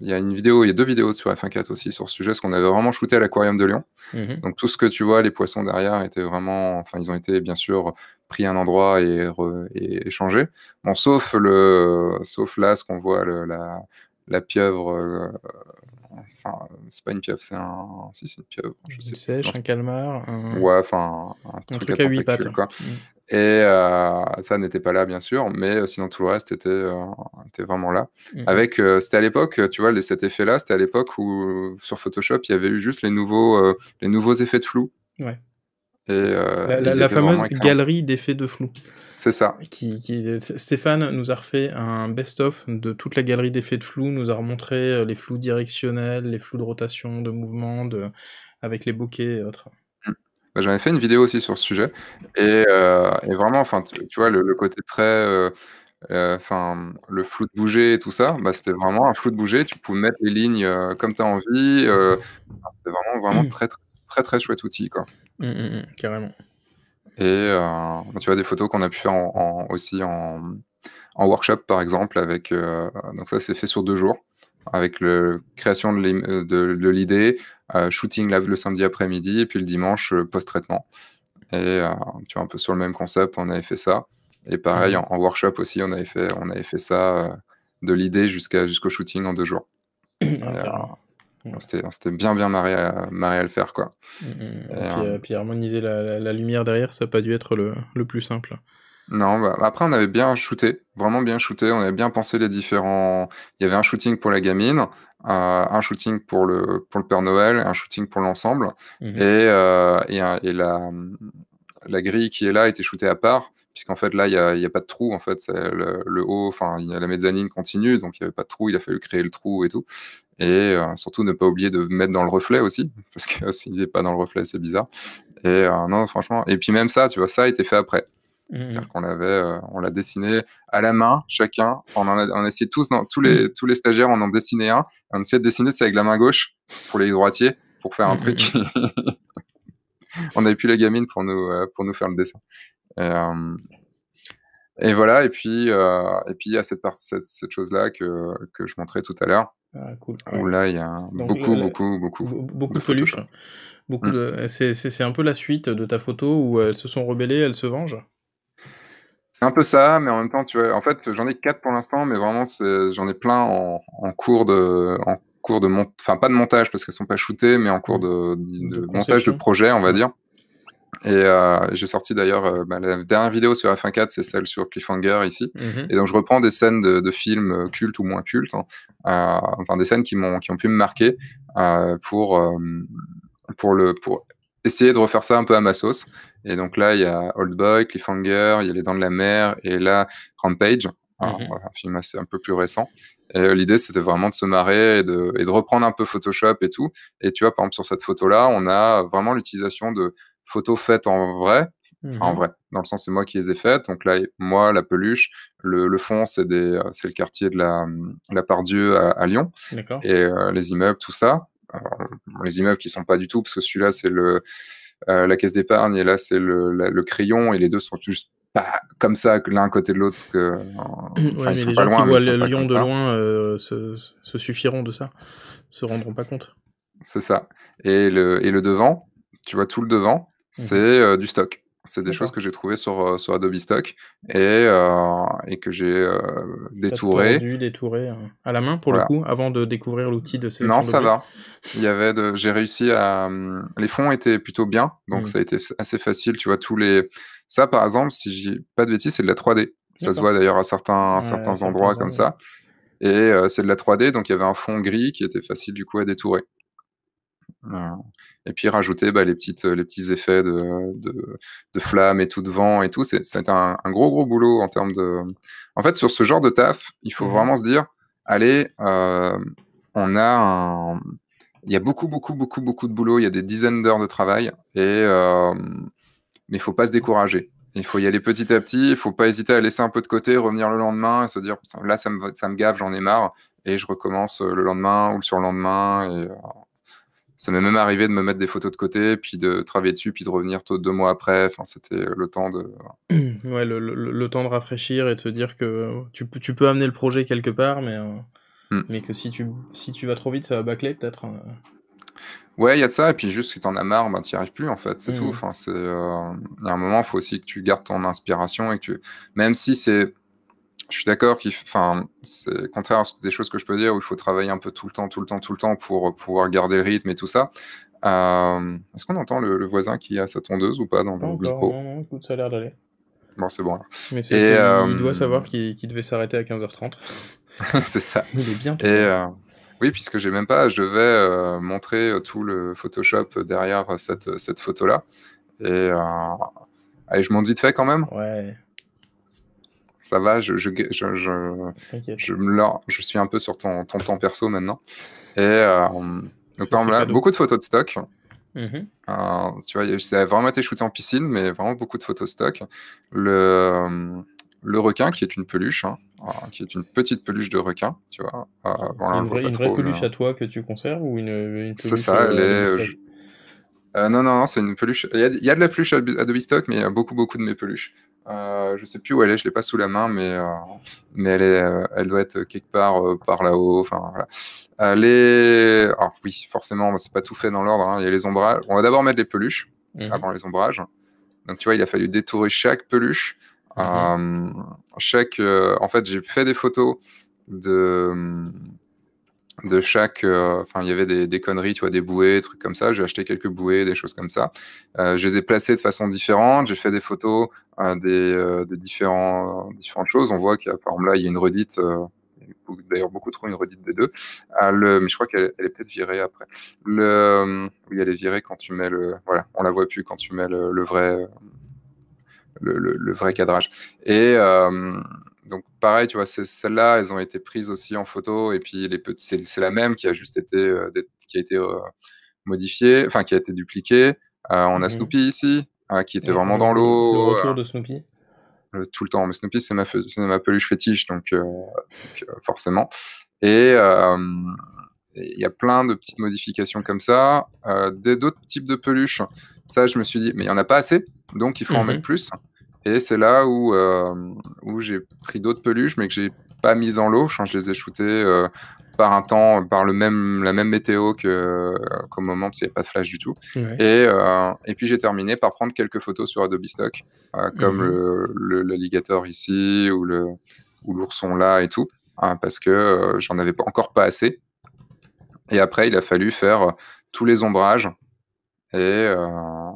Il y a une vidéo, il y a deux vidéos sur F1.4 aussi sur ce sujet, parce qu'on avait vraiment shooté à l'aquarium de Lyon. Mmh Donc tout ce que tu vois, les poissons derrière étaient vraiment, enfin ils ont été bien sûr pris à un endroit et, re... Bon, sauf le, sauf là ce qu'on voit la... la, pieuvre. Euh, enfin, c'est pas une pieuvre, c'est un, c'est une pieuvre, je sais. sèche, un calmar, un... ouais, enfin un, truc, à, Quoi. Hein. Mmh. Et euh, ça n'était pas là, bien sûr, mais euh, sinon tout le reste était, euh, vraiment là. Mmh avec, c'était à l'époque, tu vois, les, cet effet-là, c'était à l'époque où sur Photoshop, il y avait eu juste les nouveaux, les nouveaux effets de flou. Ouais. Et, la, fameuse galerie d'effets de flou. C'est ça. Qui, qui, Stéphane nous a refait un best-of de toute la galerie d'effets de flou, nous a remontré les flous directionnels, les flous de rotation, de mouvement, de... avec les bouquets et autres. Bah, j'en ai fait une vidéo aussi sur ce sujet. Et, euh, vraiment, enfin, tu, vois, le, côté très. Euh, euh, enfin, le flou de bouger et tout ça, bah, c'était vraiment un flou de bouger. Tu pouvais mettre les lignes comme tu as envie. c'était vraiment, vraiment très, très, très, très chouette outil. Quoi. Mmh, mmh, mmh, carrément. Et tu vois, des photos qu'on a pu faire aussi en, workshop, par exemple. Avec, donc, ça, c'est fait sur deux jours avec la création de euh, l'idée, euh, shooting le samedi après-midi, et puis le dimanche, euh, post-traitement. Et tu vois, un peu sur le même concept, on avait fait ça. Et pareil, mmh. en, workshop aussi, on avait fait, on avait fait ça de l'idée jusqu'au shooting en deux jours. C'était ah, on s'était bien, bien marré à, le faire. Quoi. Mmh, mmh. Et, puis, harmoniser la, lumière derrière, ça n'a pas dû être le, le plus simple. Non, bah, bah, après, on avait bien shooté, vraiment bien shooté. On avait bien pensé les différents. Il y avait un shooting pour la gamine, euh, un shooting pour le, pour le Père Noël, un shooting pour l'ensemble. Mhm. Et, euh, et, la, la grille qui est là était shootée à part, puisqu'en fait, là, il n'y a, a, pas de trou. En fait, le, le, haut, enfin, la mezzanine continue, donc il n'y avait pas de trou. Il a fallu créer le trou et tout. Et euh, surtout, ne pas oublier de mettre dans le reflet aussi, parce que s'il n'est pas dans le reflet, c'est bizarre. Et non, franchement. Et puis, même ça, tu vois, ça a été fait après. Mm, mm. qu'on l'avait, euh, on l'a dessiné à la main, chacun. on, en a, on tous, dans, tous mm. les, tous les stagiaires, on en dessiné un. on essayait de dessiner ça avec la main gauche pour les droitiers, pour faire un truc. on n'avait plus la gamine pour nous, euh, pour nous faire le dessin. Et, euh, voilà. Et puis, et puis il y a cette chose-là que, je montrais tout à l'heure. Ah, où là, il y a beaucoup, beaucoup, beaucoup, beaucoup de photos C'est un peu la suite de ta photo où elles se sont rebellées, elles se vengent un peu ça, mais en même temps, tu vois, en fait, j'en ai quatre pour l'instant, mais vraiment, j'en ai plein en, cours de, en cours de enfin pas de montage parce qu'elles sont pas shootées, mais en cours de, montage de projet, on va dire. Et euh, j'ai sorti d'ailleurs euh, bah, la dernière vidéo sur F1.4, c'est celle sur Cliffhanger ici. Mhm. Et donc je reprends des scènes de, films euh, cultes ou moins cultes, hein, enfin des scènes qui m'ont qui ont pu me marquer pour pour le pour essayer de refaire ça un peu à ma sauce. Et donc là, il y a Old Boy, Cliffhanger, il y a Les Dents de la Mer et là, Rampage, un mhm. film assez un peu plus récent. Et euh, l'idée, c'était vraiment de se marrer et de, et de, reprendre un peu Photoshop et tout. Et tu vois, par exemple, sur cette photo-là, on a vraiment l'utilisation de photos faites en vrai. Enfin, en mhm. vrai. Dans le sens, c'est moi qui les ai faites. Donc là, moi, la peluche, le, le fond, c'est euh, le quartier de la, la Pardieu à, à Lyon. Et euh, les immeubles, tout ça les immeubles qui sont pas du tout, parce que celui-là, c'est le, euh, la caisse d'épargne, et là, c'est le, crayon, et les deux sont juste pas comme ça l'un côté de l'autre que les gens le lion de loin euh, se, suffiront de ça se rendront pas compte c'est ça et le, et le devant tu vois tout le devant mmh. c'est euh, du stock c'est des choses que j'ai trouvées sur, euh, sur Adobe Stock et, euh, et que j'ai détourées. Euh, détouré. as détouré hein. à la main pour le coup, avant de découvrir l'outil de sélection. Non, ça va. Il y avait J'ai réussi à. Les fonds étaient plutôt bien, donc mmh. ça a été assez facile. Tu vois, tous les. Ça, par exemple, si j'ai pas de bêtises, c'est de la 3D. Ça se voit d'ailleurs à certains, certains endroits comme ça. Et c'est de la 3D, donc il y avait un fond gris qui était facile du coup à détourer et puis rajouter bah, les, petites, les petits effets de, de, flammes et tout de vent et tout. C'est un, un, gros, gros boulot en termes de. En fait, sur ce genre de taf, il faut mmh vraiment se dire allez, euh, on a un. Il y a beaucoup, beaucoup, beaucoup, beaucoup de boulot. Il y a des dizaines d'heures de travail. Et, euh, Mais il faut pas se décourager. Il faut y aller petit à petit. Il faut pas hésiter à laisser un peu de côté, revenir le lendemain et se dire là, ça me, ça me gave, j'en ai marre. Et je recommence le lendemain ou le surlendemain. Et. Euh, ça m'est même arrivé de me mettre des photos de côté, puis de travailler dessus, puis de revenir tôt deux mois après. Enfin, c'était euh, le temps de. Ouais, le, le, le, temps de rafraîchir et de se dire que euh, tu, tu peux amener le projet quelque part, mais, euh, hmm. mais que si tu, si tu vas trop vite, ça va bâcler peut-être. Hein. Ouais, il y a de ça, et puis juste si t'en as marre, tu ben, t'y arrives plus en fait, c'est hmm. tout. Enfin, c'est, il y a un moment, il faut aussi que tu gardes ton inspiration et que même si c'est je suis d'accord qu'il, enfin, c'est contraire à des choses que je peux dire où il faut travailler un peu tout le temps, tout le temps, tout le temps pour euh, pouvoir garder le rythme et tout ça. Euh, est-ce qu'on entend le, voisin qui a sa tondeuse ou pas dans le micro Non, non, écoute, ça a l'air d'aller. Bon, c'est bon. Mais euh, il doit savoir qu'il devait s'arrêter à 15h30. c'est ça. Il est bien. Et Oui, puisque j'ai même pas, je vais montrer tout le Photoshop derrière cette, cette photo-là. Et allez, je monte vite fait quand même. Ouais ça va, je, je, je, je, me je suis un peu sur ton, ton temps perso maintenant. Et euh, donc, par beaucoup de photos de stock. Mhm. Euh, tu vois, ça a vraiment été shooté en piscine, mais vraiment beaucoup de photos de stock. Le, euh, le requin, qui est une peluche, hein, qui est une petite peluche de requin, tu vois. Ah, une, vraie, peluche à toi que tu conserves ou une, une peluche C'est ça, elle est euh, non, non, non, c'est une peluche. Il y, a, de la peluche à Stock, mais il y a beaucoup, beaucoup de mes peluches. Je euh, je sais plus où elle est, je ne l'ai pas sous la main, mais, euh, mais elle, est, elle doit être quelque part par là-haut. Enfin, voilà. Alors, oui, forcément, c'est pas tout fait dans l'ordre. Hein. Il y a les ombrages. On va d'abord mettre les peluches mhm. avant les ombrages. Donc, tu vois, il a fallu détourer chaque peluche. Mhm. chaque, en fait, j'ai fait des photos de de chaque. Euh, enfin, il y avait des, des, conneries, tu vois, des bouées, des trucs comme ça. J'ai acheté quelques bouées, des choses comme ça. Euh, je les ai placées de façon différente. J'ai fait des photos euh, des, euh, des, différents, différentes choses. On voit qu'il y a, par là, il y a une redite. D'ailleurs, beaucoup trop une redite des deux. Ah, le, mais je crois qu'elle est peut-être virée après. Le, oui, elle est virée quand tu mets le. Voilà, on la voit plus quand tu mets le, vrai, le, le, le, vrai cadrage. Et, donc pareil, tu vois, celles-là, elles ont été prises aussi en photo, et puis les c'est la même qui a juste été, euh, qui a été euh, modifiée, enfin qui a été dupliquée. Euh, on a mmh Snoopy ici, qui était vraiment dans l'eau. Le retour de Snoopy. tout le temps. Mais Snoopy, c'est ma, peluche fétiche, donc, forcément. Et il y a plein de petites modifications comme ça. des D'autres types de peluches, ça, je me suis dit, mais il n'y en a pas assez, donc il faut en mmh mettre plus. Et c'est là où, euh, où j'ai pris d'autres peluches, mais que j'ai pas mises en l'eau. Je les ai shootées euh, par un temps, par le même, la même météo euh, qu'au moment, parce qu'il n'y avait pas de flash du tout. Et, et, puis j'ai terminé par prendre quelques photos sur Adobe Stock, comme mhm. le l'alligator ici ou l'ourson là et tout, hein, parce que j'en avais encore pas assez. Et après, il a fallu faire tous les ombrages et, euh,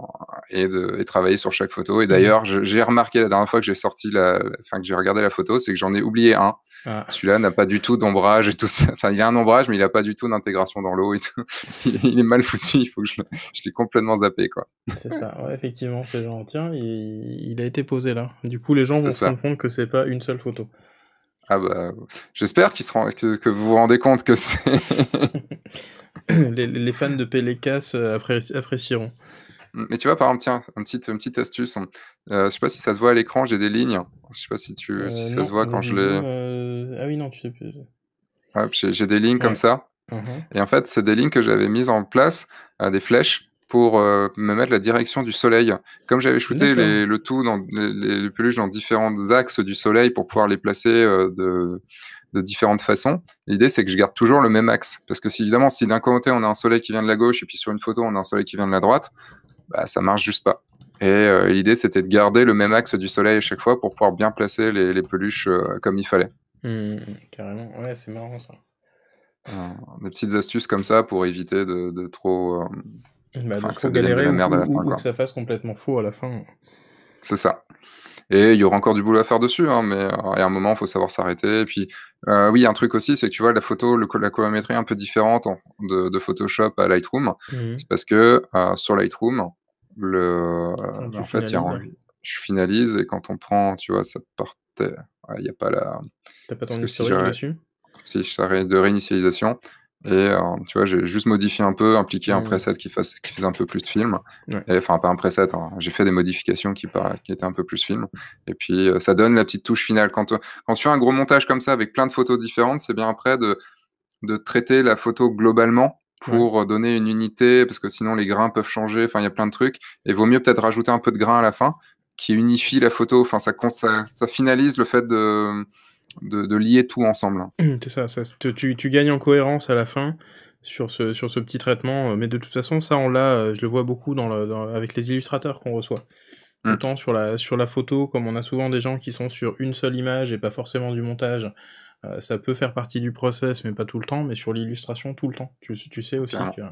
et, de, travailler sur chaque photo. Et d'ailleurs, j'ai remarqué la dernière fois que j'ai sorti la, que j'ai regardé la photo, c'est que j'en ai oublié un. Ah. Celui-là n'a pas du tout d'ombrage et tout ça. Enfin, il y a un ombrage, mais il n'a pas du tout d'intégration dans l'eau et tout. il, est mal foutu. Il faut que je, l'ai complètement zappé, quoi. C'est ça. Ouais, effectivement, c'est genre tiens, il, a été posé là. Du coup, les gens vont se rendre compte que c'est pas une seule photo. Ah bah, j'espère qu'ils que vous vous rendez compte que c'est. les, fans de casse euh, apprécieront. Mm, mais tu vois, par exemple, tiens, une petite, une petite astuce. Hein. Euh, je sais pas si ça se voit à l'écran, j'ai des lignes. Je sais pas si, tu, euh, ça se voit quand je les. Euh, ah oui, non, tu sais plus. j'ai des lignes comme ça. Uh-huh. Et en fait, c'est des lignes que j'avais mises en place, à des flèches, pour me mettre la direction du soleil. Comme j'avais shooté le tout dans les, peluches dans différents axes du soleil pour pouvoir les placer de, de différentes façons. L'idée, c'est que je garde toujours le même axe. Parce que si, évidemment, si d'un côté, on a un soleil qui vient de la gauche et puis sur une photo, on a un soleil qui vient de la droite, bah, ça marche juste pas. Et euh, l'idée, c'était de garder le même axe du soleil à chaque fois pour pouvoir bien placer les, peluches euh, comme il fallait. Mmh, carrément, ouais, c'est marrant ça. Euh, des petites astuces comme ça pour éviter de, de trop, bah, de galérer la que ça fasse complètement faux à la fin. C'est ça. Et il y aura encore du boulot à faire dessus, hein, mais euh, à un moment, il faut savoir s'arrêter. Et puis, y euh, oui, un truc aussi, c'est que tu vois, la photo, le, la colorimétrie est un peu différente de, Photoshop à Lightroom. Mhm. C'est parce que euh, sur Lightroom, le, en fait, je finalise et quand on prend, tu vois, ça partait. Il n'y a pas la. T'as pas si dessus si de réinitialisation. Et euh, tu vois, j'ai juste modifié un peu, impliqué un mmh. preset qui, fasse, faisait un peu plus de film. enfin, pas un preset, hein. j'ai fait des modifications qui, qui étaient un peu plus film. Et puis, euh, ça donne la petite touche finale. Quand, tu fais un gros montage comme ça avec plein de photos différentes, c'est bien après de, de traiter la photo globalement pour euh, donner une unité, parce que sinon les grains peuvent changer, enfin il y a plein de trucs. Et vaut mieux peut-être rajouter un peu de grains à la fin qui unifie la photo, enfin ça finalise le fait de de, lier tout ensemble. Hein. Mmh, ça, tu, gagnes en cohérence à la fin sur ce, petit traitement, euh, mais de toute façon, ça, on l'a, euh, je le vois beaucoup dans, le, avec les illustrateurs qu'on reçoit. Mmh. Autant sur la, sur la photo, comme on a souvent des gens qui sont sur une seule image et pas forcément du montage, euh, ça peut faire partie du process, mais pas tout le temps, mais sur l'illustration, tout le temps. Tu, tu sais aussi que,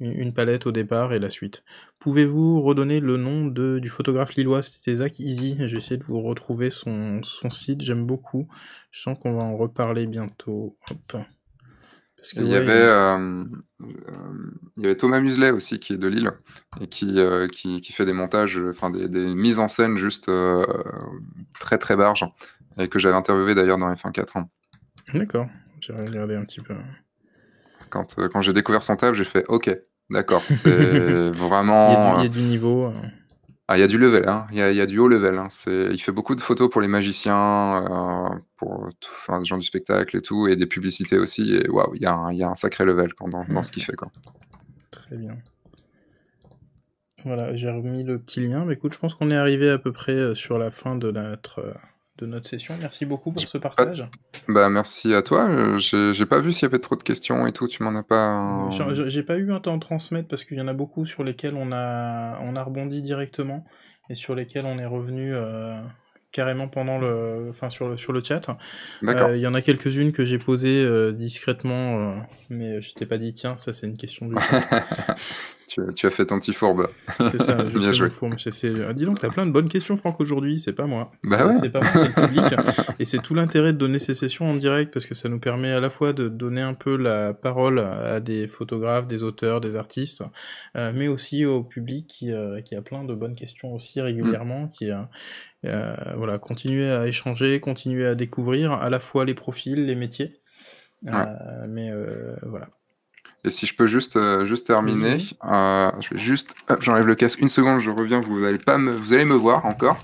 une palette au départ et la suite. Pouvez-vous redonner le nom du photographe lillois C'était Zach Easy. J'ai essayé de vous retrouver son, site, j'aime beaucoup. Je sens qu'on va en reparler bientôt. Hop. il, y avait, euh, euh, il... y avait Thomas Muselet aussi qui est de Lille et qui, euh, qui, fait des montages, enfin des, mises en scène juste très très larges et que j'avais interviewé d'ailleurs dans F1.4. ans D'accord, j'ai regardé un petit peu. Quand, quand j'ai découvert son table, j'ai fait OK, D'accord, c'est vraiment. Il y, a du, euh, niveau. Euh. Ah, il y a du level, hein. il, y a, du haut level. Hein. Il fait beaucoup de photos pour les magiciens, euh, pour les gens du spectacle et tout, et des publicités aussi. Et waouh, il, y a un sacré level quand, dans, ce qu'il fait. Quoi. Très bien. Voilà, j'ai remis le petit lien. Mais bah, écoute, je pense qu'on est arrivé à peu près sur la fin de notre de notre session. Merci beaucoup pour ce partage. Bah, merci à toi. Euh, j'ai pas vu s'il y avait trop de questions et tout. Tu m'en as pas. Euh, j'ai pas eu un temps de transmettre parce qu'il y en a beaucoup sur lesquels on a, on a rebondi directement et sur lesquels on est revenu euh, carrément pendant le, enfin sur le sur le chat. Euh, il y en a quelques-unes que j'ai posées euh, discrètement, euh, mais je t'ai pas dit tiens ça c'est une question du. tu, as fait ton petit fourbe. c'est ça, je Bien joué. dis donc t'as plein de bonnes questions Franck aujourd'hui, c'est pas moi. Bah c'est pas moi, le public. Et c'est tout l'intérêt de donner ces sessions en direct parce que ça nous permet à la fois de donner un peu la parole à des photographes, des auteurs, des artistes, mais aussi au public qui, qui a plein de bonnes questions aussi régulièrement, mm. qui euh, voilà, continuer à échanger, continuer à découvrir à la fois les profils, les métiers. Euh, mais euh, voilà. Et si je peux juste, juste terminer, je vais juste, j'enlève le casque une seconde, je reviens. Vous allez pas me, vous allez me voir encore.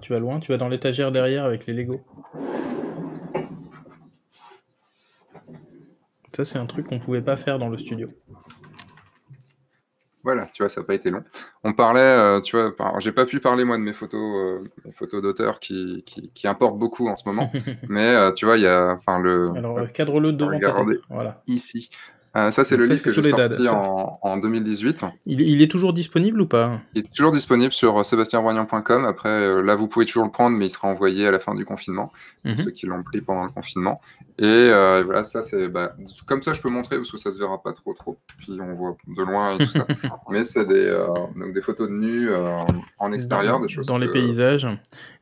tu vas loin, tu vas dans l'étagère derrière avec les Lego. Ça, c'est un truc qu'on pouvait pas faire dans le studio. Voilà, tu vois, ça n'a pas été long. On parlait, euh, tu vois, j'ai pas pu parler moi de mes photos, euh, photos d'auteur qui, qui, importent beaucoup en ce moment, mais euh, tu vois, il y a, enfin le. cadre-le devant. voilà. Ici, euh, ça, c'est le livre que j'ai sorti en, 2018. Il, est toujours disponible ou pas Il est toujours disponible sur sébastienroignan.com. Après, euh, là, vous pouvez toujours le prendre, mais il sera envoyé à la fin du confinement, mhm. ceux qui l'ont pris pendant le confinement. Et euh, voilà, ça, c'est bah, comme ça, je peux montrer parce que ça se verra pas trop, trop. Puis on voit de loin et tout ça. mais c'est des, photos de nus en extérieur, des choses. Dans les paysages.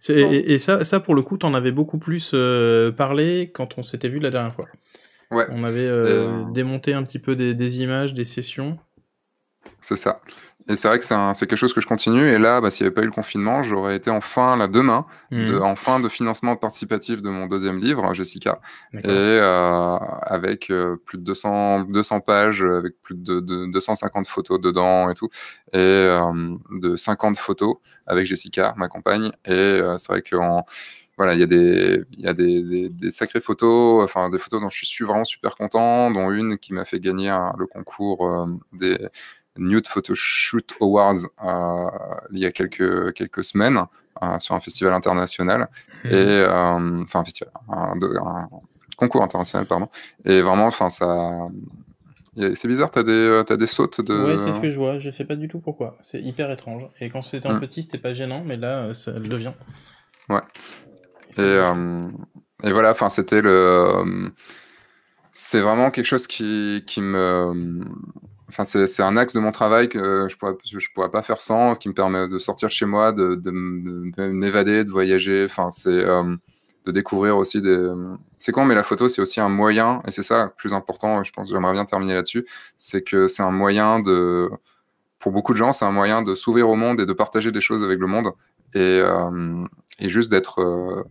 Et, et, ça, ça, pour le coup, tu en avais beaucoup plus parlé quand on s'était vu la dernière fois. On avait euh, euh, démonté un petit peu des, images, des sessions. C'est ça. Et c'est vrai que c'est quelque chose que je continue. Et là, bah, s'il n'y avait pas eu le confinement, j'aurais été enfin, là, demain, hmm. de, en fin de financement participatif de mon deuxième livre, Jessica. Et euh, avec plus de 200, 200 pages, avec plus de, 250 photos dedans et tout. Et de 50 photos avec Jessica, ma compagne. Et c'est vrai qu'en voilà, il y a des, des, sacrées photos, enfin des photos dont je suis vraiment super content, dont une qui m'a fait gagner hein, le concours euh, des Nude Shoot Awards euh, il y a quelques, quelques semaines euh, sur un festival international mmh. et enfin un concours international pardon. Et vraiment, enfin ça. C'est bizarre, t'as des, as des sautes de. Ouais, c'est ce que je vois, je sais pas du tout pourquoi. C'est hyper étrange. Et quand c'était un mmh. petit, c'était pas gênant, mais là, ça le devient. Ouais. Et, euh, et voilà, enfin, c'était le. Euh, c'est vraiment quelque chose qui, qui me. Enfin, c'est un axe de mon travail que je ne pourrais, je pourrais pas faire sans, ce qui me permet de sortir de chez moi, de, m'évader, de voyager. Enfin, c'est euh, de découvrir aussi des. C'est con mais la photo, c'est aussi un moyen, et c'est ça le plus important, je pense, j'aimerais bien terminer là-dessus, c'est que c'est un moyen de. Pour beaucoup de gens, c'est un moyen de s'ouvrir au monde et de partager des choses avec le monde. Euh, et, juste d'être euh,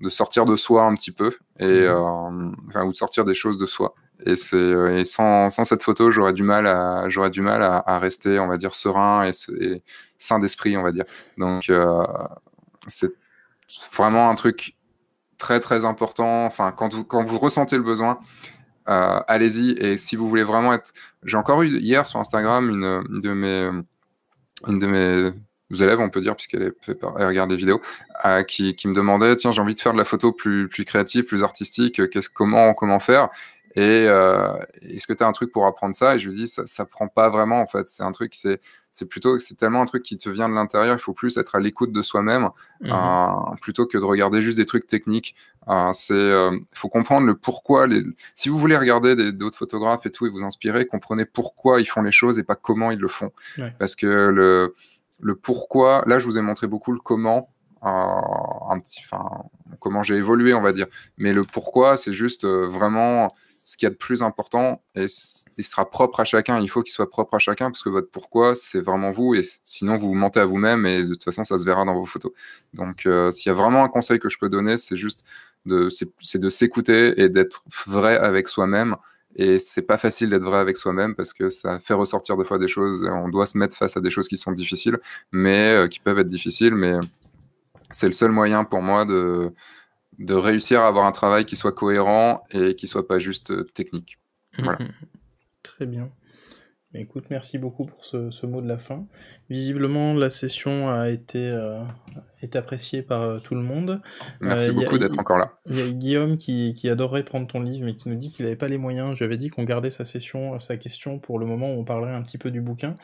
de sortir de soi un petit peu et mhm. euh, enfin, ou de sortir des choses de soi et, c'est sans, sans, cette photo j'aurais du mal à j'aurais du mal à, rester on va dire serein et, sain d'esprit on va dire donc c'est vraiment un truc très très important. Enfin, quand vous, quand vous ressentez le besoin, allez-y. Et si vous voulez vraiment être. J'ai encore eu hier sur Instagram une, de mes, une de mes élèves, on peut dire, puisqu'elle regarde des vidéos, euh, qui, me demandait tiens, j'ai envie de faire de la photo plus, plus créative, plus artistique, euh, comment, comment faire et euh, est-ce que tu as un truc pour apprendre ça Et je lui dis, ça, ça prend pas vraiment en fait. C'est un truc, c'est, c'est plutôt, c'est tellement un truc qui te vient de l'intérieur. Il faut plus être à l'écoute de soi-même mmh hein, plutôt que de regarder juste des trucs techniques. Hein. C'est... c'est, faut comprendre le pourquoi. Les... Si vous voulez regarder d'autres photographes et tout et vous inspirer, comprenez pourquoi ils font les choses et pas comment ils le font. Parce que le le pourquoi. Là, je vous ai montré beaucoup le comment, euh, comment j'ai évolué, on va dire. Mais le pourquoi, c'est juste euh, vraiment ce qu'il y a de plus important et il sera propre à chacun. Il faut qu'il soit propre à chacun parce que votre pourquoi, c'est vraiment vous. Et sinon, vous vous mentez à vous-même et de toute façon, ça se verra dans vos photos. Donc, euh, s'il y a vraiment un conseil que je peux donner, c'est juste de, de s'écouter et d'être vrai avec soi-même et c'est pas facile d'être vrai avec soi-même parce que ça fait ressortir des fois des choses. On doit se mettre face à des choses qui sont difficiles, mais euh, qui peuvent être difficiles. Mais c'est le seul moyen pour moi de, de réussir à avoir un travail qui soit cohérent et qui soit pas juste euh, technique. Voilà. Très bien. Écoute, merci beaucoup pour ce, mot de la fin. Visiblement, la session a été euh, est appréciée par euh, tout le monde. Merci euh, beaucoup d'être encore là. Il y a Guillaume qui, qui, adorerait prendre ton livre, mais qui nous dit qu'il n'avait pas les moyens. J'avais dit qu'on gardait sa session, sa question pour le moment où on parlerait un petit peu du bouquin.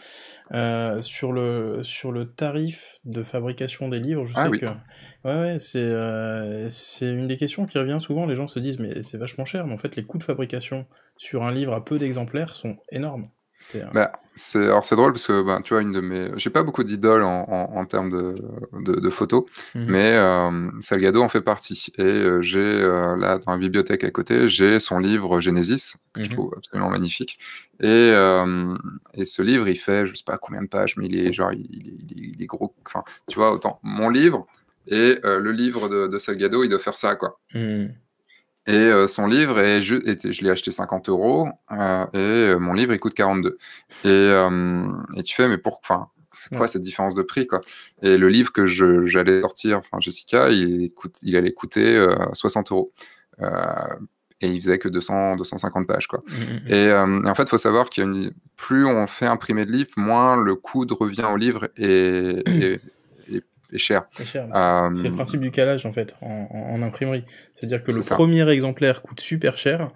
sur, le, sur le tarif de fabrication des livres, je ah sais que ouais, c'est c'est une des questions qui revient souvent. Les gens se disent, mais c'est vachement cher, mais en fait, les coûts de fabrication sur un livre à peu d'exemplaires sont énormes. Euh, bah, c'est alors c'est drôle parce que bah, tu vois une de mes j'ai pas beaucoup d'idoles en, en, termes de, de, photos mhm. mais euh, Salgado en fait partie et euh, j'ai là dans la bibliothèque à côté j'ai son livre Genesis que je mhm. trouve absolument magnifique et, et, ce livre il fait je sais pas combien de pages mais il est genre il, est gros enfin tu vois autant mon livre et le livre de, de, Salgado il doit faire ça quoi mhm. Et euh, son livre, je, je l'ai acheté 50 euros euh, et euh, mon livre, il coûte 42. Et, et tu fais, mais pourquoi c'est quoi cette différence de prix quoi Et le livre que j'allais sortir, Jessica, il, coûte, il allait coûter 60 euros. et il faisait que 200, 250 pages. Quoi. Mmh, mmh, mmh. Et, en fait, il faut savoir que plus on fait imprimer de livres, moins le coût revient au livre est, est cher. Euh, c'est le principe du calage en fait en, imprimerie. C'est-à-dire que le premier exemplaire coûte super cher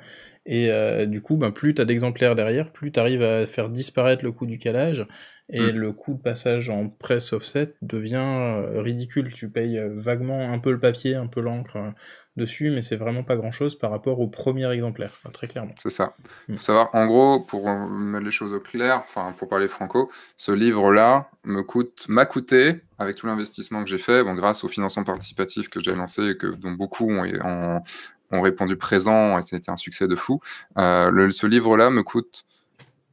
et euh, du coup, ben, plus tu as d'exemplaires derrière, plus tu arrives à faire disparaître le coût du calage. Et mm. le coût de passage en presse offset devient euh, ridicule. Tu payes euh, vaguement un peu le papier, un peu l'encre dessus, mais c'est vraiment pas grand chose par rapport au premier exemplaire, très clairement. C'est ça. Mm. savoir, en gros, pour mettre les choses au clair, enfin, pour parler franco, ce livre-là me coûte, m'a coûté, avec tout l'investissement que j'ai fait, bon, grâce au financement participatif que j'ai lancé, et que, dont beaucoup ont, ont, ont répondu présent et c'était un succès de fou. Euh, le, ce livre-là me coûte,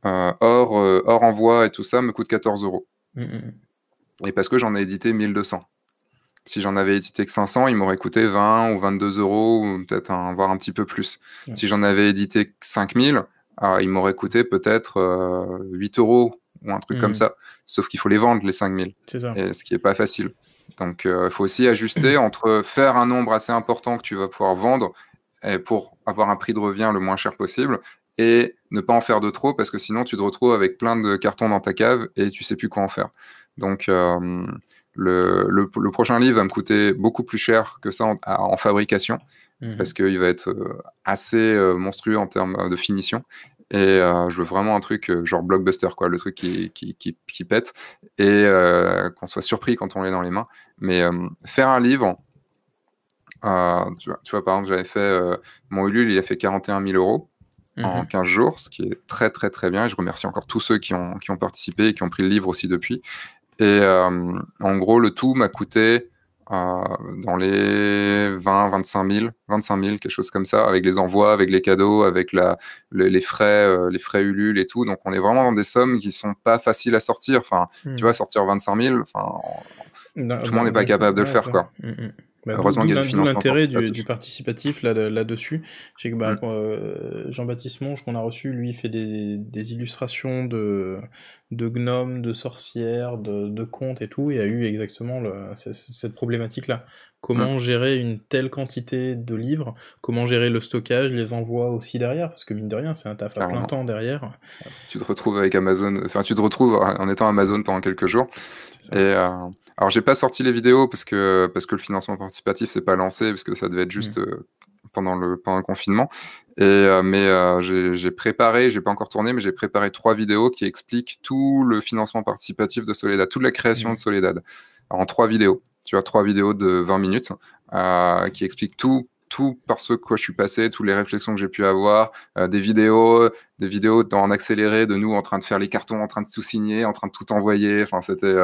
euh, hors, euh, hors envoi et tout ça, me coûte 14 euros. Mm, mm, mm. Et parce que j'en ai édité 1200. Si j'en avais édité que 500, il m'aurait coûté 20 ou 22 euros, peut-être un, voire un petit peu plus. Si j'en avais édité que 5000, ah, il m'aurait coûté peut-être 8 euros ou un truc comme ça. Sauf qu'il faut les vendre, les 5000. ce qui n'est pas facile. Donc, il euh, faut aussi ajuster entre faire un nombre assez important que tu vas pouvoir vendre pour avoir un prix de revient le moins cher possible et ne pas en faire de trop parce que sinon tu te retrouves avec plein de cartons dans ta cave et tu sais plus quoi en faire. Donc, euh, le, prochain livre va me coûter beaucoup plus cher que ça en, fabrication mmh parce qu'il va être euh, assez monstrueux en termes de finition et euh, je veux vraiment un truc euh, genre blockbuster, quoi, le truc qui, qui, pète, et euh, qu'on soit surpris quand on l'est dans les mains. Mais faire un livre, tu vois, par exemple, j'avais fait mon Ulule, il a fait 41 000 euros mmh en 15 jours, ce qui est très, très, très bien. Et je remercie encore tous ceux qui ont, qui ont participé et qui ont pris le livre aussi depuis. Et en gros, le tout m'a coûté euh, dans les 20, 25 000, 25 000, quelque chose comme ça, avec les envois, avec les cadeaux, avec la, les, frais, euh, les frais Ulule et tout. Donc, on est vraiment dans des sommes qui sont pas faciles à sortir. Enfin, tu hmm. vois, sortir 25 000, enfin, tout le monde n'est bah, pas capable de le faire, quoi. Bah, Heureusement qu'il y a du financement. l'intérêt du, participatif là-dessus. Là que bah, mmh. euh, Jean-Baptiste Monge, qu'on a reçu, lui, fait des, illustrations de, gnomes, de sorcières, de, contes et tout. Et a eu exactement cette problématique-là. Comment mmh. gérer une telle quantité de livres Comment gérer le stockage, les envois aussi derrière Parce que mine de rien, c'est un taf à plein temps derrière. Tu te retrouves avec Amazon, enfin, tu te retrouves en étant Amazon pendant quelques jours. Et. Euh, alors, j'ai pas sorti les vidéos parce que, parce que le financement participatif s'est pas lancé, parce que ça devait être juste mm. euh, pendant, le, confinement. Et, euh, mais euh, j'ai préparé, j'ai pas encore tourné, mais j'ai préparé trois vidéos qui expliquent tout le financement participatif de Soledad, toute la création de mm. Soledad, en trois vidéos. Tu vois, trois vidéos de 20 minutes qui expliquent tout, tout par ce quoi je suis passé, toutes les réflexions que j'ai pu avoir, des vidéos, des vidéos en accéléré de nous en train de faire les cartons, en train de tout signer, en train de tout envoyer. Enfin, c'était,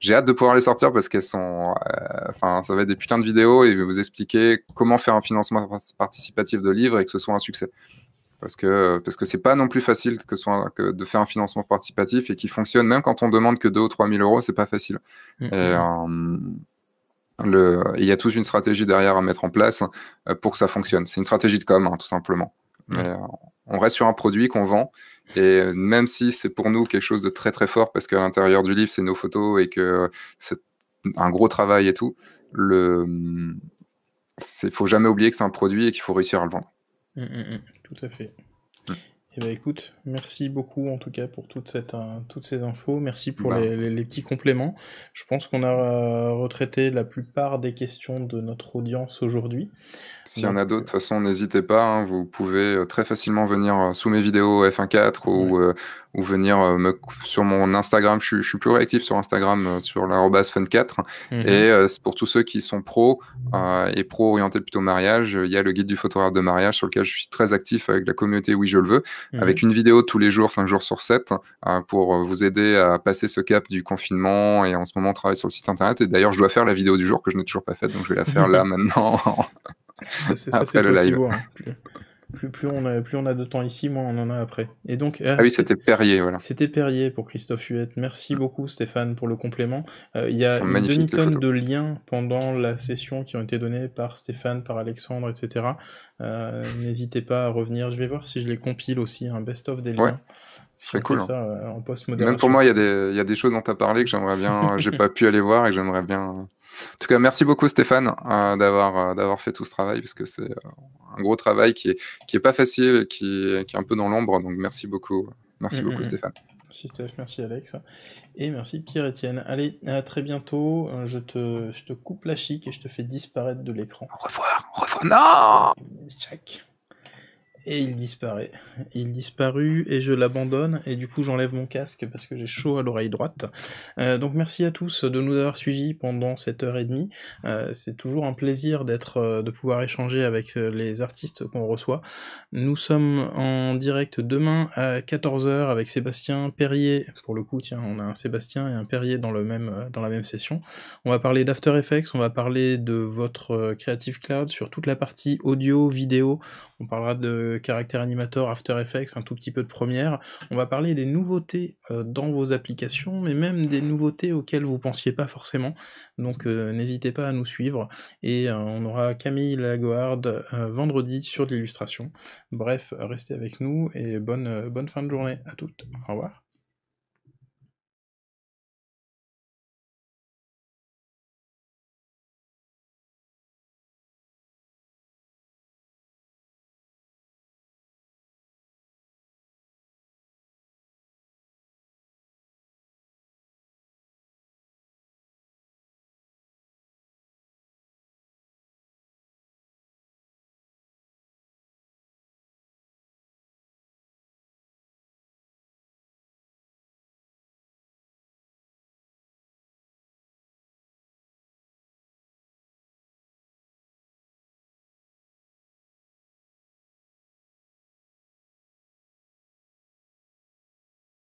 j'ai hâte de pouvoir les sortir parce qu'elles sont. Euh, enfin, ça va être des putains de vidéos et je vais vous expliquer comment faire un financement participatif de livres et que ce soit un succès parce que parce que c'est pas non plus facile que, de faire un financement participatif et qui fonctionne même quand on demande que 2 ou 3 000 euros c'est pas facile mm-hmm. et euh, il y a toute une stratégie derrière à mettre en place euh, pour que ça fonctionne. C'est une stratégie de com, hein, tout simplement on reste sur un produit qu'on vend. Et même si c'est pour nous quelque chose de très très fort parce qu'à l'intérieur du livre, c'est nos photos et que c'est un gros travail et tout, ne faut jamais oublier que c'est un produit et qu'il faut réussir à le vendre. Hum, hum, hum. tout à fait. Eh ben, écoute, merci beaucoup en tout cas pour cette, euh, toutes ces infos. Merci pour bah. les, petits compléments. Je pense qu'on a euh, retraité la plupart des questions de notre audience aujourd'hui. S'il y en a d'autres, de euh, toute façon, n'hésitez pas. Hein. vous pouvez très facilement venir sous mes vidéos F14 ouais. ou ou venir euh, me, sur mon Instagram. Je, suis plus réactif sur Instagram, euh, sur l'arrobas fun4. Mhm. Et euh, pour tous ceux qui sont pros et pro orientés plutôt mariage, il y a le guide du photographe de mariage sur lequel je suis très actif avec la communauté Oui, je le veux, mhm. avec une vidéo tous les jours, 5 jours sur 7, pour vous aider à passer ce cap du confinement. Et en ce moment, on travaille sur le site internet. Et d'ailleurs, je dois faire la vidéo du jour que je n'ai toujours pas faite, donc je vais la faire là maintenant. Ça, c'est le live. Hein. Plus, plus, on a, plus on a de temps ici, moins on en a après. Et donc, ah oui, c'était Perrier, voilà. C'était Perrier pour Christophe Huette. Merci ah. beaucoup, Stéphane, pour le complément. Euh, il y a une demi-tonne de liens pendant la session qui ont été donnés par Stéphane, par Alexandre, etc. Euh, n'hésitez pas à revenir. Je vais voir si je les compile aussi, un hein. best-of des liens. Ouais. Ce serait cool. Ça, hein. euh, en Même pour moi, il y, y, a des choses dont tu as parlé que j'aimerais bien, j'ai pas pu aller voir et j'aimerais bien. En tout cas, merci beaucoup Stéphane d'avoir d'avoir fait tout ce travail parce que c'est, un gros travail qui est, pas facile, qui, qui est un peu dans l'ombre. Donc merci beaucoup. Merci mm, mm, beaucoup, mm. Stéphane. Merci Stéphane, merci Alex. Et merci pierre étienne Allez, à très bientôt. Je te, je te coupe la chic et je te fais disparaître de l'écran. Au revoir, au revoir. Non et il disparaît. Il disparut et je l'abandonne et du coup j'enlève mon casque parce que j'ai chaud à l'oreille droite. Euh, donc merci à tous de nous avoir suivis pendant cette heure et demie. Euh, c'est toujours un plaisir d'être, euh, de pouvoir échanger avec les artistes qu'on reçoit. Nous sommes en direct demain à 14h avec Sébastien Perrier. Pour le coup, tiens, on a un Sébastien et un Perrier dans, le même, dans la même session. On va parler d'After Effects, on va parler de votre Creative Cloud sur toute la partie audio, vidéo. On parlera de caractère animator, After Effects, un tout petit peu de première. On va parler des nouveautés euh, dans vos applications, mais même des nouveautés auxquelles vous pensiez pas forcément. Donc euh, n'hésitez pas à nous suivre. Et euh, on aura Camille Lagoard vendredi sur l'illustration. Bref, restez avec nous et bonne, bonne fin de journée à toutes. Au revoir.